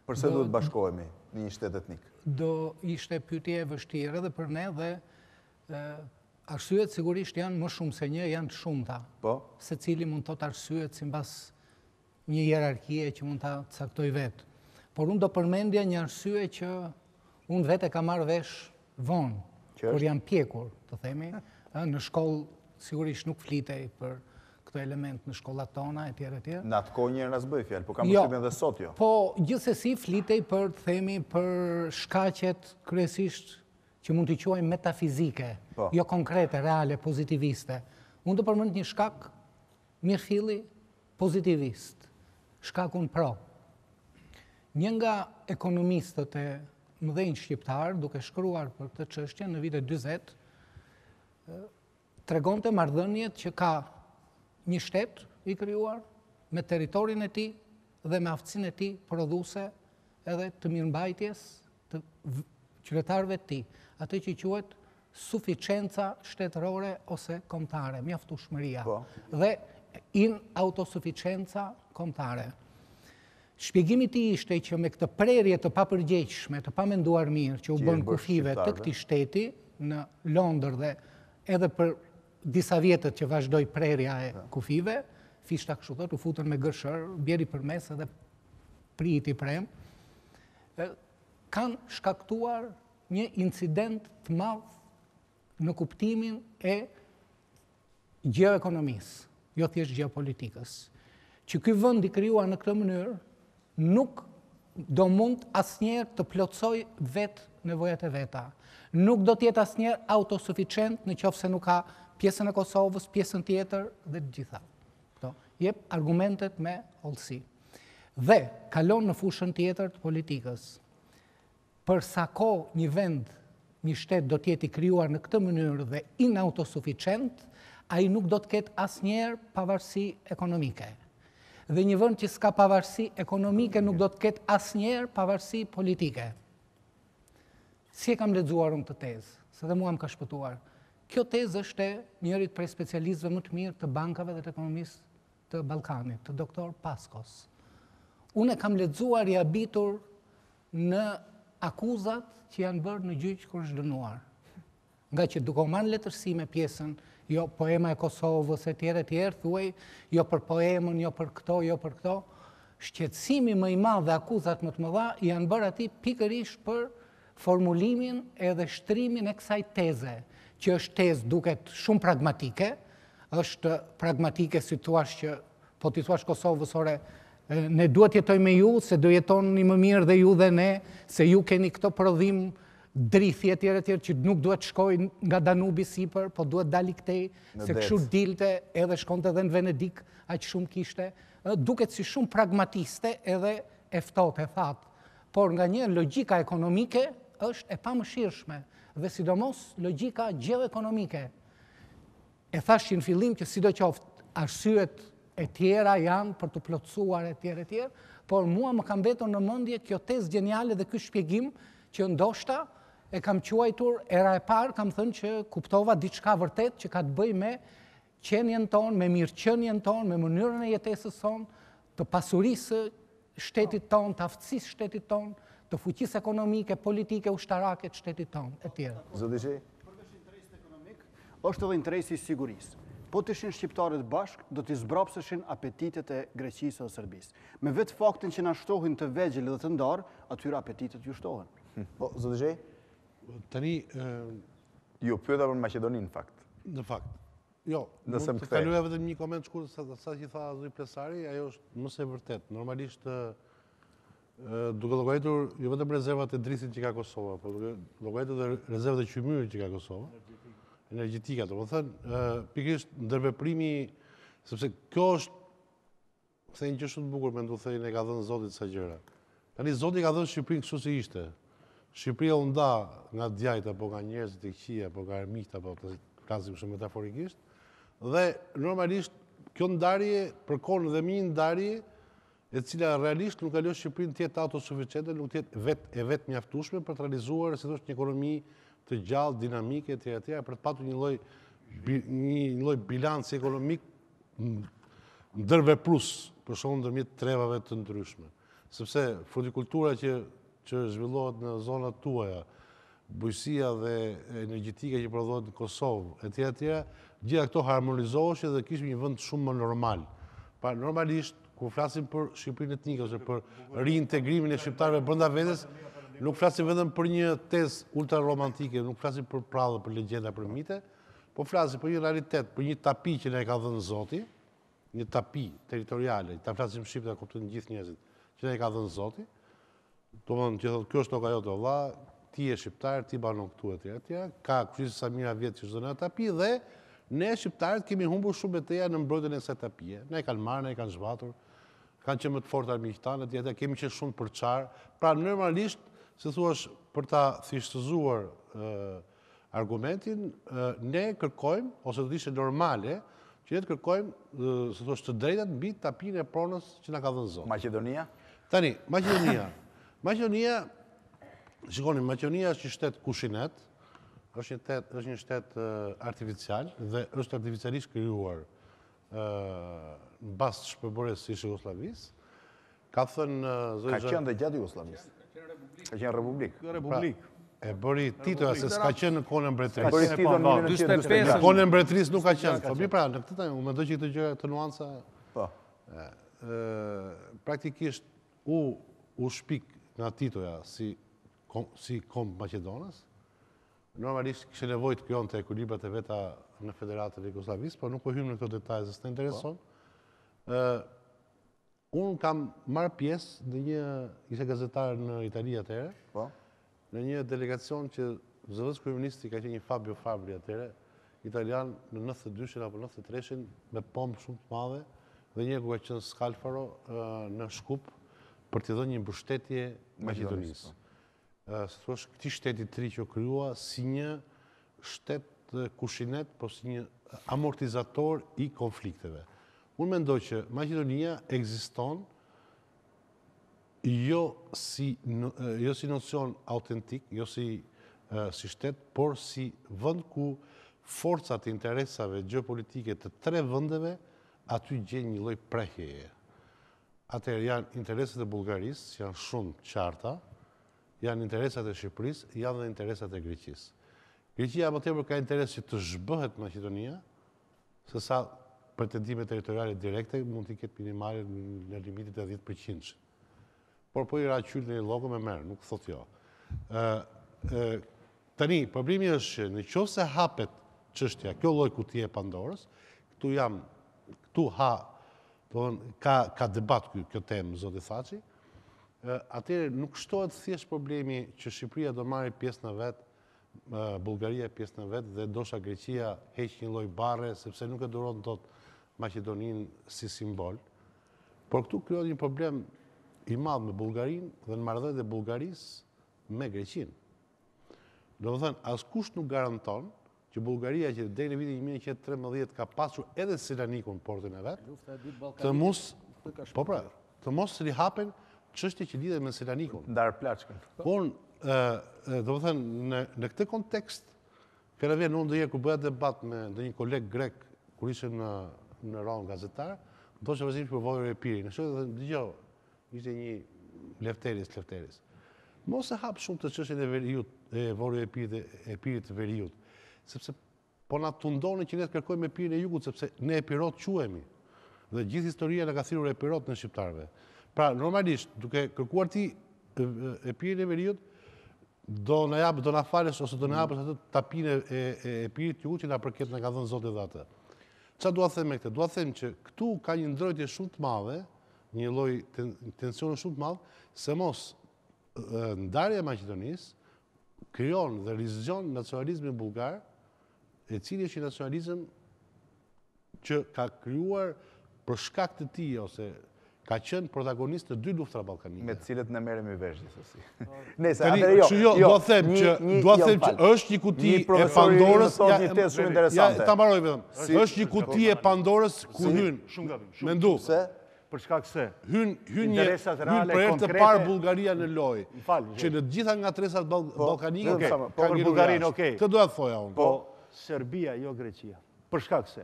Përse duhet bashkohemi në një shtet etnik? Do ishte pyetje e vështirë edhe për ne dhe Arsyet sigurisht janë më shumë se një, janë të shumë ta. Po? Se cili mund të të arsyet si mbas një hierarkije që mund të caktoj vetë. Por unë do përmendja një arsye që unë vetë e ka marrë vesh vonë, kur janë pjekur, të themi, në shkollë sigurisht nuk flitej për këto element në shkollat tona, e tjere, e tjere. Në atë kohë njërë nësë bëj fjallë, po kam jo, dhe sot jo. Po, gjithsesi flitej për, të themi, për shkaqet kresisht që mund të quajmë metafizike, po. jo konkrete, reale, pozitiviste. Unë të përmënd një shkak mirëfili pozitivist, shkakun pro. Një nga ekonomistët e mëdhenjë shqiptarë, duke shkruar për të qështje në vitet 20, regon të mardhënjet që ka një shtetë i kryuar me teritorin e ti dhe me aftësin e ti produse edhe të mirëmbajtjes të qëretarve ti atë që i quet suficienca shtetërore ose komptare, mjaftu shmëria, po. dhe in autosuficienca komptare. Shpjegimi ti ishte që me këtë prerje të papërgjeqshme, të pamenduar mirë që u bënë kufive të këti shteti në Londër dhe edhe për disa vjetët që vazhdoj prerja e kufive, fishtak shukët, u futën me gërshër, bjeri për mesë dhe priti premë, kanë shkaktuar një incident të madh në kuptimin e gjeoekonomisë, jo thjesht gjeopolitikës. Që ky vend i krijuar në këtë mënyrë nuk do mund asnjëherë të plotësoj vetë nevojat e veta. Nuk do të jetë asnjëherë autosuficient në qoftë se nuk ka pjesën e Kosovës, pjesën tjetër dhe gjitha. Kto jep argumentet me hollësi. Dhe kalon në fushën tjetër të politikës për sa ko një vend, një shtet do tjeti kryuar në këtë mënyrë dhe inautosuficient, a i nuk do të ketë asë njerë pavarësi ekonomike. Dhe një vënd që s'ka pavarësi ekonomike nuk do të ketë asë njerë pavarësi politike. Si e kam ledzuar unë të tezë, se dhe mua më ka shpëtuar. Kjo tezë është njërit prej specializve më të mirë të bankave dhe të ekonomisë të Balkanit, të doktor Paskos. Unë e kam ledzuar i abitur në akuzat që janë bërë në gjyqë kërë është dënuar. Nga që duko manë letërsi me pjesën, jo poema e Kosovës e tjere tjere, thuej, jo për poemën, jo për këto, jo për këto, shqetsimi më i ma dhe akuzat më të më dha, janë bërë ati pikërish për formulimin edhe shtrimin e kësaj teze, që është tezë duket shumë pragmatike, është pragmatike si që, po t'i tuash Kosovës ore, ne duhet jetoj me ju, se duhet jeton një më mirë dhe ju dhe ne, se ju keni këto prodhim drithi e tjere tjere, që nuk duhet shkoj nga Danubi i për, po duhet dali këtej, se këshur dilte edhe shkonte dhe në Venedik, aqë shumë kishte, duket si shumë pragmatiste edhe eftot e fat, por nga një logika ekonomike është e pa më dhe sidomos logika gjeve ekonomike. E thashtë që në fillim që sidoqoft, arsyet e tjera janë për të plotësuar e tjera e tjera, por mua më kam vetur në mëndje kjo tes gjeniale dhe kjo shpjegim që ndoshta e kam quajtur era e parë, kam thënë që kuptova diçka vërtet që ka të bëj me qenjen ton, me mirë qenjen ton, me mënyrën e jetesës ton, të pasurisë shtetit ton, të aftësisë shtetit ton, të fuqisë ekonomike, politike, ushtarake të shtetit ton, e tjera. Zëdishe, është edhe interesi sigurisë po të ishin shqiptarët bashk, do të zbrapsëshin apetitet e Greqisë dhe Serbisë. Me vetë faktin që na shtohin të vegjel dhe të ndarë, atyra apetitet ju shtohen. Hm. Po, zëtë gjej? Po, tani... Jo, pyeta për Macedoninë, në fakt. Në fakt. Jo, nëse më këthej. Kaluja vetëm një koment shkurë, sa, sa që i tha Zuj Plesari, ajo është mëse vërtet. Normalisht, duke logajtur, jo vetëm rezervat e drisin që ka Kosova, po duke logajtur dhe rezervat e qymyrë që ka Kosova energetika, do më po thënë, pikrisht ndërveprimi, sepse kjo është, një që shumë të bukur, me ndu thejnë e ka dhënë Zotit sa gjëra. një Zotit ka dhënë Shqiprin kështu si ishte. Shqipria u nda nga djajta, po nga njerëzit të këqia, po nga ermita, po të klasim shumë metaforikisht, dhe normalisht kjo ndarje përkonë dhe minjë ndarje e cila realisht nuk alio Shqiprin tjetë autosuficiente, nuk tjetë e vetë mjaftushme për të realizuar, si të është një ekonomi të gjallë, dinamike, të e tjera, për të patu një loj, një loj bilans ekonomik ndërve plus, për shumë ndërmjet trevave të ndryshme. Sepse frutikultura që, që zhvillohet në zonat tuaja, bujësia dhe energjitike që prodhohet në Kosovë, e tjera tjera, gjitha këto harmonizoheshe dhe kishme një vënd shumë më normal. Pa normalisht, ku flasim për Shqipërinë etnike ose për reintegrimin e shqiptarëve brenda vendes, nuk flasim vetëm për një tez ultra romantike, nuk flasim për prallë, për legjenda, për mite, po flasim për një realitet, për një tapi që ne ka dhënë Zoti, një tapi territoriale, ta flasim shqipta kuptojnë gjithë njerëzit, që ne ka dhënë Zoti. Domthon që thotë kjo është tokajote valla, ti je shqiptar, ti banon këtu etj etj, ka kryesisht sa mira vjetë që e tapi dhe ne shqiptarët kemi humbur shumë betejë në mbrojtjen e kësaj tapie. Ne kanë marrë, ne kanë zhvatur, kanë që më të fortë armiqtanë, etj etj, kemi qenë shumë përçar. Pra normalisht se thuash për ta thishtëzuar argumentin, ne kërkojmë, ose të dishe normale, që ne të kërkojmë, se thuash, të drejtet mbi tapin e pronës që nga ka dhe zonë. Macedonia? Tani, Macedonia. Macedonia, shikoni, Macedonia është një shtetë kushinet, është një shtetë artificial dhe është artificialisht kryuar në bastë shpërbërës si Shqegoslavis. Ka thënë... Ka qënë dhe gjatë Jugoslavisë. Ka qenë Republikë. Ka Republikë. E bëri titoja se s'ka qenë në kone E bëri Tito në në në në në mbretërisë nuk ka qenë. Po, pra, në në në në në në në në në në në në në në në në u në në në në si në në normalisht në në në në në e veta në po në po. e në në nuk po në në në në në të intereson. Unë kam marrë pjesë në një, ishe gazetarë në Italia atërë, po. në një delegacion që zëvëz kërëministri ka që një Fabio Fabri atërë, italian në 92-shin apo 93-shin me pomë shumë të madhe, dhe një ku ka qënë Skalfaro në Shkup për të dhe një mbështetje Macedonisë. Se të këti shtetit tri që kryua si një shtet kushinet, po si një amortizator i konflikteve. Unë mendoj që Maqedonia ekziston jo si jo si nocion autentik, jo si si shtet, por si vend ku forcat e interesave gjeopolitike të tre vendeve aty gjen një lloj preheje. Atëherë janë interesat e Bullgarisë, që janë shumë qarta, janë interesat e Shqipërisë, janë dhe interesat e Greqisë. Greqia më tepër ka interes që të zhbëhet Maqedonia, sesa pretendime teritoriale direkte mund t'i ketë minimale në limitit e 10%. Por po i ra qyllë në i logo me merë, nuk thot jo. Tani, problemi është që në qovë se hapet qështja, kjo loj ku t'i e Pandorës, këtu jam, këtu ha, ka, ka debat kjo, kjo temë, zote Thaci, atërë nuk shtohet thjesht problemi që Shqipëria do marri pjesë në vetë Bulgaria pjesë në vetë dhe dosha Greqia heq një lloj barre sepse nuk e duron dot të, Makedoninë si simbol. Por këtu kryot një problem i madhë me Bulgarinë dhe në mardhët e Bulgarisë me Greqinë. Do të thënë, as nuk garanton që Bulgaria që dhe në vitin 1913 ka pasur edhe Selanikun portin e vetë, të mos, po pra, të mos rihapen qështje që lidhe me Selanikun. Ndarë plaçkën. Por, do të thënë, në, në këtë kontekst, Kërë vjenë, unë ku bëja debat me dhe një kolegë grek, kur ishe në në rronë gazetarë, do që vëzim për vojër e pirin. Në shumë dhe dhe gjohë, ishte një lefteris, lefteris. Mos e hapë shumë të qështën e verjut, e vërru e pirit, e pirit verjut, sepse po na të ndonë që ne të kërkojmë e pirin e jugut, sepse ne e pirot quemi. Dhe gjithë historia në ka thirur e pirot në shqiptarve. Pra, normalisht, duke kërkuar ti e pirin e verjut, do në japë, do në afares, ose do në japës atë tapin e pirit jugut që nga përket në ka dhënë zote dhe atë. Qa dua them me këte, dua them që këtu ka një ndrojtje shumë të madhe, një loj të tensionë shumë të madhe, se mos ndarje e Maqedonis, kryon dhe rizgjon nacionalizmi bulgar, e cili është i nacionalizm që ka kryuar për shkakt të ti, ose ka qenë protagonist të dy luftra balkanike. Me cilët në merem i veshë, sësi. [laughs] Nëse, atër jo, jo, jo, do them që, do them që është një kuti e pandorës, një profesori shumë interesante. Ja, ta me vedhëm, është një kuti e pandorës ku hynë, shumë gabim, shumë, mendu, se? për shkak se, hynë, hynë, hynë për ertë parë Bulgaria në loj, që në gjitha nga tresat balkanike, po, ka një rrash, të do të thoja unë. Po, Serbia, jo Grecia, për shkak se,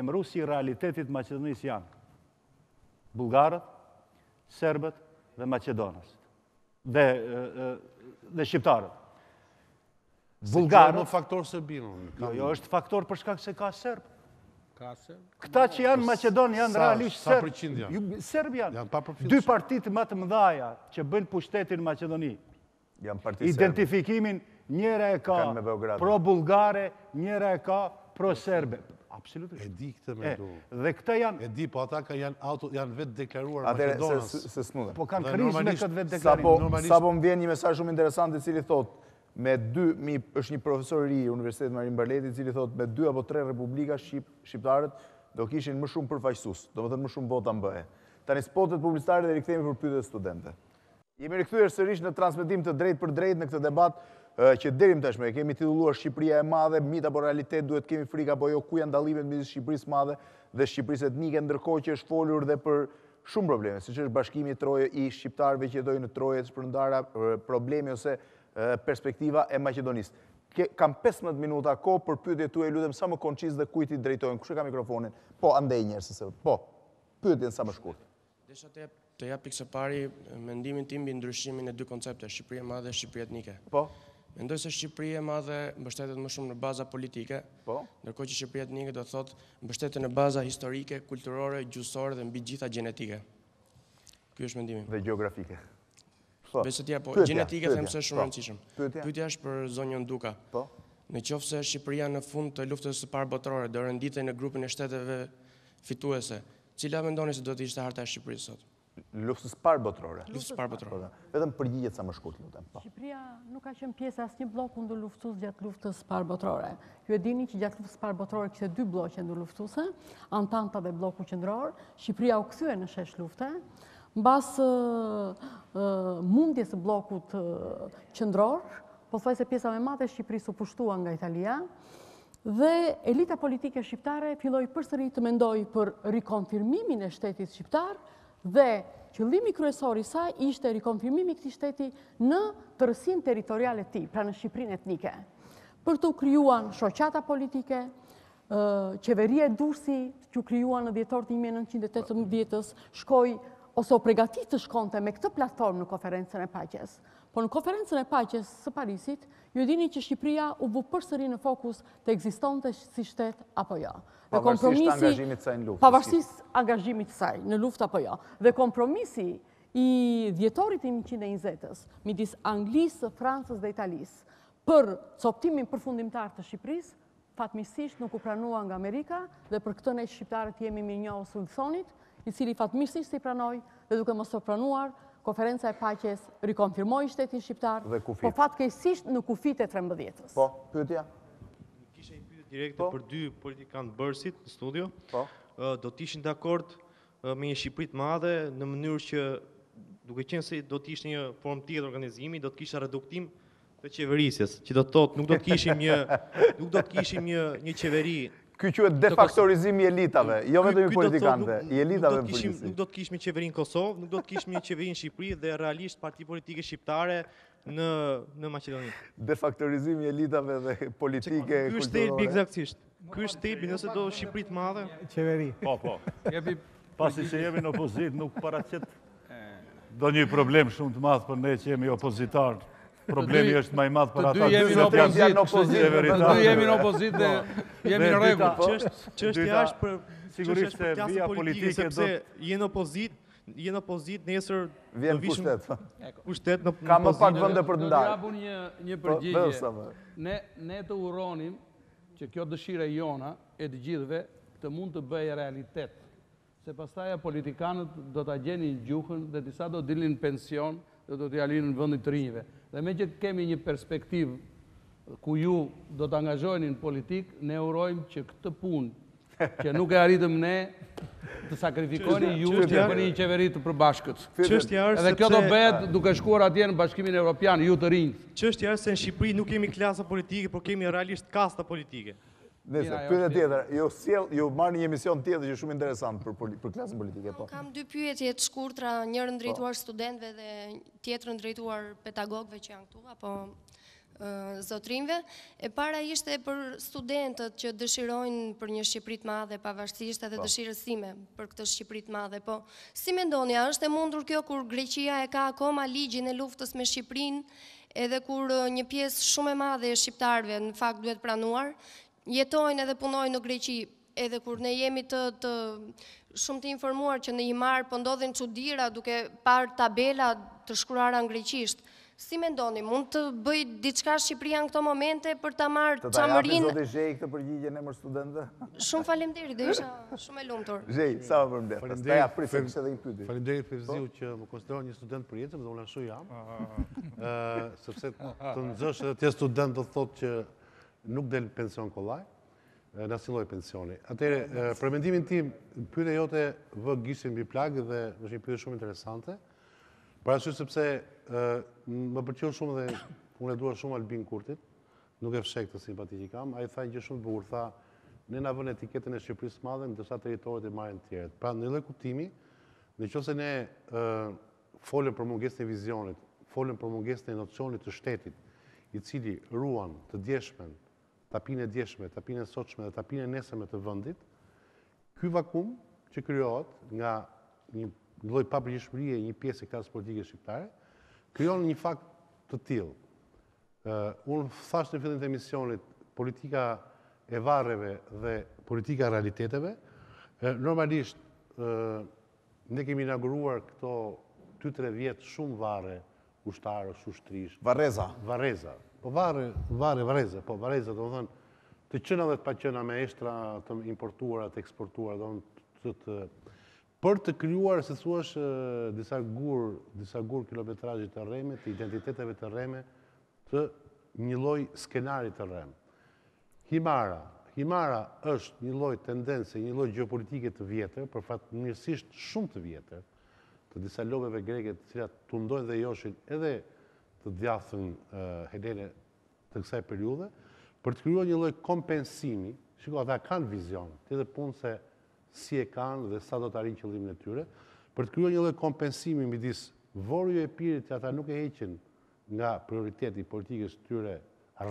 emrusi realitetit maqedonisë janë, bulgarët, serbët dhe maqedonës. Dhe, dhe shqiptarët. Bulgarët... Se kjo faktor serbinë? Jo, jo, është faktor për shkak se ka serbë. Ka serbë? Këta që janë jo, maqedonë janë realisht serbë. Sa, përqind janë? serbë janë. Janë Dy partitë më të mëdhaja që bënë pushtetin Maqedoni. Janë partitë serbë. Identifikimin njëra e ka pro-bulgare, njëra e ka pro serbë Absolutisht. E di këtë me du. Dhe këta janë... E di, po ata ka janë, auto, janë vetë deklaruar Macedonës. Se, se, smudhe. Po kanë kriz me këtë vetë deklarim. Sa po, sa po më vjen një mesaj shumë interesant i cili thot, me dy, mi, është një profesor i Universitetit Marim Barleti, i cili thot, me dy apo tre republika Shqip, shqiptarët, do kishin më shumë përfaqësus, do më thënë më shumë vota më bëhe. Ta një spotet publicitarit dhe rikëthemi për pyte studente. Jemi rikëthujer sërish në transmitim të drejt për drejt në këtë debat që derim tashme, kemi titulluar Shqipëria e madhe, mita për realitet duhet kemi frika, po jo ku janë dalimet mbi Shqipërisë madhe dhe Shqipërisë etnike, ndërkohë që është folur dhe për shumë probleme, siç është bashkimi i Troje i shqiptarëve që jetojnë në Troje, shpërndara probleme ose perspektiva e Macedonisë. Kam 15 minuta ko për pyetje tuaj, lutem sa më konciz dhe kujt i drejtohen. Kush ka mikrofonin? Po, andej njerëz se po. Pyetjen sa më shkurt. Desha të pikë së pari mendimin tim mbi ndryshimin e dy konceptesh, Shqipëria e Madhe dhe Shqipëria Etnike. Po. Mendoj se Shqipëria e madhe mbështetet më shumë në baza politike, po? ndërkohë që Shqipëria e njëkë do të thotë mbështetet në baza historike, kulturore, gjusore dhe mbi gjitha genetike. Kjo është mendimi. Dhe geografike. Po? tja, po, gjenetike genetike them se shumë po? nëqishëm. Pytja? është për zonjën Duka. Po? Në qofë se Shqipëria në fund të luftës së parë botërore, dhe rënditej në grupin e shteteve fituese, cila me ndoni se do të ishte harta e Shqipërisë sotë? Luftës parë botërore. Luftës parë botërore. Vetëm përgjigjet sa më shkurt, lutem. Po. Shqipëria nuk ka qenë pjesë asnjë bloku ndër luftës gjatë luftës parë botërore. Ju e dini që gjatë luftës parë botërore kishte dy bloqe ndër luftuese, Antanta dhe bloku qendror. Shqipëria u kthye në shesh lufte. Mbas ë mundjes së bllokut qendror, pothuajse pjesa më e madhe e Shqipërisë u pushtua nga Italia dhe elita politike shqiptare filloi përsëri të mendojë për rikonfirmimin e shtetit shqiptar, dhe qëllimi kryesor i saj ishte rikonfirmimi këtij shteti në tërësin territoriale të tij, pra në Shqiprinë etnike. Për të kryuan shoqata politike, qeveria e dursi që krijuan në dhjetor të 1918 ës shkoi ose u përgatit të shkonte me këtë platformë në konferencën e paqes. Por në konferencën e paqes së Parisit, ju dini që Shqipëria u bu përsëri në fokus të ekzistonte si shtet apo jo. Pa kompromisi... angazhimit saj në luft. Pavarësisht angazhimit saj në luft apo jo. Dhe kompromisi i djetorit e 120-ës, midis Anglisë, Francës dhe Italisë, për coptimin përfundimtar të Shqipërisë, fatmisisht nuk u pranua nga Amerika, dhe për këtën e Shqiptarët jemi mirë njohë së lëthonit, i cili fatmisisht i pranoj, dhe duke mos të pranuar, konferenca e paches rikonfirmoj shtetin Shqiptarë, po fatkesisht në kufit e 13-ës. Po, pëtja? direkte po? për dy politikan bërësit në studio. Po. Do të ishin dakord me një Shqipërit madhe në mënyrë që duke qenë se do të ishte një formë tjetër organizimi, do të kisha reduktim të qeverisjes, që do të thotë nuk do të kishim një nuk do të kishim një një qeveri. Ky quhet defaktorizim i elitave, jo vetëm i politikanëve, i elitave në politikë. Nuk do të kishim një qeveri në Kosovë, nuk do të kishim një qeveri në Shqipëri dhe realisht parti politike shqiptare në, në Macedoni. Defaktorizimi elitave dhe politike kulturore. Kështë të ilbi egzaktisht. të nëse do Shqiprit madhe. Qeveri. Po, po. Jepi... Pasi që jemi në opozit, nuk qëtë do një problem shumë të madhë për ne që jemi opozitarë. Problemi është më i madh për ata. Ne jemi në ne opozit, jemi në opozitë dhe jemi në rregull. Çështja është për sigurisht se via politike do të jenë opozitë në pozit nesër... Vjen pushtet. Po. Pushtet në pozitë. Ka më pak vënde për të ndarë. Në rabun një, një po, përgjigje. ne, ne të uronim që kjo dëshire jona e të gjithve të mund të bëjë realitet. Se pastaja politikanët do t'a gjeni në gjuhën dhe disa do të dilin pension dhe do të jalin në vëndit të rinjve. Dhe me që kemi një perspektiv ku ju do të angazhojnë në politik, ne urojmë që këtë punë që nuk e arritëm ne të sakrifikoni ju që e bëni një qeveri të përbashkët. Edhe kjo do bet duke shkuar atje në bashkimin Europian, ju të rinjë. Që është jarë se në Shqipëri nuk kemi klasa politike, por kemi realisht kasta politike. Nëse, pyre tjetër, ju sjell, ju marrë një emision tjetër që shumë interesant për, për klasën politike. Po. po. Kam dy pyetje të shkurtra, njërë ndrejtuar po. studentve dhe tjetër ndrejtuar petagogve që janë këtu, apo zotrinve. E para ishte për studentët që dëshirojnë për një Shqiprit madhe, pavarësisht edhe po. dëshirësime për këtë Shqiprit madhe. Po, si me ndonja, është e mundur kjo kur Greqia e ka akoma ligjin e luftës me Shqiprin, edhe kur një piesë shumë e madhe e Shqiptarve në fakt duhet pranuar, jetojnë edhe punojnë në Greqi, edhe kur ne jemi të shumë të informuar që në i marë, po ndodhen që dira duke par tabela të shkurara në Si me ndoni, mund të bëj diçka Shqipria në këto momente për ta marrë qamërin... Të ta jamin zote këtë përgjigje në mërë Shumë falim diri, dhe isha shumë e lumëtur. [laughs] Zhej, sa më përmë dhe, pas ta që një përziu po? që më konsideron një student për jetëm dhe më lëshu jam, ah. [laughs] sepse të nëzësh edhe tje student dhe thot që nuk del pension kolaj, në asiloj pensioni. Atere, për mendimin tim, pyte jote vë gjishtin bi plagë dhe është një pyte shumë interesante. sepse më përqenë shumë dhe [coughs] unë e duar shumë Albin Kurtit, nuk e fshek të simpati që kam, a i tha një shumë të bukur, tha, ne në vënë etiketën e Shqipërisë madhe në dërsa teritorit e marën tjerët. Pra, në dhe kuptimi, në që se ne folën për munges e vizionit, folën për munges e nocionit të shtetit, i cili ruan të djeshmen, tapin e djeshme, tapin e soqme dhe tapin e nesëme të vëndit, ky vakum që kryohet nga një loj papërgjishmërije një pjesë e këtarës politike shqiptare, Kryon një fakt të tjilë. Unë thashtë në fillin të emisionit politika e vareve dhe politika realiteteve. Normalisht, ne kemi inauguruar këto 2-3 vjetë shumë vare, ushtarë, sushtrish. Vareza. Vareza. Po vare, vare, vareza. Po vareza të dhënë të qëna dhe të pa qëna me eshtra të importuar, të eksportuar, do dhënë të të të të për të kryuar, se thua disa gurë, disa gurë kilometrajit të reme, të identiteteve të reme, të një loj skenarit të reme. Himara, Himara është një loj tendenci, një loj geopolitike të vjetër, për fatë njësisht shumë të vjetër, të disa lobeve greke të cilat të ndojnë dhe joshin edhe të djathën helene të kësaj periude, për të kryuar një loj kompensimi, shiko, ata kanë vizion, të edhe punë se si e kanë dhe sa do të arinë qëllimin e tyre, për të kryo një dhe kompensimi midis disë e pirit që ata nuk e heqin nga prioriteti politikës tyre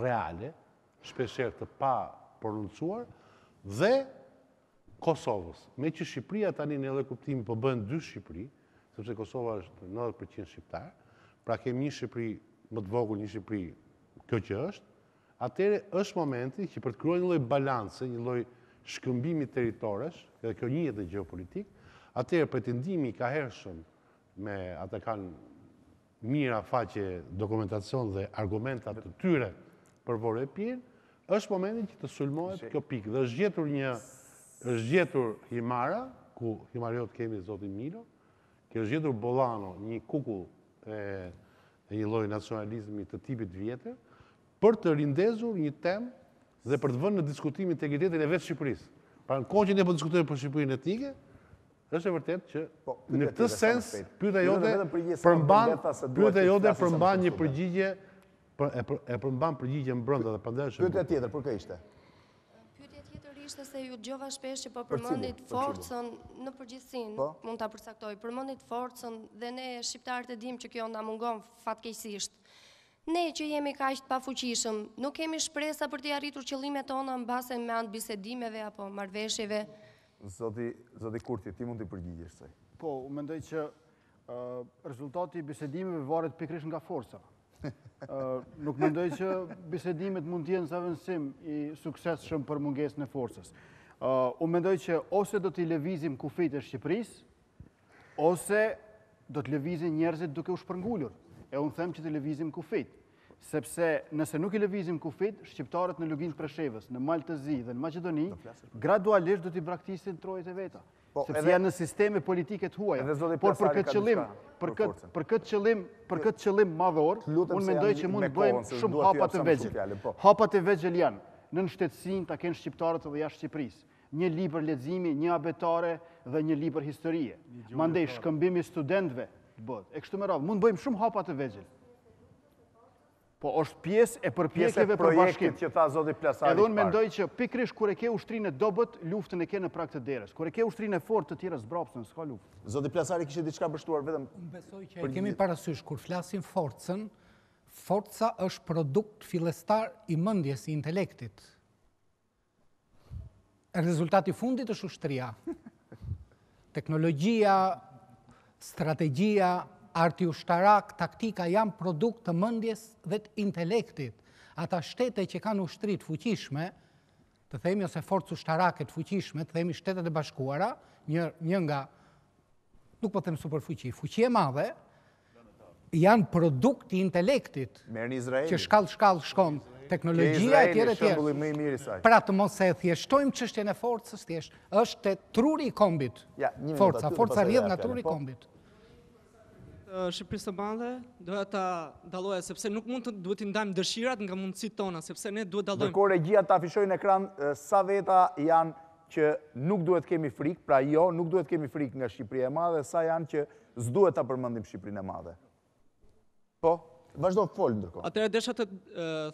reale, shpesher të pa pronuncuar, dhe Kosovës. Me që Shqipëria tani në dhe kuptimi për po bënë dy Shqipëri, sepse Kosova është 90% Shqiptar, pra kemi një Shqipëri më të vogur, një Shqipëri kjo që është, atere është momenti që për të kryo një lojë balanse, një lojë shkëmbimi teritoresh dhe një dhe geopolitik, atër për të ndimi ka hershëm me atë kanë mira faqe dokumentacion dhe argumentat të tyre për vore pjenë, është momentin që të sulmojët kjo pikë. Dhe është gjetur Himara, ku Himariot kemi Zotin Milo, kjo është gjetur Bolano, një kukull e një lojë nacionalizmi të tipit vjetër, për të rindezur një temë dhe për të vënë në diskutimin të egitetin e vetë Shqipërisë. Pra në kohë që ne po diskutojmë për Shqipërinë etnike, është e vërtet që po, në këtë sens pyetja jo, jote përmban pyetja jote përmban një përgjigje e, përmban përgjigje përmban përgjigjen brenda dhe prandaj është pyetja tjetër për kë ishte tjetër ishte se ju gjova shpesh që po përmendit forcën në përgjithsin, po? mund ta përcaktoj. Përmendit forcën dhe ne shqiptarët e dimë që kjo na mungon fatkeqësisht. Ne që jemi pa pafuqishëm, nuk kemi shpresa për të jarritur qëllime tona në base me antë bisedimeve apo marveshjeve. Zoti, Zoti Kurti, ti mund të përgjigjesh se? Po, u mendoj që rezultati rezultati bisedimeve varet pikrish nga forca. [laughs] nuk mendoj që bisedimet mund të jenë sa vendim i suksesshëm për mungesën e forcës. Ë, unë mendoj që ose do të lëvizim kufit e Shqipërisë, ose do të lëvizin njerëzit duke u shpërngulur. E unë them që të lëvizim kufit sepse nëse nuk i levizim kufit, shqiptarët në Lugin Preshevës, në Maltëzi dhe në Macedoni, gradualisht do t'i braktisin trojët e veta. Po, sepse janë në sisteme politike të huaja. Por për këtë qëllim, për këtë qëllim, për këtë qëllim madhor, unë mendoj që mund të bëjmë shumë hapa të vegjel. Hapat e vegjel po. janë në shtetësinë ta kenë shqiptarët edhe jashtë Shqipëris. Një libër leximi, një abetare dhe një libër historie. Mandej shkëmbimi studentëve bëhet. E kështu me radhë, mund të bëjmë shumë hapa të vegjël. Po është pjesë e për pjesë e projektit që tha Zodi Plasari Edhe unë mendoj që pikrish kure ke ushtrinë e dobet, luftën e ke në praktë të deres. Kure ke ushtrinë e fort të tjera zbrapsën, s'ka luftë. Zodi Plasari kishtë diqka bështuar vetëm... besoj që e kemi parasysh, kur flasin forcen, forca është produkt filestar i mëndjes i intelektit. Rezultati fundit është ushtria. [laughs] Teknologia, strategia, arti ushtarak, taktika janë produkt të mëndjes dhe të intelektit. Ata shtete që kanë ushtrit fuqishme, të themi ose forcë ushtaraket fuqishme, të themi shtetet e bashkuara, një nga, nuk po themë fuqi fuqie madhe, janë produkt i intelektit, që shkall-shkall shkon teknologjia e tjere tjere. Pra të mos e thjeshtojmë qështjene forcës, është të truri i kombit, forca, forca nga truri i po. kombit. Shqipërisë së Madhe, doja ta dalloja sepse nuk mund të duhet i ndajmë dëshirat nga mundësitë tona, sepse ne duhet dallojmë. Kur regjia ta afishoi në ekran sa veta janë që nuk duhet kemi frikë, pra jo, nuk duhet kemi frikë nga Shqipëria e Madhe, sa janë që s'duhet ta përmendim Shqipërinë e Madhe. Po, vazhdo të fol ndërkohë. Atëherë desha të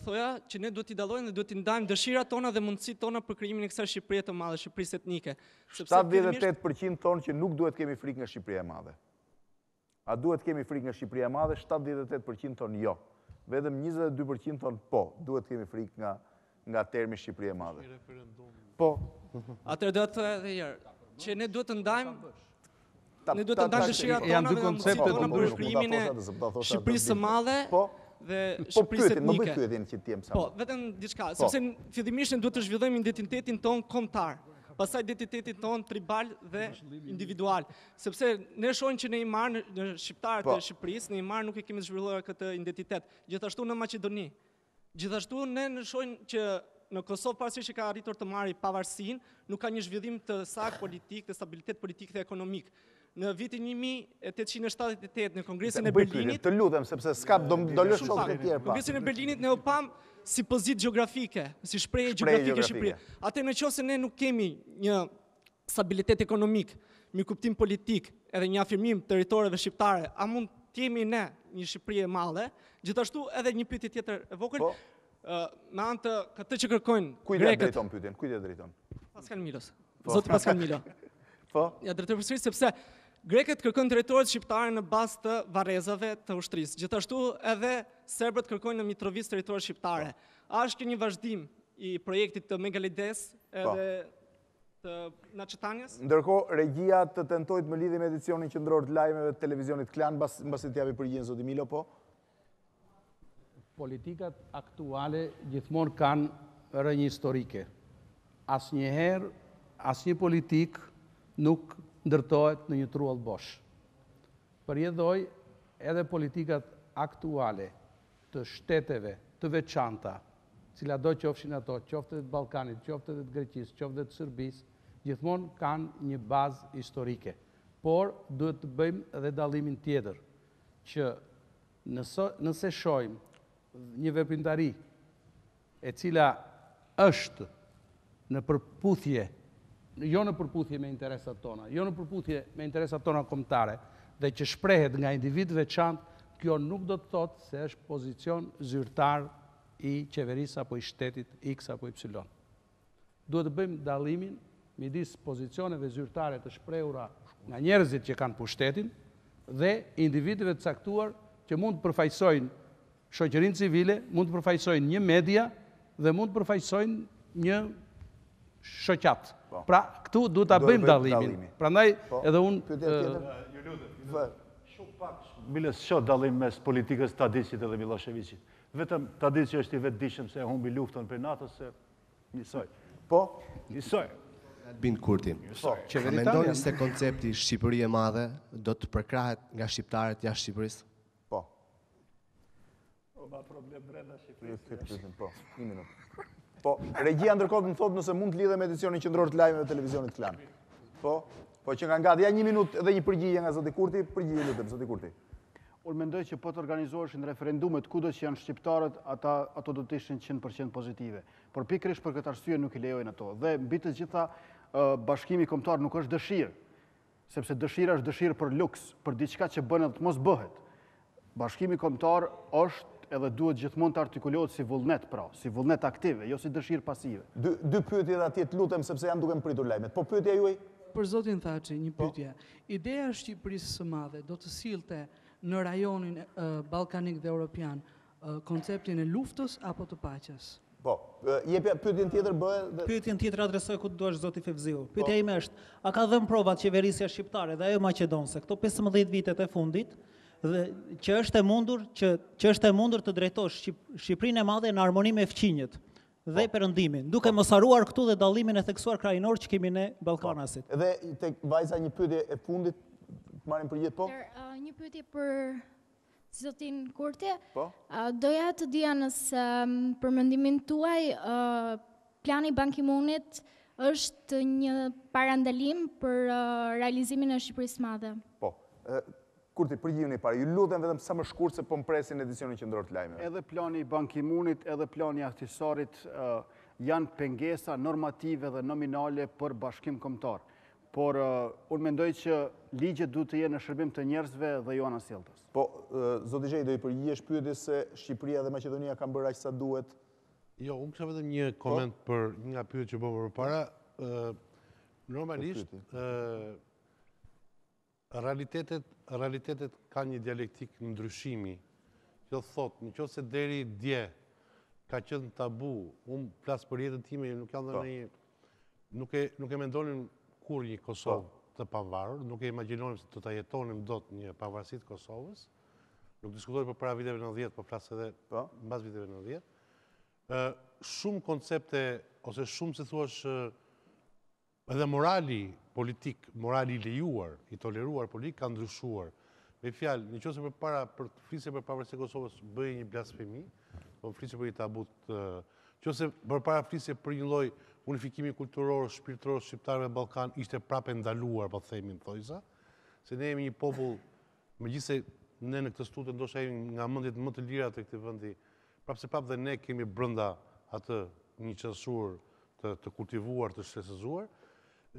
thoja që ne duhet i dallojmë dhe duhet i ndajmë dëshirat tona dhe mundësitë tona për krijimin e kësaj Shqipërie të Madhe, Shqipërisë etnike, sepse 78% thonë që nuk duhet kemi frikë nga Shqipëria e Madhe. A duhet kemi frik nga Shqipëria e Madhe? 78% thonë jo. Vetëm 22% thonë po, duhet kemi frik nga nga termi Shqipëria e Madhe. Po. Atëherë do të thoya edhe një herë, që ne duhet të ndajmë Ne duhet të ndajmë dëshirat tona janë dy koncepte të ndryshimin e Shqipërisë së Madhe po? dhe po, Shqipërisë etnike. Po, pyetje, në çit Po, vetëm diçka, po. sepse fillimisht ne duhet të zhvillojmë identitetin ton kombëtar pasaj identitetit tonë tribal dhe individual. Sepse ne shonë që ne i marë në Shqiptarë të po. Shqipërisë, ne i marë nuk e kemi zhvillohet këtë identitet. Gjithashtu në Macedoni. Gjithashtu ne në shonë që në Kosovë pasi që ka arritur të marë i pavarësin, nuk ka një zhvillim të sakë politikë, të stabilitet politikë dhe ekonomikë në vitin 1878 në Kongresin e Berlinit... Të lutem, sepse s'ka do lësh shokë të tjerë pa. Kongresin e Berlinit ne opam si pozit geografike, si shpreje geografike Shqipërisë. Ate në qo ne nuk kemi një stabilitet ekonomik, një kuptim politik, edhe një afirmim teritoreve shqiptare, a mund të jemi ne një Shqipëri e male, gjithashtu edhe një pyti tjetër e vokër, po. me antë të këtë që kërkojnë greket. Kujtë e drejton pytin? Kujtë e drejton? Paskal Milos. Zotë Paskal Milo. [laughs] Po? Ja, drejtër sepse Greket kërkojnë drejtorët shqiptarë në bazë të varrezave të ushtrisë. Gjithashtu edhe serbët kërkojnë në Mitrovicë drejtorë shqiptare. A është kjo një vazhdim i projektit të Megalides po. edhe të Naçitanias? Ndërkohë regjia të tentoi të më lidhë me edicionin qendror të lajmeve të televizionit Klan mbas mbas të japi përgjigjen zoti Milo po. Politikat aktuale gjithmonë kanë rënjë historike. Asnjëherë asnjë politik nuk ndërtojt në një trual bosh. Për jedhoj, edhe politikat aktuale të shteteve, të veçanta, cila do qofshin ato, qofte dhe të Balkanit, qofte dhe të Greqis, qofte dhe të Sërbis, gjithmon kanë një bazë historike. Por, duhet të bëjmë edhe dalimin tjetër, që nëse shojmë një vepindari e cila është në përputhje jo në përputhje me interesat tona, jo në përputhje me interesat tona komtare, dhe që shprehet nga individve qanë, kjo nuk do të thotë se është pozicion zyrtar i qeverisë apo i shtetit X apo Y. Duhet të bëjmë dalimin midis pozicioneve zyrtare të shprehura nga njerëzit që kanë pushtetin dhe individëve të caktuar që mund të përfaqësojnë shoqërinë civile, mund të përfaqësojnë një media dhe mund të përfaqësojnë një shoqat. Po. Pra, këtu du të bëjmë dalimin. Pra, ndaj, po. edhe unë... Një lutë, shumë pak milës shot dalim mes politikës Tadisit edhe Miloševiqit. Vetëm Tadisit është i vetë dishëm se humbi luftën për natës, se njësoj. Po? Njësoj. Bin Kurti, a mendoni se koncepti Shqipëri e madhe do të përkrahet nga Shqiptarët jashtë Shqipërisë? Po. O ba problem brenda Shqipërisë. Po, një minutë. Po, regjia ndërkohë më thotë nëse mund të lidhem me edicionin qendror të lajmeve të televizionit Klan. Po, po që nga ngat, ja 1 minutë dhe një përgjigje nga Zoti Kurti, përgjigje nga Zoti Kurti. Unë mendoj që po të organizoheshin referendumet kudo që janë shqiptarët, ata ato do të ishin 100% pozitive. Por pikërisht për këtë arsye nuk i lejojnë ato. Dhe mbi të gjitha bashkimi kombëtar nuk është dëshirë, sepse dëshira është dëshirë për luks, për diçka që bën atë mos bëhet. Bashkimi kombëtar është edhe duhet gjithmonë të artikulohet si vullnet pra, si vullnet aktive, jo si dëshirë pasive. Dë pyëtje dhe atjet lutem, sepse janë duke më pritur lajmet. Po pyëtje juaj? Për zotin thaci, një po. pyëtje. Ideja Shqipërisë së madhe do të silte në rajonin balkanik dhe europian konceptin e luftës apo të paches? Po, je pyëtjen tjetër bëhe... Pyëtjen tjetër adresoj ku të duash zotin Fevziu. Po. Pyëtja ime është, a ka dhe më provat qeverisja shqiptare dhe ajo Macedonse, këto 15 vitet e fundit, dhe që është e mundur që që është e mundur të drejtosh Shqip, Shqipërinë e Madhe në harmoni me fqinjet dhe pa. Po. perëndimin, duke po. mos haruar këtu dhe dallimin e theksuar krajinor që kemi ne Ballkanasit. Po. Dhe tek vajza një pyetje e fundit, marrim përgjigje po? uh, një pyetje për Zotin Kurti, po? Uh, doja të dija nësë um, për mendimin tuaj, uh, plani bankimunit është një parandalim për uh, realizimin e Shqipërisë madhe. Po, kur ti përgjigjeni para. Ju lutem vetëm sa më shkurë se po mpresin edicionin që të lajmeve. Edhe plani i bankimunit, edhe plani aftësorit janë pengesa normative dhe nominale për bashkim kombëtar. Por unë mendoj që ligjet duhet të jenë në shërbim të njerëzve dhe jo anasjelltës. Po Zotë zoti Xhej do i përgjigjesh pyetjes se Shqipëria dhe Maqedonia kanë bërë aq sa duhet. Jo, unë kisha vetëm një po. koment për një nga pyetjet që bërë përpara. normalisht realitetet, realitetet ka një dialektik në ndryshimi. Jo thot, në qëse deri dje ka qenë tabu, unë plas për jetën time, nuk jam po. dhe në një... Nuk e, nuk e mendonim kur një Kosovë po. të pavarur, nuk e imaginonim se të ta jetonim do të një pavarësit Kosovës, nuk diskutojnë për para viteve në dhjetë, për po plasë edhe në bas viteve në dhjetë. shumë koncepte, ose shumë se thuash edhe morali politik, morali lejuar, i toleruar politik, ka ndryshuar. Me fjalë, në qësë për para, për të frisë për pavërës e Kosovës, bëjë një blasfemi, për po frisë për i tabut, qësë për para frisë për një loj unifikimi kulturorë, shpirtërorë, shqiptarëve me Balkan, ishte prape ndaluar, për po themin, në thojza, se ne jemi një popull, me gjithse ne në këtë stutë, ndosha jemi nga mëndit më të lira të këtë vëndi, prapse prap dhe ne kemi brënda atë një qësurë të kultivuar, të shtesëzuar,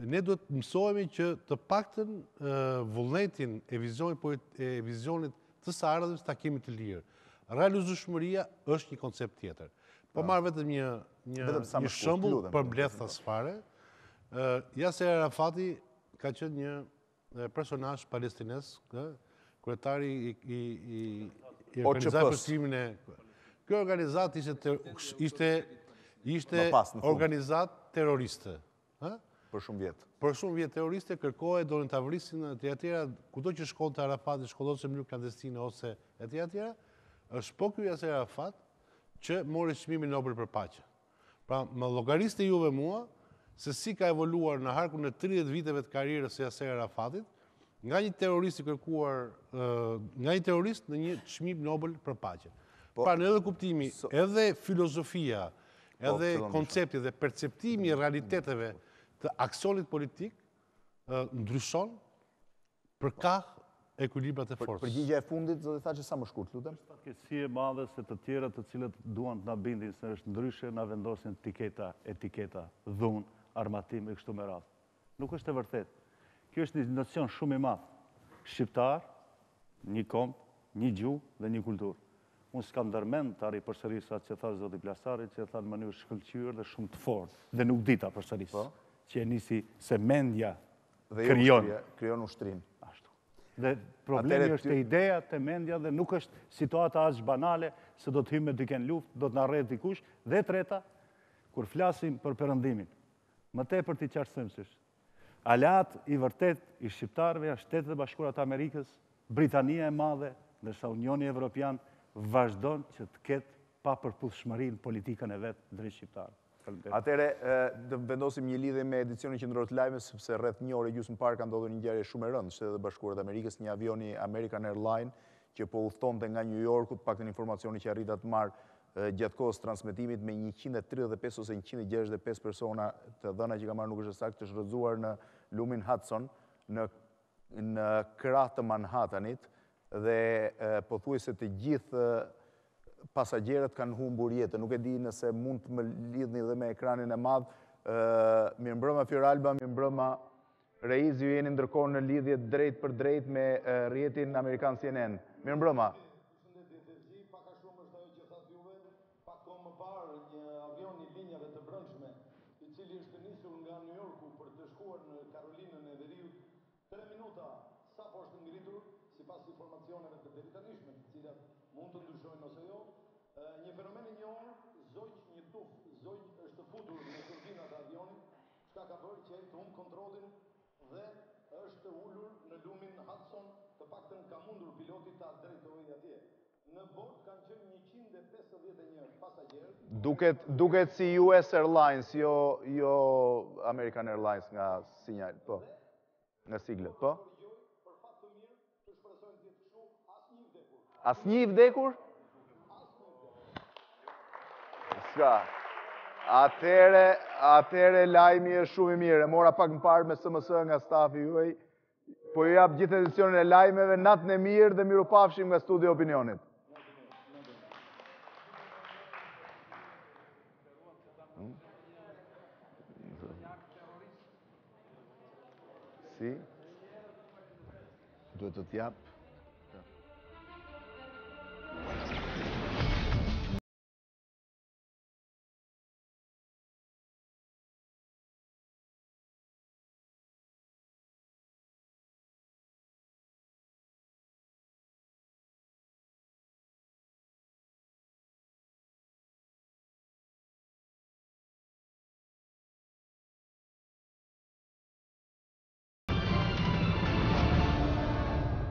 ne duhet të mësojme që të pakten vullnetin e vizionit po, të sarë dhe të takimit të lirë. Realizu shmëria është një koncept tjetër. Po marrë vetëm një shëmbull për mbletë thasfare. Jasër Arafati ka qënë një personash palestines, kërëtari i organizatë për simin e... Kërë organizatë ishte organizat terroriste. Për shumë vjetë. Për shumë vjetë teoriste kërkojë do në të avrisin, të jatjera, që shkon të Arafat, shkodo se mënyrë ose e tjera tjera, është po kjo Aser Arafat, që mori shmimi Nobel për pache. Pra, më logariste juve mua, se si ka evoluar në harku në 30 viteve të karirës se Aser Arafatit, nga një terorist i kërkuar, nga një terorist në një shmimi Nobel për pache. Po, pra, në edhe kuptimi, edhe filozofia, po, edhe koncepti dhe perceptimi realiteteve, mm të aksionit politik ndryshon përkah ekulibrat e forës. Përgjigja e fundit, zë dhe tha që sa më shkurt, lutem? Si e madhe se të tjera të cilët duan të nabindin se është ndryshe, në vendosin etiketa, etiketa, dhun, armatim e kështu me rafë. Nuk është e vërtet. Kjo është një nësion shumë i madhë. Shqiptar, një komp, një gju dhe një kultur. Unë s'kam dërmen të arri përsërisa që thasë dhe dhe që thasë në mënyrë shkëllqyër dhe shumë të forë, dhe nuk dita përsërisa. Po që e nisi se mendja kryon. Kryon ushtrin. Ashtu. Dhe problemi është e ideja të mendja dhe nuk është situata ashtë banale se do të hymë me dyken luft, do të nërrejt dikush. Dhe treta, kur flasim për përëndimin, më te për t'i qarësëmsysh, alat i vërtet i shqiptarve, a shtetet dhe bashkurat Amerikës, Britania e madhe, nërsa Unioni Evropian, vazhdon që të ketë pa përpushmërin politikën e vetë dhe shqiptarë. Atere, dhe vendosim një lidhe me edicionin që ndrojtë lajme, sepse rreth një orë e gjusë më parë ka ndodhë një gjarë e shumë e rëndë, shtetë dhe bashkurët Amerikës, një avioni American Airlines, që po uthton dhe nga New Yorku, pak të një informacioni që arritat marë gjithë kohës transmitimit me 135 ose 165 persona të dhëna që ka marë nuk është e sakë të shrëzuar në Lumin Hudson, në kratë të Manhattanit, dhe përthuaj se të gjithë pasagjerët kanë humbur jetën. nuk e di nëse mund të më lidhni dhe me ekranin e madhë, mi mbrëma Pyr Alba, mi mbrëma Reiz, ju jeni ndërkohë në lidhjet drejt për drejt me rjetin Amerikanë CNN. Mi mbrëma. në bord kanë 151 Duket, duket si US Airlines, jo, jo American Airlines nga sinjal, po, nga siglet, po. Asnjë i vdekur? Ska. Atere, atere lajmi është shumë i mirë. E mora pak më parë me SMS nga stafi juaj. Po ju jap gjithë edicionin e lajmeve natën e mirë dhe miru pafshim nga studio opinionit. Duhet të jap